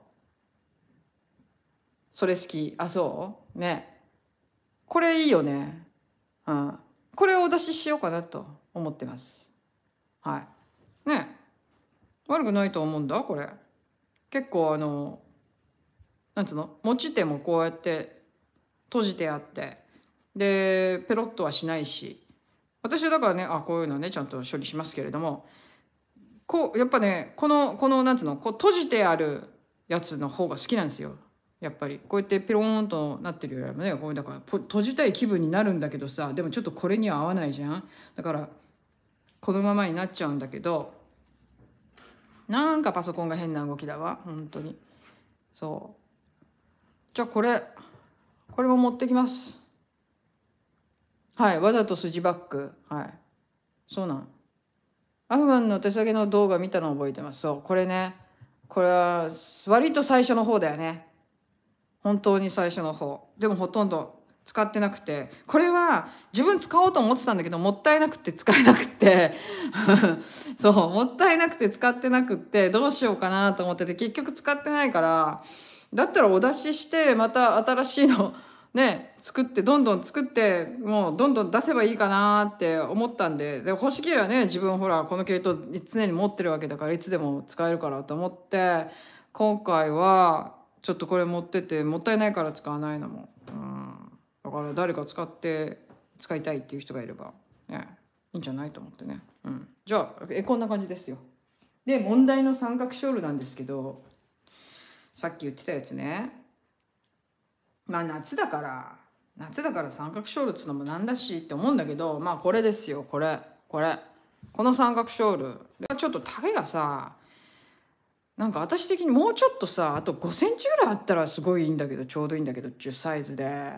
それ好きあそうねこれいいよねうんこれをお出ししようかなと思ってますはいね悪くないと思うんだこれ結構あのなんつうの持ち手もこうやって閉じてあってでペロッとはしないし私はだからねあこういうのはねちゃんと処理しますけれどもこうやっぱねこのこのなんつうのこう閉じてあるやつの方が好きなんですよやっぱりこうやってピローンとなってるよりもねこうだから閉じたい気分になるんだけどさでもちょっとこれには合わないじゃんだからこのままになっちゃうんだけどなんかパソコンが変な動きだわ本当にそうじゃあこれこれも持ってきます。はい。わざと筋バック。はい。そうなん。アフガンの手提げの動画見たの覚えてます。そう。これね。これは、割と最初の方だよね。本当に最初の方。でもほとんど使ってなくて。これは自分使おうと思ってたんだけど、もったいなくて使えなくて。そう。もったいなくて使ってなくって、どうしようかなと思ってて、結局使ってないから、だったらお出しして、また新しいのね作ってどんどん作ってもうどんどん出せばいいかなって思ったんでで欲しければね自分ほらこの系統常に持ってるわけだからいつでも使えるからと思って今回はちょっとこれ持っててもったいないから使わないのも、うん、だから誰か使って使いたいっていう人がいればねいいんじゃないと思ってね、うん、じゃあえこんな感じですよで問題の三角ショールなんですけどさっき言ってたやつねまあ夏だから夏だから三角ショールっつうのもなんだしって思うんだけどまあこれですよこれこれこの三角ショールちょっと丈がさなんか私的にもうちょっとさあと5センチぐらいあったらすごいいいんだけどちょうどいいんだけどっていうサイズで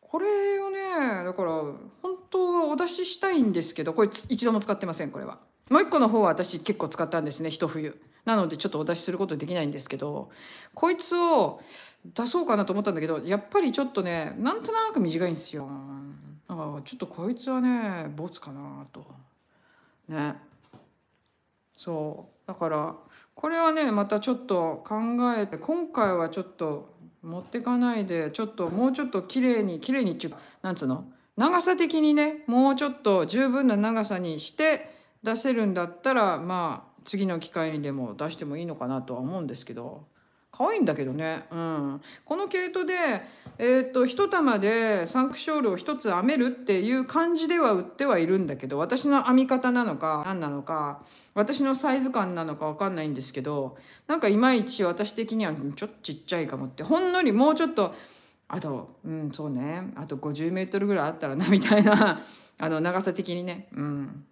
これをねだから本当はお出ししたいんですけどこれ一度も使ってませんこれはもう一個の方は私結構使ったんですね一冬。なのでちょっとお出しすることできないんですけどこいつを出そうかなと思ったんだけどやっぱりちょっとねなんとなく短いんですよ。だからちょっとこいつはねボツかなと。ね。そうだからこれはねまたちょっと考えて今回はちょっと持ってかないでちょっともうちょっと綺麗に綺麗にっていうかなんつうの長さ的にねもうちょっと十分な長さにして出せるんだったらまあ次の機会にでも出してもいいのかなとは思うんですけど可愛いんだけどね、うん、この毛糸で、えー、っと一玉でサンクショールを1つ編めるっていう感じでは売ってはいるんだけど私の編み方なのか何なのか私のサイズ感なのか分かんないんですけどなんかいまいち私的にはちょっとちっちゃいかもってほんのりもうちょっとあとうんそうねあと50メートルぐらいあったらなみたいなあの長さ的にね、うん、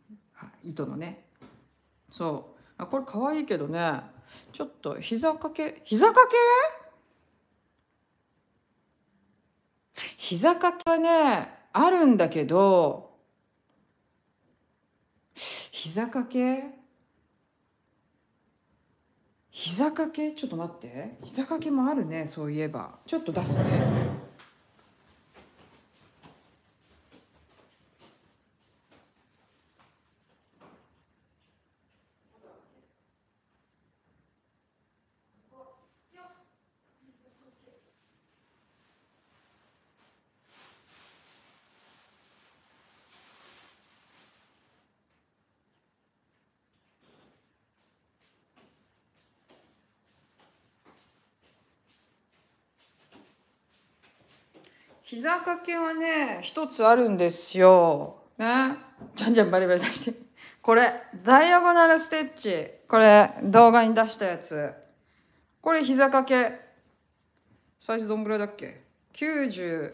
糸のねそうあこれ可愛いけどねちょっと膝掛け膝掛け膝掛けはねあるんだけど膝掛け膝掛けちょっと待って膝掛けもあるねそういえばちょっと出すね膝掛けはね、一つあるんですよ。ね。じゃんじゃんバリバリ出して。これ、ダイアゴナルステッチ。これ、動画に出したやつ。これ、膝掛け。サイズどんぐらいだっけ ?90。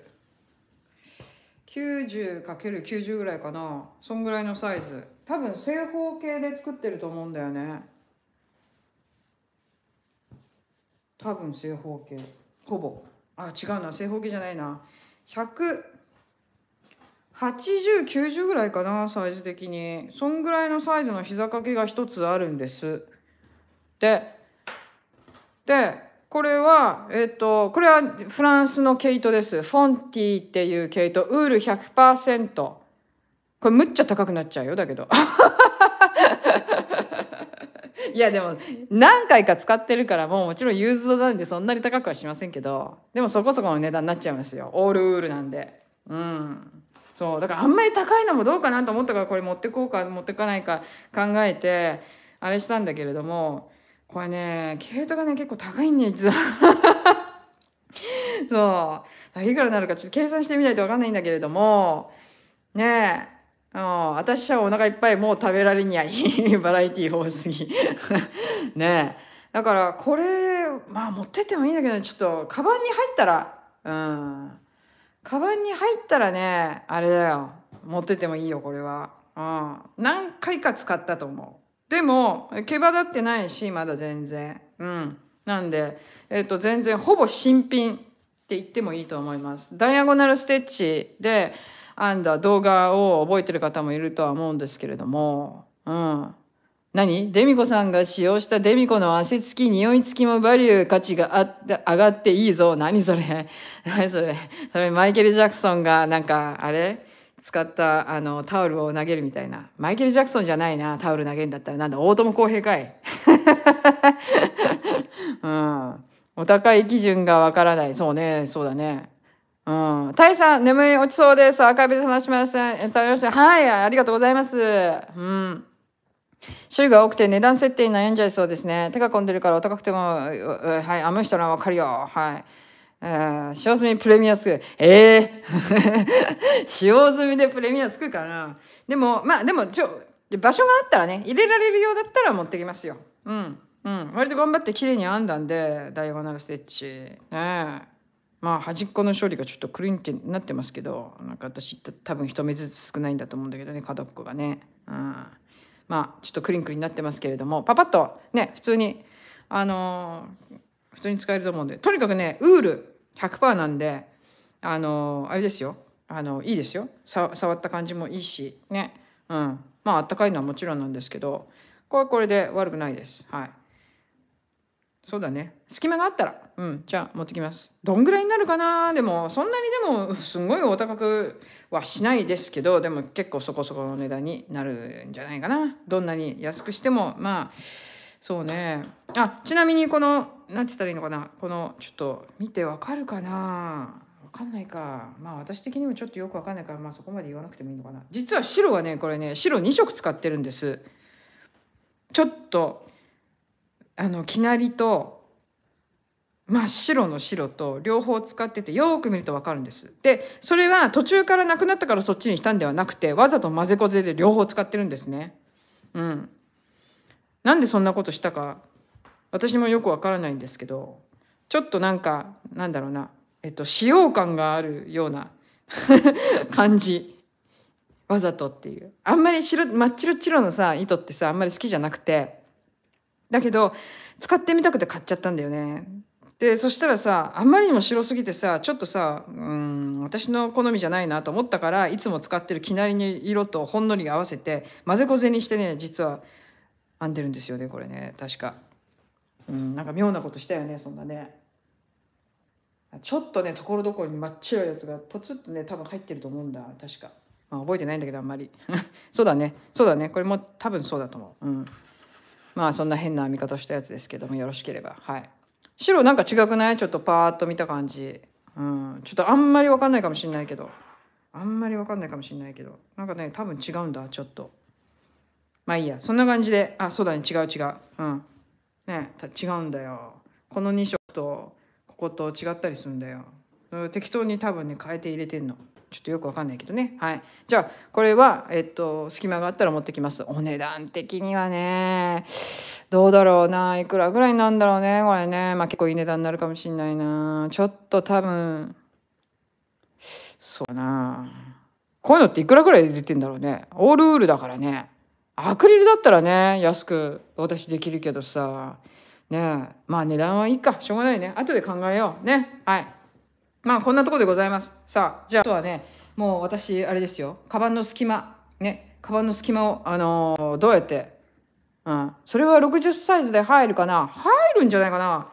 90×90 ぐらいかな。そんぐらいのサイズ。多分正方形で作ってると思うんだよね。多分正方形。ほぼ。あ、違うな。正方形じゃないな。18090ぐらいかなサイズ的にそんぐらいのサイズの膝掛けが1つあるんですででこれはえっ、とこれはフランスの毛糸ですフォンティっていう毛糸ウール100%これむっちゃ高くなっちゃうよだけどいやでも何回か使ってるからもうもちろんユーズドなんでそんなに高くはしませんけどでもそこそこの値段になっちゃいますよオールウールなんでうんそうだからあんまり高いのもどうかなと思ったからこれ持ってこうか持ってかないか考えてあれしたんだけれどもこれね毛糸がね結構高いんね実はそういくらになるかちょっと計算してみないと分かんないんだけれどもねえあ私はお腹いっぱいもう食べられにゃい バラエティー多すぎねえだからこれまあ持ってってもいいんだけどちょっとカバンに入ったらうんカバンに入ったらねあれだよ持っててもいいよこれは、うん、何回か使ったと思うでも毛羽立ってないしまだ全然うんなんで、えー、と全然ほぼ新品って言ってもいいと思いますダイアゴナルステッチで編んだ動画を覚えてる方もいるとは思うんですけれども、うん。何デミコさんが使用したデミコの汗つき、匂いつきもバリュー価値があって上がっていいぞ。何それ 何それそれマイケル・ジャクソンがなんか、あれ使ったあのタオルを投げるみたいな。マイケル・ジャクソンじゃないな。タオル投げんだったらなんだ大友康平かい。うん。お高い基準がわからない。そうね。そうだね。うん。タイさん、眠い落ちそうです。アーカイブで話しました。はい、ありがとうございます。うん。種類が多くて値段設定に悩んじゃいそうですね。手が込んでるからお高くても、はい、あの人ならわかるよ。はい。使用済みプレミアつく。ええー、使用済みでプレミアつくかな。でも、まあでも、ちょ、場所があったらね、入れられるようだったら持ってきますよ。うん。うん。割と頑張って綺麗に編んだんで、ダイゴナルステッチ。ねえ。まあ端っこの処理がちょっとクリンってなってますけどなんか私多分一目ずつ少ないんだと思うんだけどね角っこがね、うん、まあちょっとクリンクリンになってますけれどもパパッとね普通にあのー、普通に使えると思うんでとにかくねウール100%なんであのー、あれですよあのいいですよ触った感じもいいしねうんまああったかいのはもちろんなんですけどこれはこれで悪くないですはいそうだね隙間があったらうん、じゃあ持ってきます。どんぐらいになるかなでもそんなにでもすごいお高くはしないですけどでも結構そこそこの値段になるんじゃないかなどんなに安くしてもまあそうねあちなみにこの何て言ったらいいのかなこのちょっと見てわかるかなわかんないかまあ私的にもちょっとよくわかんないからまあそこまで言わなくてもいいのかな実は白はねこれね白2色使ってるんですちょっとあのきなりと真っ白の白と両方使っててよく見ると分かるんです。でそれは途中からなくなったからそっちにしたんではなくてわざと混ぜこぜで両方使ってるんですね。うん。なんでそんなことしたか私もよく分からないんですけどちょっとなんかなんだろうな、えっと、使用感があるような 感じわざとっていうあんまり白真っ白白のさ糸ってさあんまり好きじゃなくてだけど使ってみたくて買っちゃったんだよねでそしたらさあんまりにも白すぎてさちょっとさうん私の好みじゃないなと思ったからいつも使ってるきなりの色とほんのり合わせて混ぜこぜにしてね実は編んでるんですよねこれね確かうんなんか妙なことしたよねそんなねちょっとねところどころに真っ白いやつがポツッとね多分入ってると思うんだ確か、まあ、覚えてないんだけどあんまり そうだねそうだねこれも多分そうだと思ううんまあそんな変な編み方したやつですけどもよろしければはい。白なんか違くないちょっとパーッと見た感じ。うん。ちょっとあんまりわかんないかもしんないけど。あんまりわかんないかもしんないけど。なんかね、多分違うんだ、ちょっと。まあいいや。そんな感じで。あ、そうだね。違う違う。うん。ね違うんだよ。この2色と、ここと違ったりするんだよ。適当に多分ね、変えて入れてんの。ちょっとよくわかんないけどねはいじゃあこれはえっと隙間があったら持ってきますお値段的にはねどうだろうないくらぐらいなんだろうねこれねまあ結構いい値段になるかもしんないなちょっと多分そうなこういうのっていくらぐらいで出てんだろうねオールウールだからねアクリルだったらね安くしできるけどさねまあ値段はいいかしょうがないね後で考えようねはいまあこんなとこでございます。さあ、じゃあ、あとはね、もう私、あれですよ、カバンの隙間、ね、カバンの隙間を、あのー、どうやって、うん、それは60サイズで入るかな入るんじゃないかな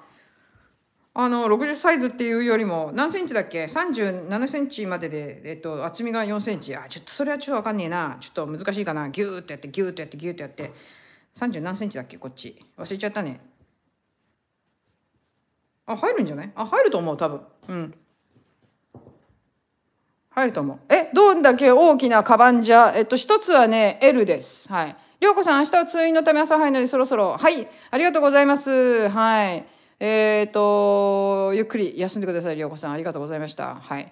あの、60サイズっていうよりも、何センチだっけ ?37 センチまでで、えっと、厚みが4センチ。あ、ちょっとそれはちょっとわかんねえな。ちょっと難しいかな。ギューってやって、ギューってやって、ギューってやって。30何センチだっけこっち。忘れちゃったね。あ、入るんじゃないあ、入ると思う、多分。うん。入ると思う。え、どんだけ大きなカバンじゃ、えっと、一つはね、L です。はい。りょうこさん、明日は通院のため朝早いのでそろそろ。はい。ありがとうございます。はい。えっ、ー、と、ゆっくり休んでください、りょうこさん。ありがとうございました。はい。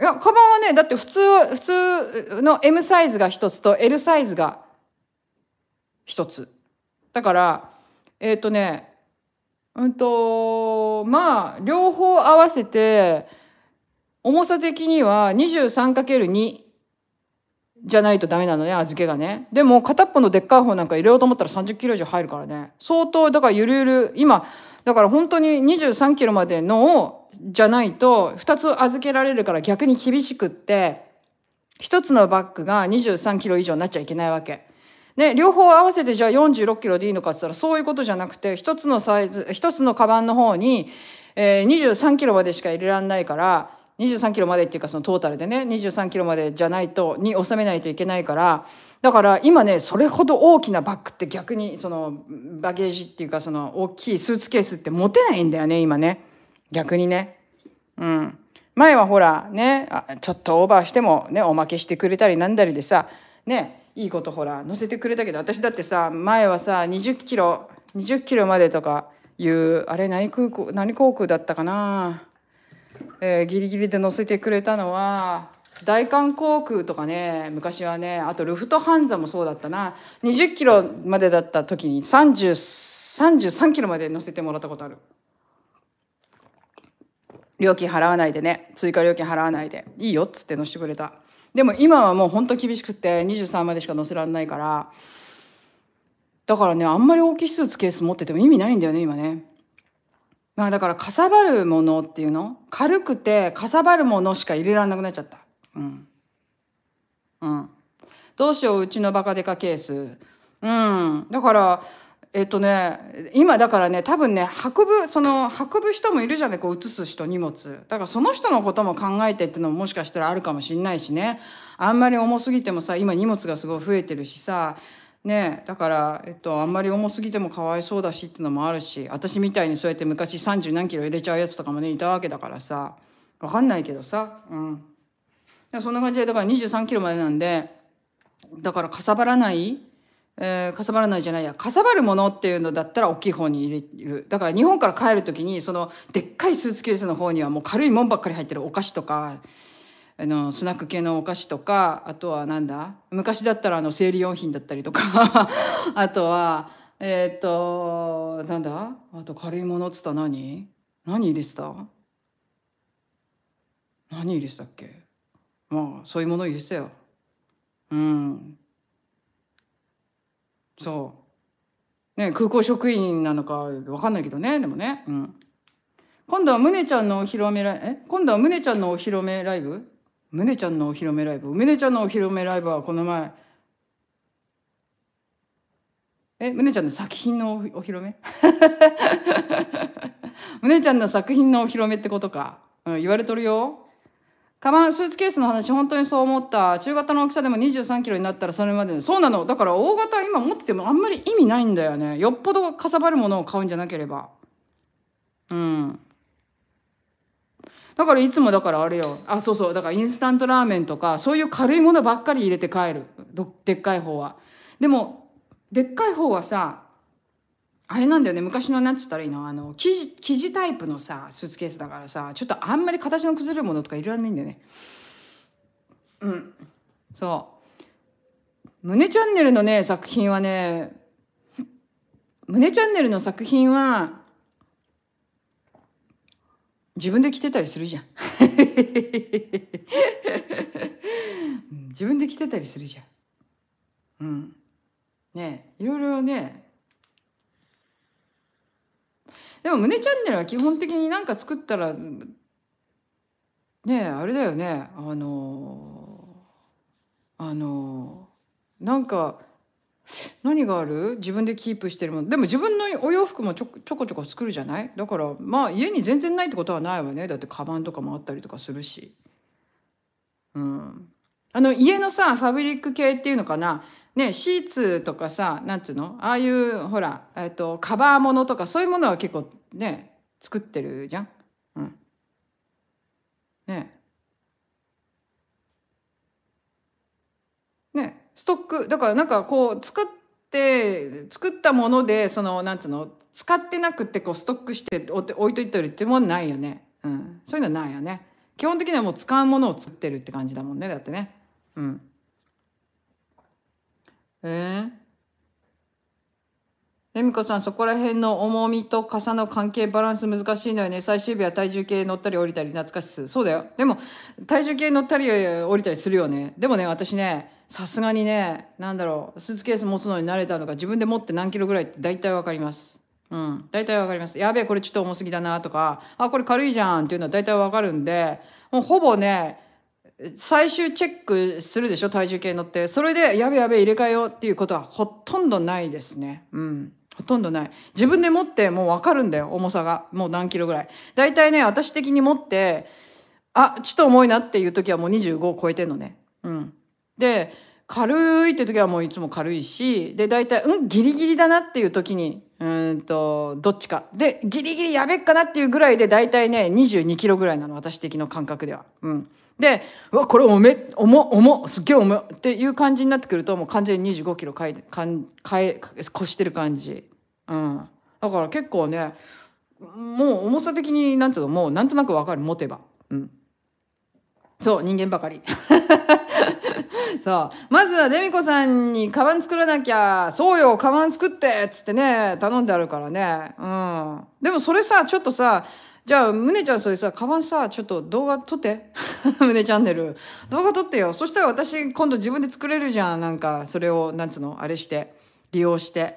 いや、カバンはね、だって普通、普通の M サイズが一つと L サイズが一つ。だから、えっ、ー、とね、うんと、まあ、両方合わせて、重さ的には 23×2 じゃないとダメなのね預けがねでも片っぽのでっかい方なんか入れようと思ったら3 0キロ以上入るからね相当だからゆるゆる今だから本当に2 3キロまでのをじゃないと2つ預けられるから逆に厳しくって1つのバッグが2 3キロ以上になっちゃいけないわけ。ね、両方合わせてじゃあ46キロでいいのかって言ったらそういうことじゃなくて1つのサイズ1つのカバンの方に、えー、23キロまでしか入れられないから23キロまでっていうかそのトータルでね23キロまでじゃないとに収めないといけないからだから今ねそれほど大きなバッグって逆にそのバゲージっていうかその大きいスーツケースって持てないんだよね今ね逆にねうん前はほらねちょっとオーバーしてもねおまけしてくれたりなんだりでさねいいことほら乗せてくれたけど私だってさ前はさ20キロ20キロまでとかいうあれ何空港何航空だったかなえー、ギリギリで乗せてくれたのは大韓航空とかね昔はねあとルフトハンザもそうだったな20キロまでだった時に30 33キロまで乗せてもらったことある料金払わないでね追加料金払わないでいいよっつって乗せてくれたでも今はもうほんと厳しくて23までしか乗せられないからだからねあんまり大きいスーツケース持ってても意味ないんだよね今ねまあだからかさばるものっていうの軽くてかさばるものしか入れられなくなっちゃった。うん。うん。どうしよううちのバカデカケース。うん。だからえっとね今だからね多分ね運ぶその運ぶ人もいるじゃないこう移す人荷物だからその人のことも考えてってのももしかしたらあるかもしんないしねあんまり重すぎてもさ今荷物がすごい増えてるしさねだから、えっと、あんまり重すぎてもかわいそうだしってのもあるし私みたいにそうやって昔30何キロ入れちゃうやつとかもねいたわけだからさ分かんないけどさうんそんな感じでだから23キロまでなんでだからかさばらない、えー、かさばらないじゃないやかさばるものっていうのだったら大きい方に入れるだから日本から帰る時にそのでっかいスーツケースの方にはもう軽いもんばっかり入ってるお菓子とかあのスナック系のお菓子とかあとはなんだ昔だったらあの生理用品だったりとか あとはえっ、ー、となんだあと軽いものっつったら何何入れてた何入れてたっけまあそういうもの入れてたようんそうね空港職員なのか分かんないけどねでもねうん今度はむねちゃんのお披露目ライブえ今度はむねちゃんのお披露目ライブむねちゃんのお披露目ライブむねちゃんのお披露目ライブはこの前えむねちゃんの作品のお披露目むね ちゃんの作品のお披露目ってことか、うん、言われとるよカバンスーツケースの話本当にそう思った中型の大きさでも2 3キロになったらそれまでそうなのだから大型今持っててもあんまり意味ないんだよねよっぽどかさばるものを買うんじゃなければうんだからいつもだからあれよあそうそうだからインスタントラーメンとかそういう軽いものばっかり入れて帰るでっかい方はでもでっかい方はさあれなんだよね昔の何つったらいいのあの生地生地タイプのさスーツケースだからさちょっとあんまり形の崩れるものとかいらないんだよねうんそう「胸チャンネル」のね作品はね「胸チャンネル」の作品は自分で着てたりするじゃん自分で着てたりするじゃん。うん。ねいろいろね。でも、胸チャンネルは基本的になんか作ったら、ねあれだよね。あのー、あのー、なんか、何がある自分でキープしてるもんでも自分のお洋服もちょちょこちょこ作るじゃないだからまあ家に全然ないってことはないわねだってカバンとかもあったりとかするしうんあの家のさファブリック系っていうのかなねシーツとかさなんつうのああいうほら、えーと、カバーものとかそういうものは結構ね作ってるじゃんうんねストックだからなんかこう作って作ったものでそのなんつうの使ってなくてこうストックして置いといたりってもないよね、うん、そういうのないよね基本的にはもう使うものを作ってるって感じだもんねだってねうんえー、レミ子さんそこら辺の重みと傘の関係バランス難しいのよね最終日は体重計乗ったり降りたり懐かしすそうだよでも体重計乗ったり降りたりするよねでもね私ねさすがにね何だろうスーツケース持つのに慣れたのか自分で持って何キロぐらいって大体分かります。うん、大体分かります。やべえこれちょっと重すぎだなとかあこれ軽いじゃんっていうのは大体分かるんでもうほぼね最終チェックするでしょ体重計乗ってそれでやべやべ入れ替えようっていうことはほとんどないですねうんほとんどない自分で持ってもう分かるんだよ重さがもう何キロぐらいだいたいね私的に持ってあちょっと重いなっていう時はもう25を超えてんのねうんで軽いって時はもういつも軽いしで大体うんギリギリだなっていう時にうんとどっちかでギリギリやべっかなっていうぐらいで大体ね2 2キロぐらいなの私的の感覚では。うん、でうわこれ重重重すっげえ重っていう感じになってくるともう完全に2 5キロかえかんかえ越してる感じ。うん、だから結構ねもう重さ的になんていうのもうなんとなくわかる持てば。うん、そう人間ばかり。そう。まずはデミコさんにカバン作らなきゃ、そうよ、カバン作ってっつってね、頼んであるからね。うん。でもそれさ、ちょっとさ、じゃあ、むねちゃんそれさ、カバンさ、ちょっと動画撮って。む ねチャンネル。動画撮ってよ。そしたら私、今度自分で作れるじゃん。なんか、それを、なんつうの、あれして、利用して。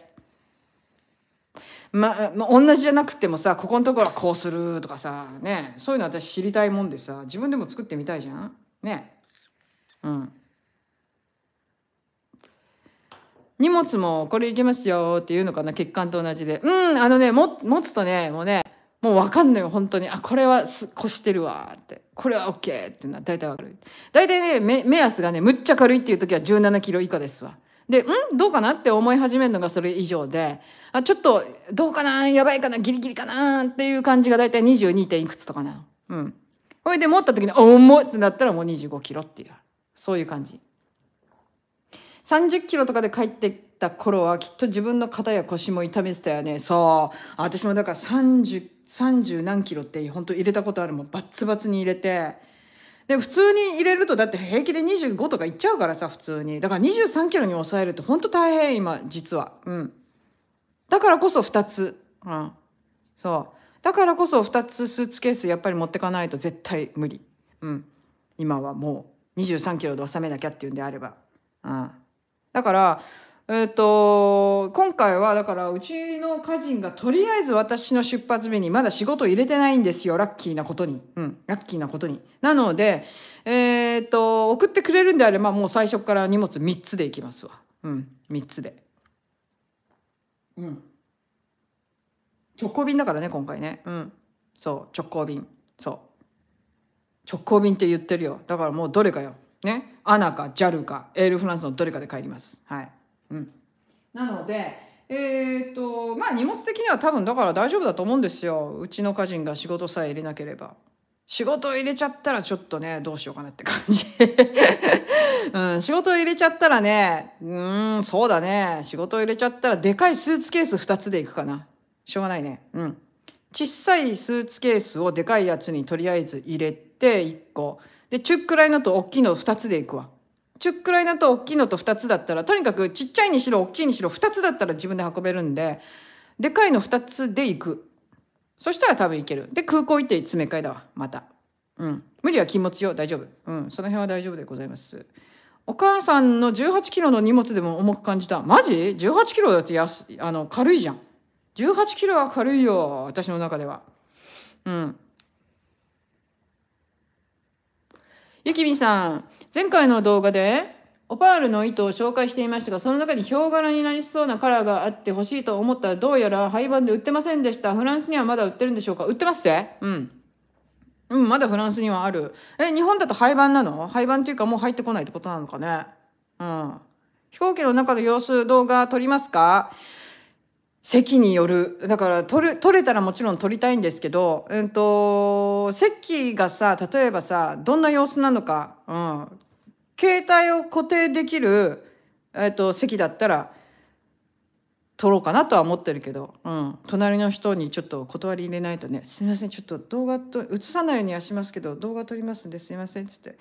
ま、ま、同じじゃなくてもさ、ここのところはこうするとかさ、ね、そういうの私知りたいもんでさ、自分でも作ってみたいじゃんね。うん。荷物もこれいけますよっていうのかな血管と同じでうんあのね持つとねもうねもう分かんないよ本当にあこれは越してるわってこれは OK ってな大体分かる大体ね目安がねむっちゃ軽いっていう時は1 7キロ以下ですわでうんどうかなって思い始めるのがそれ以上であちょっとどうかなやばいかなギリギリかなっていう感じが大体 22. 点いくつとかなうんほいで持った時に重っってなったらもう2 5キロっていうそういう感じ30キロとかで帰ってた頃はきっと自分の肩や腰も痛めてたよねそう私もだから30 30何キロって本当入れたことあるもんバッツバツに入れてで普通に入れるとだって平気で25とかいっちゃうからさ普通にだから23キロに抑えるって本当大変今実はうんだからこそ2つうんそうだからこそ2つスーツケースやっぱり持ってかないと絶対無理うん今はもう23キロで収めなきゃっていうんであればうんだからえっ、ー、と今回はだからうちの家人がとりあえず私の出発日にまだ仕事入れてないんですよラッキーなことにうんラッキーなことになのでえっ、ー、と送ってくれるんであればもう最初から荷物3つでいきますわうん3つでうん直行便だからね今回ねうんそう直行便そう直行便って言ってるよだからもうどれかよね、アナか JAL かエールフランスのどれかで帰ります。はい。うん。なので、えーと、とまあ荷物的には多分だから大丈夫だと思うんですようちの家人が仕事さえ入れなければ仕事を入れちゃったらちょっとねどうしようかなって感じ、うん、仕事を入れちゃったらねうんそうだね仕事を入れちゃったらでかいスーツケース2つでいくかなしょうがないねうん小さいスーツケースをでかいやつにとりあえず入れて1個で中くらいのと大きいの2つでいくわ中くらいのと大きいのと2つだったらとにかくちっちゃいにしろ大きいにしろ2つだったら自分で運べるんででかいの2つで行くそしたら多分いけるで空港行って詰め替えだわまたうん無理は禁物よ大丈夫うんその辺は大丈夫でございますお母さんの1 8キロの荷物でも重く感じたマジ1 8キロだって安あの軽いじゃん1 8キロは軽いよ私の中ではうんゆきみさん、前回の動画で、オパールの糸を紹介していましたが、その中にヒョウ柄になりそうなカラーがあって欲しいと思ったら、どうやら廃盤で売ってませんでした。フランスにはまだ売ってるんでしょうか売ってますうん。うん、まだフランスにはある。え、日本だと廃盤なの廃盤っていうかもう入ってこないってことなのかねうん。飛行機の中の様子動画撮りますか席によるだから取れ取れたらもちろん取りたいんですけど、え、ー、と席がさ例えばさどんな様子なのか、うん、携帯を固定できる、えーと席だったら取ろうかなとは思ってるけど、うん、隣の人にちょっと断り入れないとね「すいませんちょっと動画と映さないようにはしますけど動画撮りますんですいません」っつって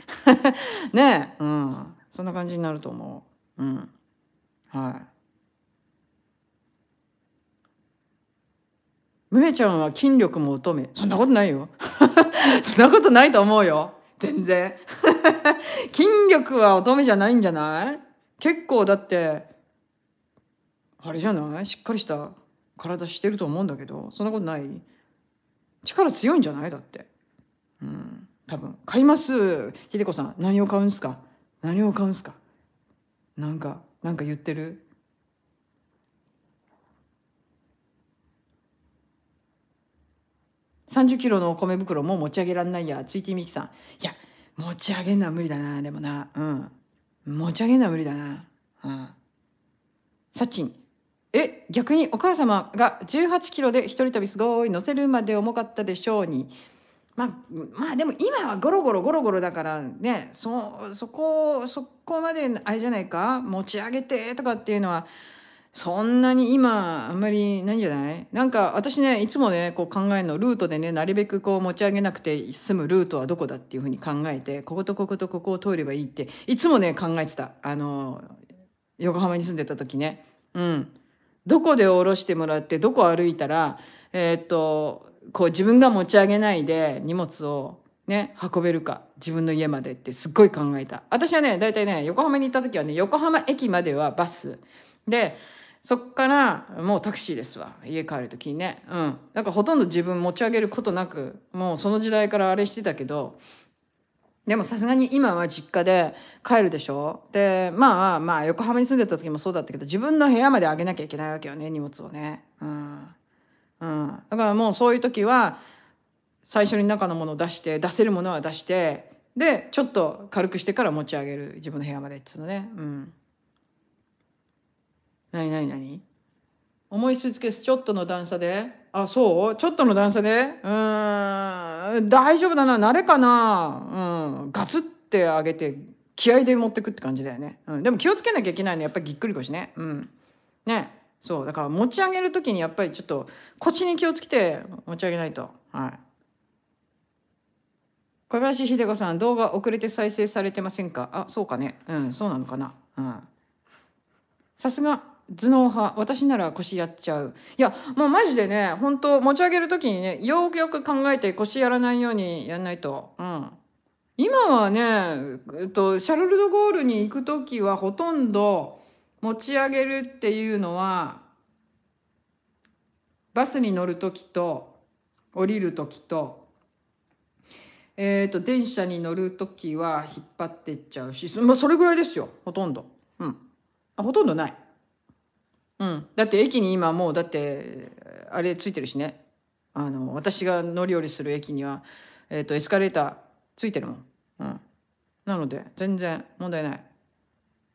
ねえ、うん、そんな感じになると思う。うん、はいむねちゃんは筋力も乙女。そんなことないよ。そんなことないと思うよ。全然。筋力は乙女じゃないんじゃない結構だって、あれじゃないしっかりした体してると思うんだけど、そんなことない力強いんじゃないだって。うん。多分。買います。ひでこさん。何を買うんすか何を買うんすかなんか、なんか言ってる30キロのお米袋もう持ち上げらんないや。ついてみきさん。いや、持ち上げんのは無理だな。でもな。うん。持ち上げんのは無理だな。うん。サチン。え、逆にお母様が18キロで一人旅すごい乗せるまで重かったでしょうに。まあ、まあでも今はゴロゴロゴロゴロだからね、そ、そこ、そこまであれじゃないか持ち上げてとかっていうのはそんなに今、あんまりないんじゃないなんか私ね、いつもね、こう考えるの、ルートでね、なるべくこう持ち上げなくて済むルートはどこだっていうふうに考えて、こことこことここを通ればいいって、いつもね、考えてた。あの、横浜に住んでた時ね。うん。どこで降ろしてもらって、どこ歩いたら、えー、っと、こう自分が持ち上げないで荷物をね、運べるか、自分の家までってすっごい考えた。私はね、大体ね、横浜に行った時はね、横浜駅まではバス。で、そっからもうタクシーですわ家帰る時にねうんなんかほとんど自分持ち上げることなくもうその時代からあれしてたけどでもさすがに今は実家で帰るでしょでまあまあ横浜に住んでた時もそうだったけど自分の部屋まで上げなきゃいけないわけよね荷物をねうん、うん、だからもうそういう時は最初に中のものを出して出せるものは出してでちょっと軽くしてから持ち上げる自分の部屋までっていうのねうん。何何何重いスーツケースちょっとの段差であそうちょっとの段差でうん大丈夫だな慣れかなうんガツって上げて気合で持ってくって感じだよね、うん、でも気をつけなきゃいけないのやっぱりぎっくり腰ねうんねそうだから持ち上げる時にやっぱりちょっと腰に気をつけて持ち上げないとはい小林秀子さん動画遅れて再生されてませんかあそうかねうんそうなのかなうんさすが頭脳派私なら腰やっちゃういやもうマジでね本当持ち上げる時にねよくよく考えて腰やらないようにやんないとうん今はね、えっと、シャルル・ド・ゴールに行く時はほとんど持ち上げるっていうのはバスに乗る時と降りる時とえっ、ー、と電車に乗る時は引っ張ってっちゃうしもうそれぐらいですよほとんどうんほとんどないうん、だって駅に今もうだってあれついてるしねあの私が乗り降りする駅には、えーと、エスカレーターついてるもん、うん、なので全然問題ない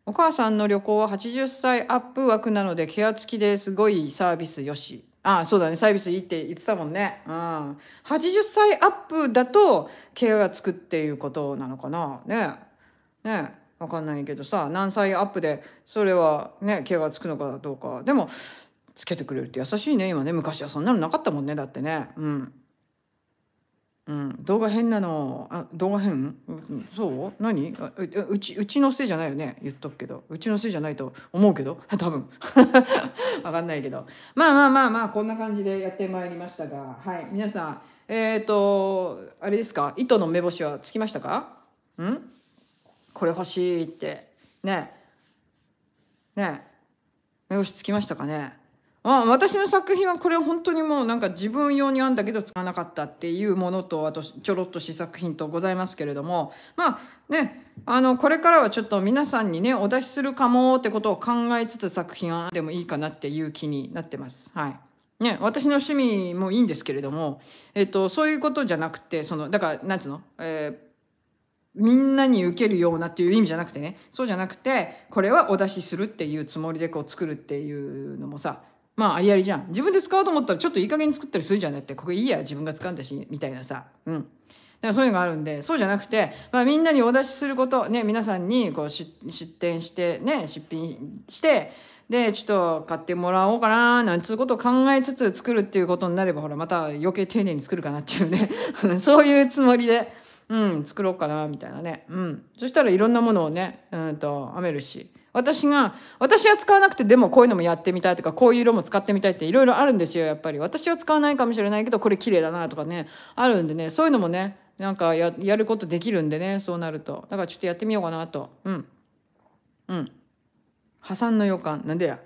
お母さんの旅行は80歳アップ枠なのでケア付きですごいサービスよしああそうだねサービスいいって言ってたもんね、うん、80歳アップだとケアがつくっていうことなのかなねねわかんないけどさ何歳アップでそれはね毛がつくのかどうかでもつけてくれるって優しいね今ね昔はそんなのなかったもんねだってねうん。うん、動画変なのあ動画変、うん、そう何うちうちのせいじゃないよね言っとくけどうちのせいじゃないと思うけど 多分分 かんないけどまあまあまあまあこんな感じでやってまいりましたがはい皆さんえっ、ー、とあれですか糸の目星はつきましたかんこれ欲しいってねね目星つきましたかねあ私の作品はこれは本当にもうなんか自分用にあんだけど使わなかったっていうものとあとちょろっと試作品とございますけれどもまあねあのこれからはちょっと皆さんにねお出しするかもってことを考えつつ作品はでもいいかなっていう気になってます。はいね、私の趣味もいいんですけれども、えっと、そういうことじゃなくてそのだからなんつうの、えーみんなに受けるようなっていう意味じゃなくてねそうじゃなくてこれはお出しするっていうつもりでこう作るっていうのもさまあありありじゃん自分で使おうと思ったらちょっといい加減に作ったりするじゃんねってここいいや自分が使うんだしみたいなさうん。だからそういうのがあるんでそうじゃなくて、まあ、みんなにお出しすることね皆さんにこう出店してね出品してでちょっと買ってもらおうかななんつうことを考えつつ作るっていうことになればほらまた余計丁寧に作るかなっていうね そういうつもりで。うん作ろうかなみたいなね、うん、そしたらいろんなものをね、うんと、編めるし私が私は使わなくてでもこういうのもやってみたいとかこういう色も使ってみたいっていろいろあるんですよやっぱり私は使わないかもしれないけどこれ綺麗だなとかねあるんでねそういうのもねなんかやることできるんでねそうなるとだからちょっとやってみようかなとうんうん。破産の予感。なんでや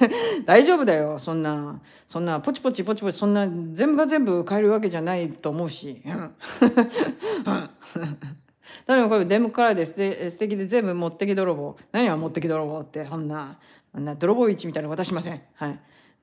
大丈夫だよ。そんな、そんな、ポチポチポチポチ、そんな、全部が全部買えるわけじゃないと思うし。誰もこれデ部からです。で、素敵で全部持ってき泥棒。何は持ってき泥棒って、そんな、あんな泥棒市みたいなの渡しません。はい。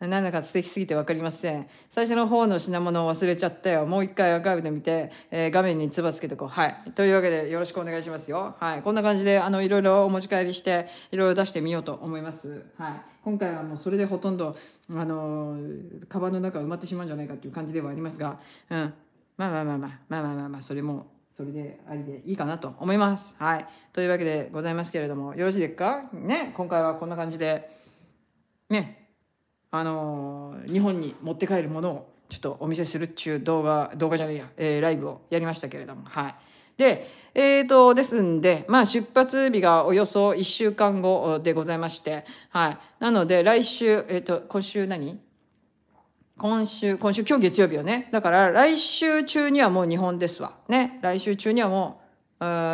なんだか素敵すぎて分かりません。最初の方の品物を忘れちゃったよ。もう一回アーカイブで見て、えー、画面につばつけてこう。はい。というわけでよろしくお願いしますよ。はい。こんな感じで、あの、いろいろお持ち帰りして、いろいろ出してみようと思います。はい。今回はもうそれでほとんど、あのー、カバンの中埋まってしまうんじゃないかっていう感じではありますが、うん。まあまあまあまあ、まあまあまあまあ、それも、それでありでいいかなと思います。はい。というわけでございますけれども、よろしいですかね。今回はこんな感じで、ね。あの日本に持って帰るものをちょっとお見せするっちゅう動画動画じゃないや、えー、ライブをやりましたけれどもはい。で、えーと、ですんで、まあ、出発日がおよそ1週間後でございまして、はい、なので来週、えーと、と今週何今週今週今日月曜日よねだから来週中にはもう日本ですわね来週中にはもう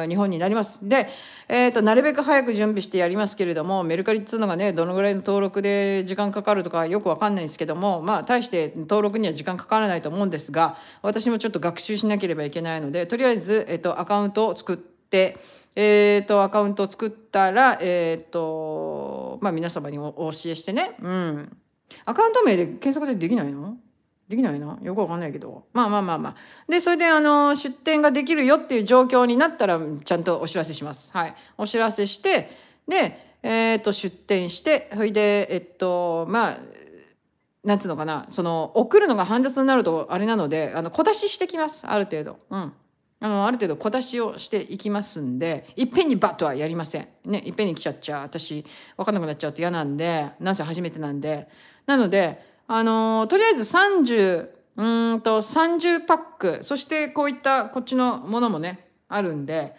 日本になります。で、えーと、なるべく早く準備してやりますけれどもメルカリっつうのがねどのぐらいの登録で時間かかるとかよくわかんないんですけどもまあ大して登録には時間かからないと思うんですが私もちょっと学習しなければいけないのでとりあえず、えーと、アカウントを作って。えっ、ー、と、アカウントを作ったら、えっ、ー、と、まあ皆様にお教えしてね。うん。アカウント名で検索でできないのできないなよくわかんないけどまあまあまあまあでそれであの出店ができるよっていう状況になったらちゃんとお知らせしますはいお知らせしてでえっ、と出店してそれでえっとまあなんつうのかなその送るのが煩雑になるとあれなのであの小出ししてきますある程度うんあのある程度小出しをしていきますんでいっぺんにバッとはやりませんねいっぺんに来ちゃっちゃ私分かんなくなっちゃうと嫌なんでなんせ初めてなんでなのであの、とりあえず30、うんと30パック、そしてこういったこっちのものもね、あるんで、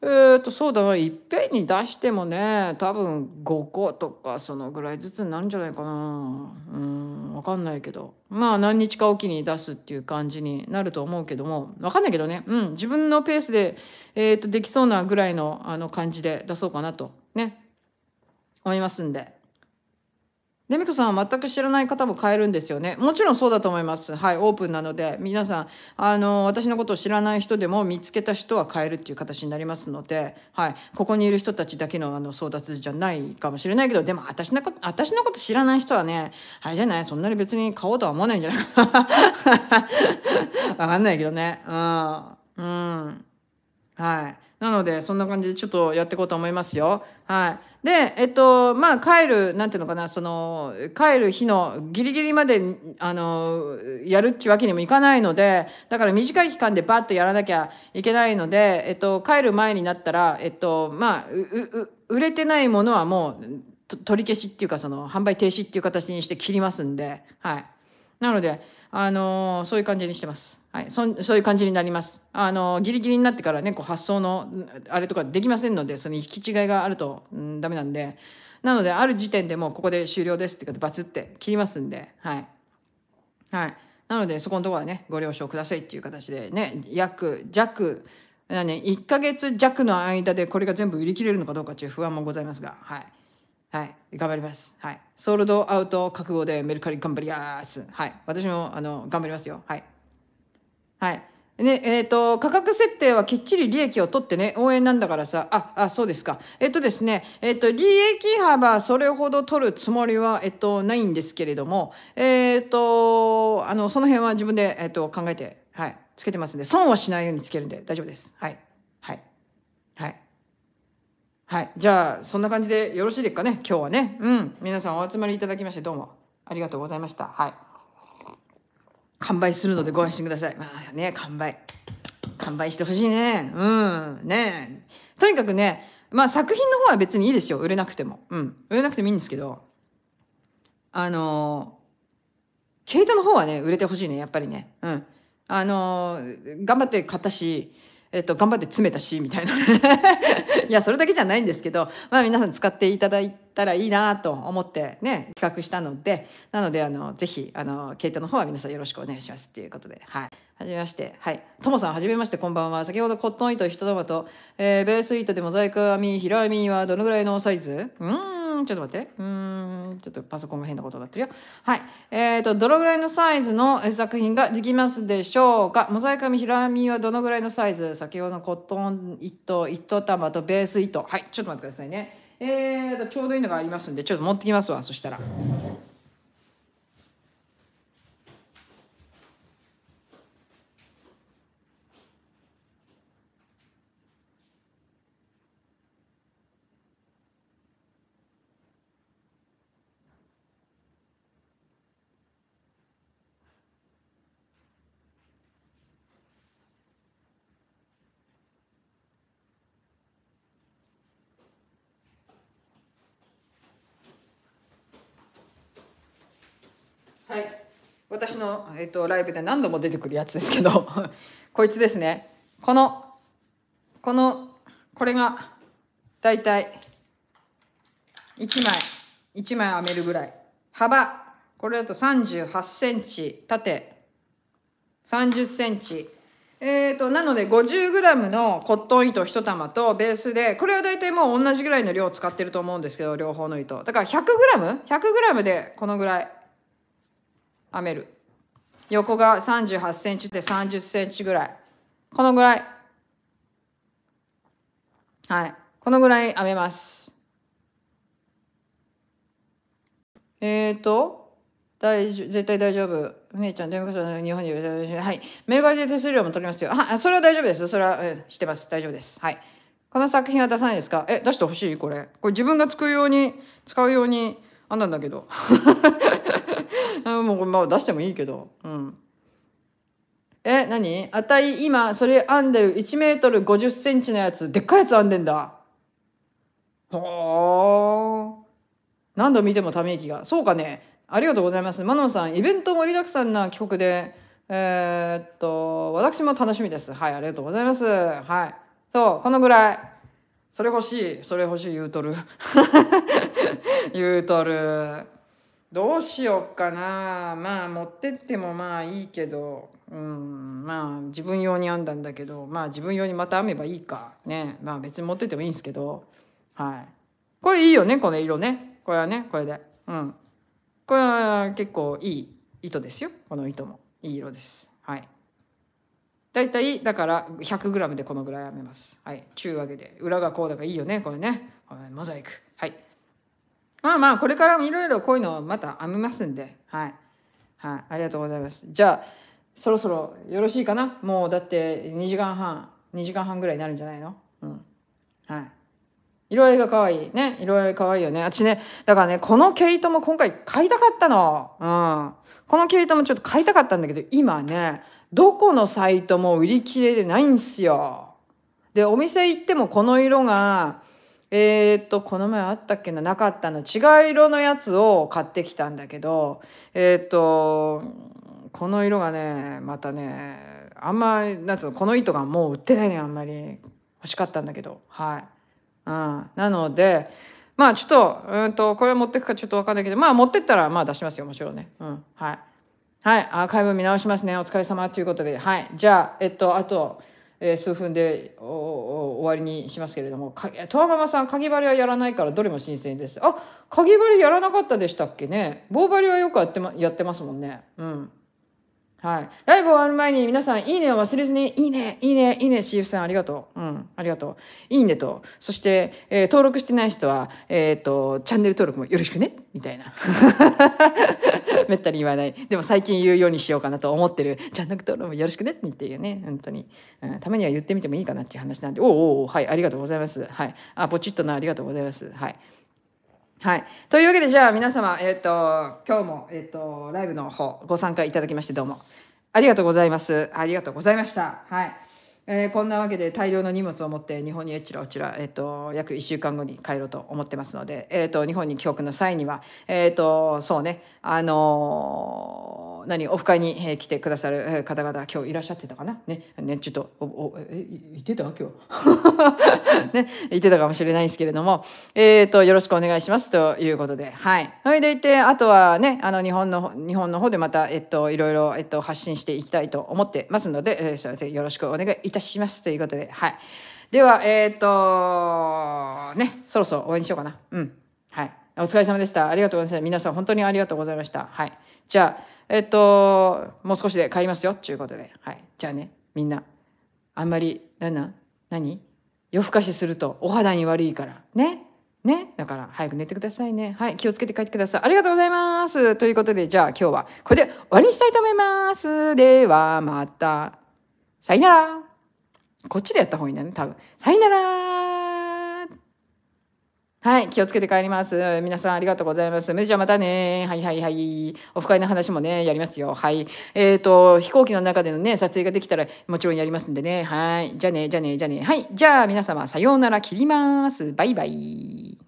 えー、と、そうだな、いっぺんに出してもね、多分5個とかそのぐらいずつになるんじゃないかな。うん、わかんないけど。まあ何日かおきに出すっていう感じになると思うけども、わかんないけどね、うん、自分のペースで、えー、と、できそうなぐらいのあの感じで出そうかなと、ね、思いますんで。デミコさんは全く知らない方も買えるんですよね。もちろんそうだと思います。はい、オープンなので、皆さん、あの、私のことを知らない人でも見つけた人は買えるっていう形になりますので、はい、ここにいる人たちだけのあの争奪じゃないかもしれないけど、でも私のこと、私のこと知らない人はね、あれじゃないそんなに別に買おうとは思わないんじゃないか わかんないけどね。うん。うん。はい。なので、そんな感じでちょっとやっていこうと思いますよ。はい。で、えっと、まあ、帰る、なんていうのかな、その、帰る日のギリギリまで、あの、やるっていうわけにもいかないので、だから短い期間でバッとやらなきゃいけないので、えっと、帰る前になったら、えっと、まあ、売れてないものはもう、取り消しっていうか、その、販売停止っていう形にして切りますんで、はい。なので、あのそういう感じにしてます。はい、そそういう感じになります。あのギリギリになってからねこう発想のあれとかできませんのでその行き違いがあると、うん、ダメなんでなのである時点でもうここで終了ですってバツって切りますんではい。はいなのでそこのところはねご了承くださいっていう形でね約弱ね1ヶ月弱の間でこれが全部売り切れるのかどうかっていう不安もございますがはい。はい、頑張ります。はい。ソールドアウト覚悟でメルカリ頑張ります。はい。私も、あの、頑張りますよ。はい。はい。ね、えっ、ー、と、価格設定はきっちり利益を取ってね、応援なんだからさ、あ、あ、そうですか。えっ、ー、とですね、えっ、ー、と、利益幅それほど取るつもりは、えっ、と、ないんですけれども、えっ、と、あの、その辺は自分で、えっ、と、考えて、はい、つけてますんで、損をしないようにつけるんで大丈夫です。はい。はい。じゃあ、そんな感じでよろしいですかね、今日はね。うん。皆さんお集まりいただきまして、どうもありがとうございました。はい。完売するのでご安心ください。まあね、完売。完売してほしいね。うん。ねとにかくね、まあ作品の方は別にいいですよ。売れなくても。うん。売れなくてもいいんですけど、あのー、毛糸の方はね、売れてほしいね、やっぱりね。うん。あのー、頑張って買ったし、えっと、頑張って詰めたしみたいな いやそれだけじゃないんですけど、まあ、皆さん使っていただいたらいいなと思ってね企画したのでなのであのぜひあの携帯の方は皆さんよろしくお願いしますっていうことではい。はじめまして。はい。ともさん、はじめまして、こんばんは。先ほどコットン糸、一玉と、えー、ベース糸でモザイク編み、平編みはどのぐらいのサイズうーん、ちょっと待って。うーん、ちょっとパソコンが変なことになってるよ。はい。えっ、ー、と、どのぐらいのサイズの作品ができますでしょうかモザイク編み、平編みはどのぐらいのサイズ先ほどのコットン糸、一玉とベース糸。はい、ちょっと待ってくださいね。えっ、ー、と、ちょうどいいのがありますんで、ちょっと持ってきますわ、そしたら。えっ、と、ライブで何度も出てくるやつですけど こいつですねこのこのこれがだいたい1枚1枚編めるぐらい幅これだと38センチ縦30センチえーと、なので 50g のコットン糸1玉とベースでこれは大体もう同じぐらいの量を使ってると思うんですけど両方の糸だから 100g100g 100g でこのぐらい編める横が38センチで30センチぐらい。このぐらい。はい。このぐらい編めます。えっ、ー、と、大丈夫、絶対大丈夫。お姉ちゃん、デモカの日本にはい。メルカリで手数料も取りますよ。あ、それは大丈夫です。それは、うん、してます。大丈夫です。はい。この作品は出さないですかえ、出してほしいこれ。これ自分が作るように、使うように、あんなんだけど。もうまあ出してもいいけどうんえ何あたい今それ編んでる1メートル5 0センチのやつでっかいやつ編んでんだほー何度見てもため息がそうかねありがとうございますマノンさんイベント盛りだくさんな企画でえー、っと私も楽しみですはいありがとうございますはいそうこのぐらいそれ欲しいそれ欲しい言うとる 言うとるどうしよっかなまあ持ってってもまあいいけど、うん、まあ自分用に編んだんだけどまあ自分用にまた編めばいいかねまあ別に持ってってもいいんですけどはいこれいいよねこの色ねこれはねこれでうんこれは結構いい糸ですよこの糸もいい色ですはいだいたいだから 100g でこのぐらい編めますはい中わげで裏がこうだからいいよねこれね、はい、モザイクまあまあ、これからもいろいろこういうのをまた編みますんで、はい。はい、ありがとうございます。じゃあ、そろそろよろしいかなもうだって2時間半、2時間半ぐらいになるんじゃないのうん。はい。色合いが可愛い。ね。色合い可愛いよね。私ね、だからね、この毛糸も今回買いたかったの。うん。この毛糸もちょっと買いたかったんだけど、今ね、どこのサイトも売り切れでないんすよ。で、お店行ってもこの色が、えー、っと、この前あったっけな、なかったの。違い色のやつを買ってきたんだけど、えー、っと、この色がね、またね、あんま、なんつうの、この糸がもう売ってないね、あんまり。欲しかったんだけど、はい。うん。なので、まあちょっと、うんと、これ持ってくかちょっとわかんないけど、まあ持ってったら、まあ出しますよ、もちろんね。うん。はい。はい。アーカイブ見直しますね。お疲れ様ということで。はい。じゃあ、えっと、あと、えー、数分で終わりにしますけれどもトワママさんかぎ針はやらないからどれも新鮮ですあかぎ針やらなかったでしたっけね棒針はよくやって,、ま、やってますもんねうんはい。ライブ終わる前に皆さん、いいねを忘れずに、いいね、いいね、いいね、CF さん、ありがとう。うん、ありがとう。いいねと。そして、えー、登録してない人は、えっ、ー、と、チャンネル登録もよろしくね、みたいな。めったに言わない。でも最近言うようにしようかなと思ってる。チャンネル登録もよろしくね、っていうね、本当に、うん。たまには言ってみてもいいかなっていう話なんで、おおおうおはい、ありがとうございます。はい。あ、ポチッとな、ありがとうございます。はい。はい。というわけで、じゃあ皆様、えっ、ー、と、今日も、えっ、ー、と、ライブの方、ご参加いただきまして、どうも。ありがとうございます。ありがとうございました。はい。えー、こんなわけで大量の荷物を持って日本にえちらおちら、えーと、約1週間後に帰ろうと思ってますので、えーと、日本に帰国の際には、えーと、そうねあのー、何オフ会に、えー、来てくださる方々今日いらっしゃってたかなねねちょっとおおえいてた今日 ねってたかもしれないんですけれども、えー、とよろしくお願いしますということではいそれでいてあとはねあの日本の日本の方でまた、えっといろいろ、えっと、発信していきたいと思ってますので、えー、よろしくお願いいたします。しますということで、はい。では、えっ、ー、と、ね、そろそろ終わりにしようかな。うん。はい。お疲れ様でした。ありがとうございました。皆さん本当にありがとうございました。はい。じゃあ、えっ、ー、と、もう少しで帰りますよ。ということで。はい。じゃあね、みんな、あんまり、なんなん何夜更かしするとお肌に悪いから。ね。ね。だから早く寝てくださいね。はい。気をつけて帰ってください。ありがとうございます。ということで、じゃあ今日はこれで終わりにしたいと思います。では、また。さよなら。こっちでやった方がいいんだよね、多分。さよならはい、気をつけて帰ります。皆さんありがとうございます。むじゃまたね。はいはいはい。オフ会の話もね、やりますよ。はい。えっ、ー、と、飛行機の中でのね、撮影ができたらもちろんやりますんでね。はい。じゃあね、じゃあね、じゃあね。はい。じゃあ皆様、さようなら切ります。バイバイ。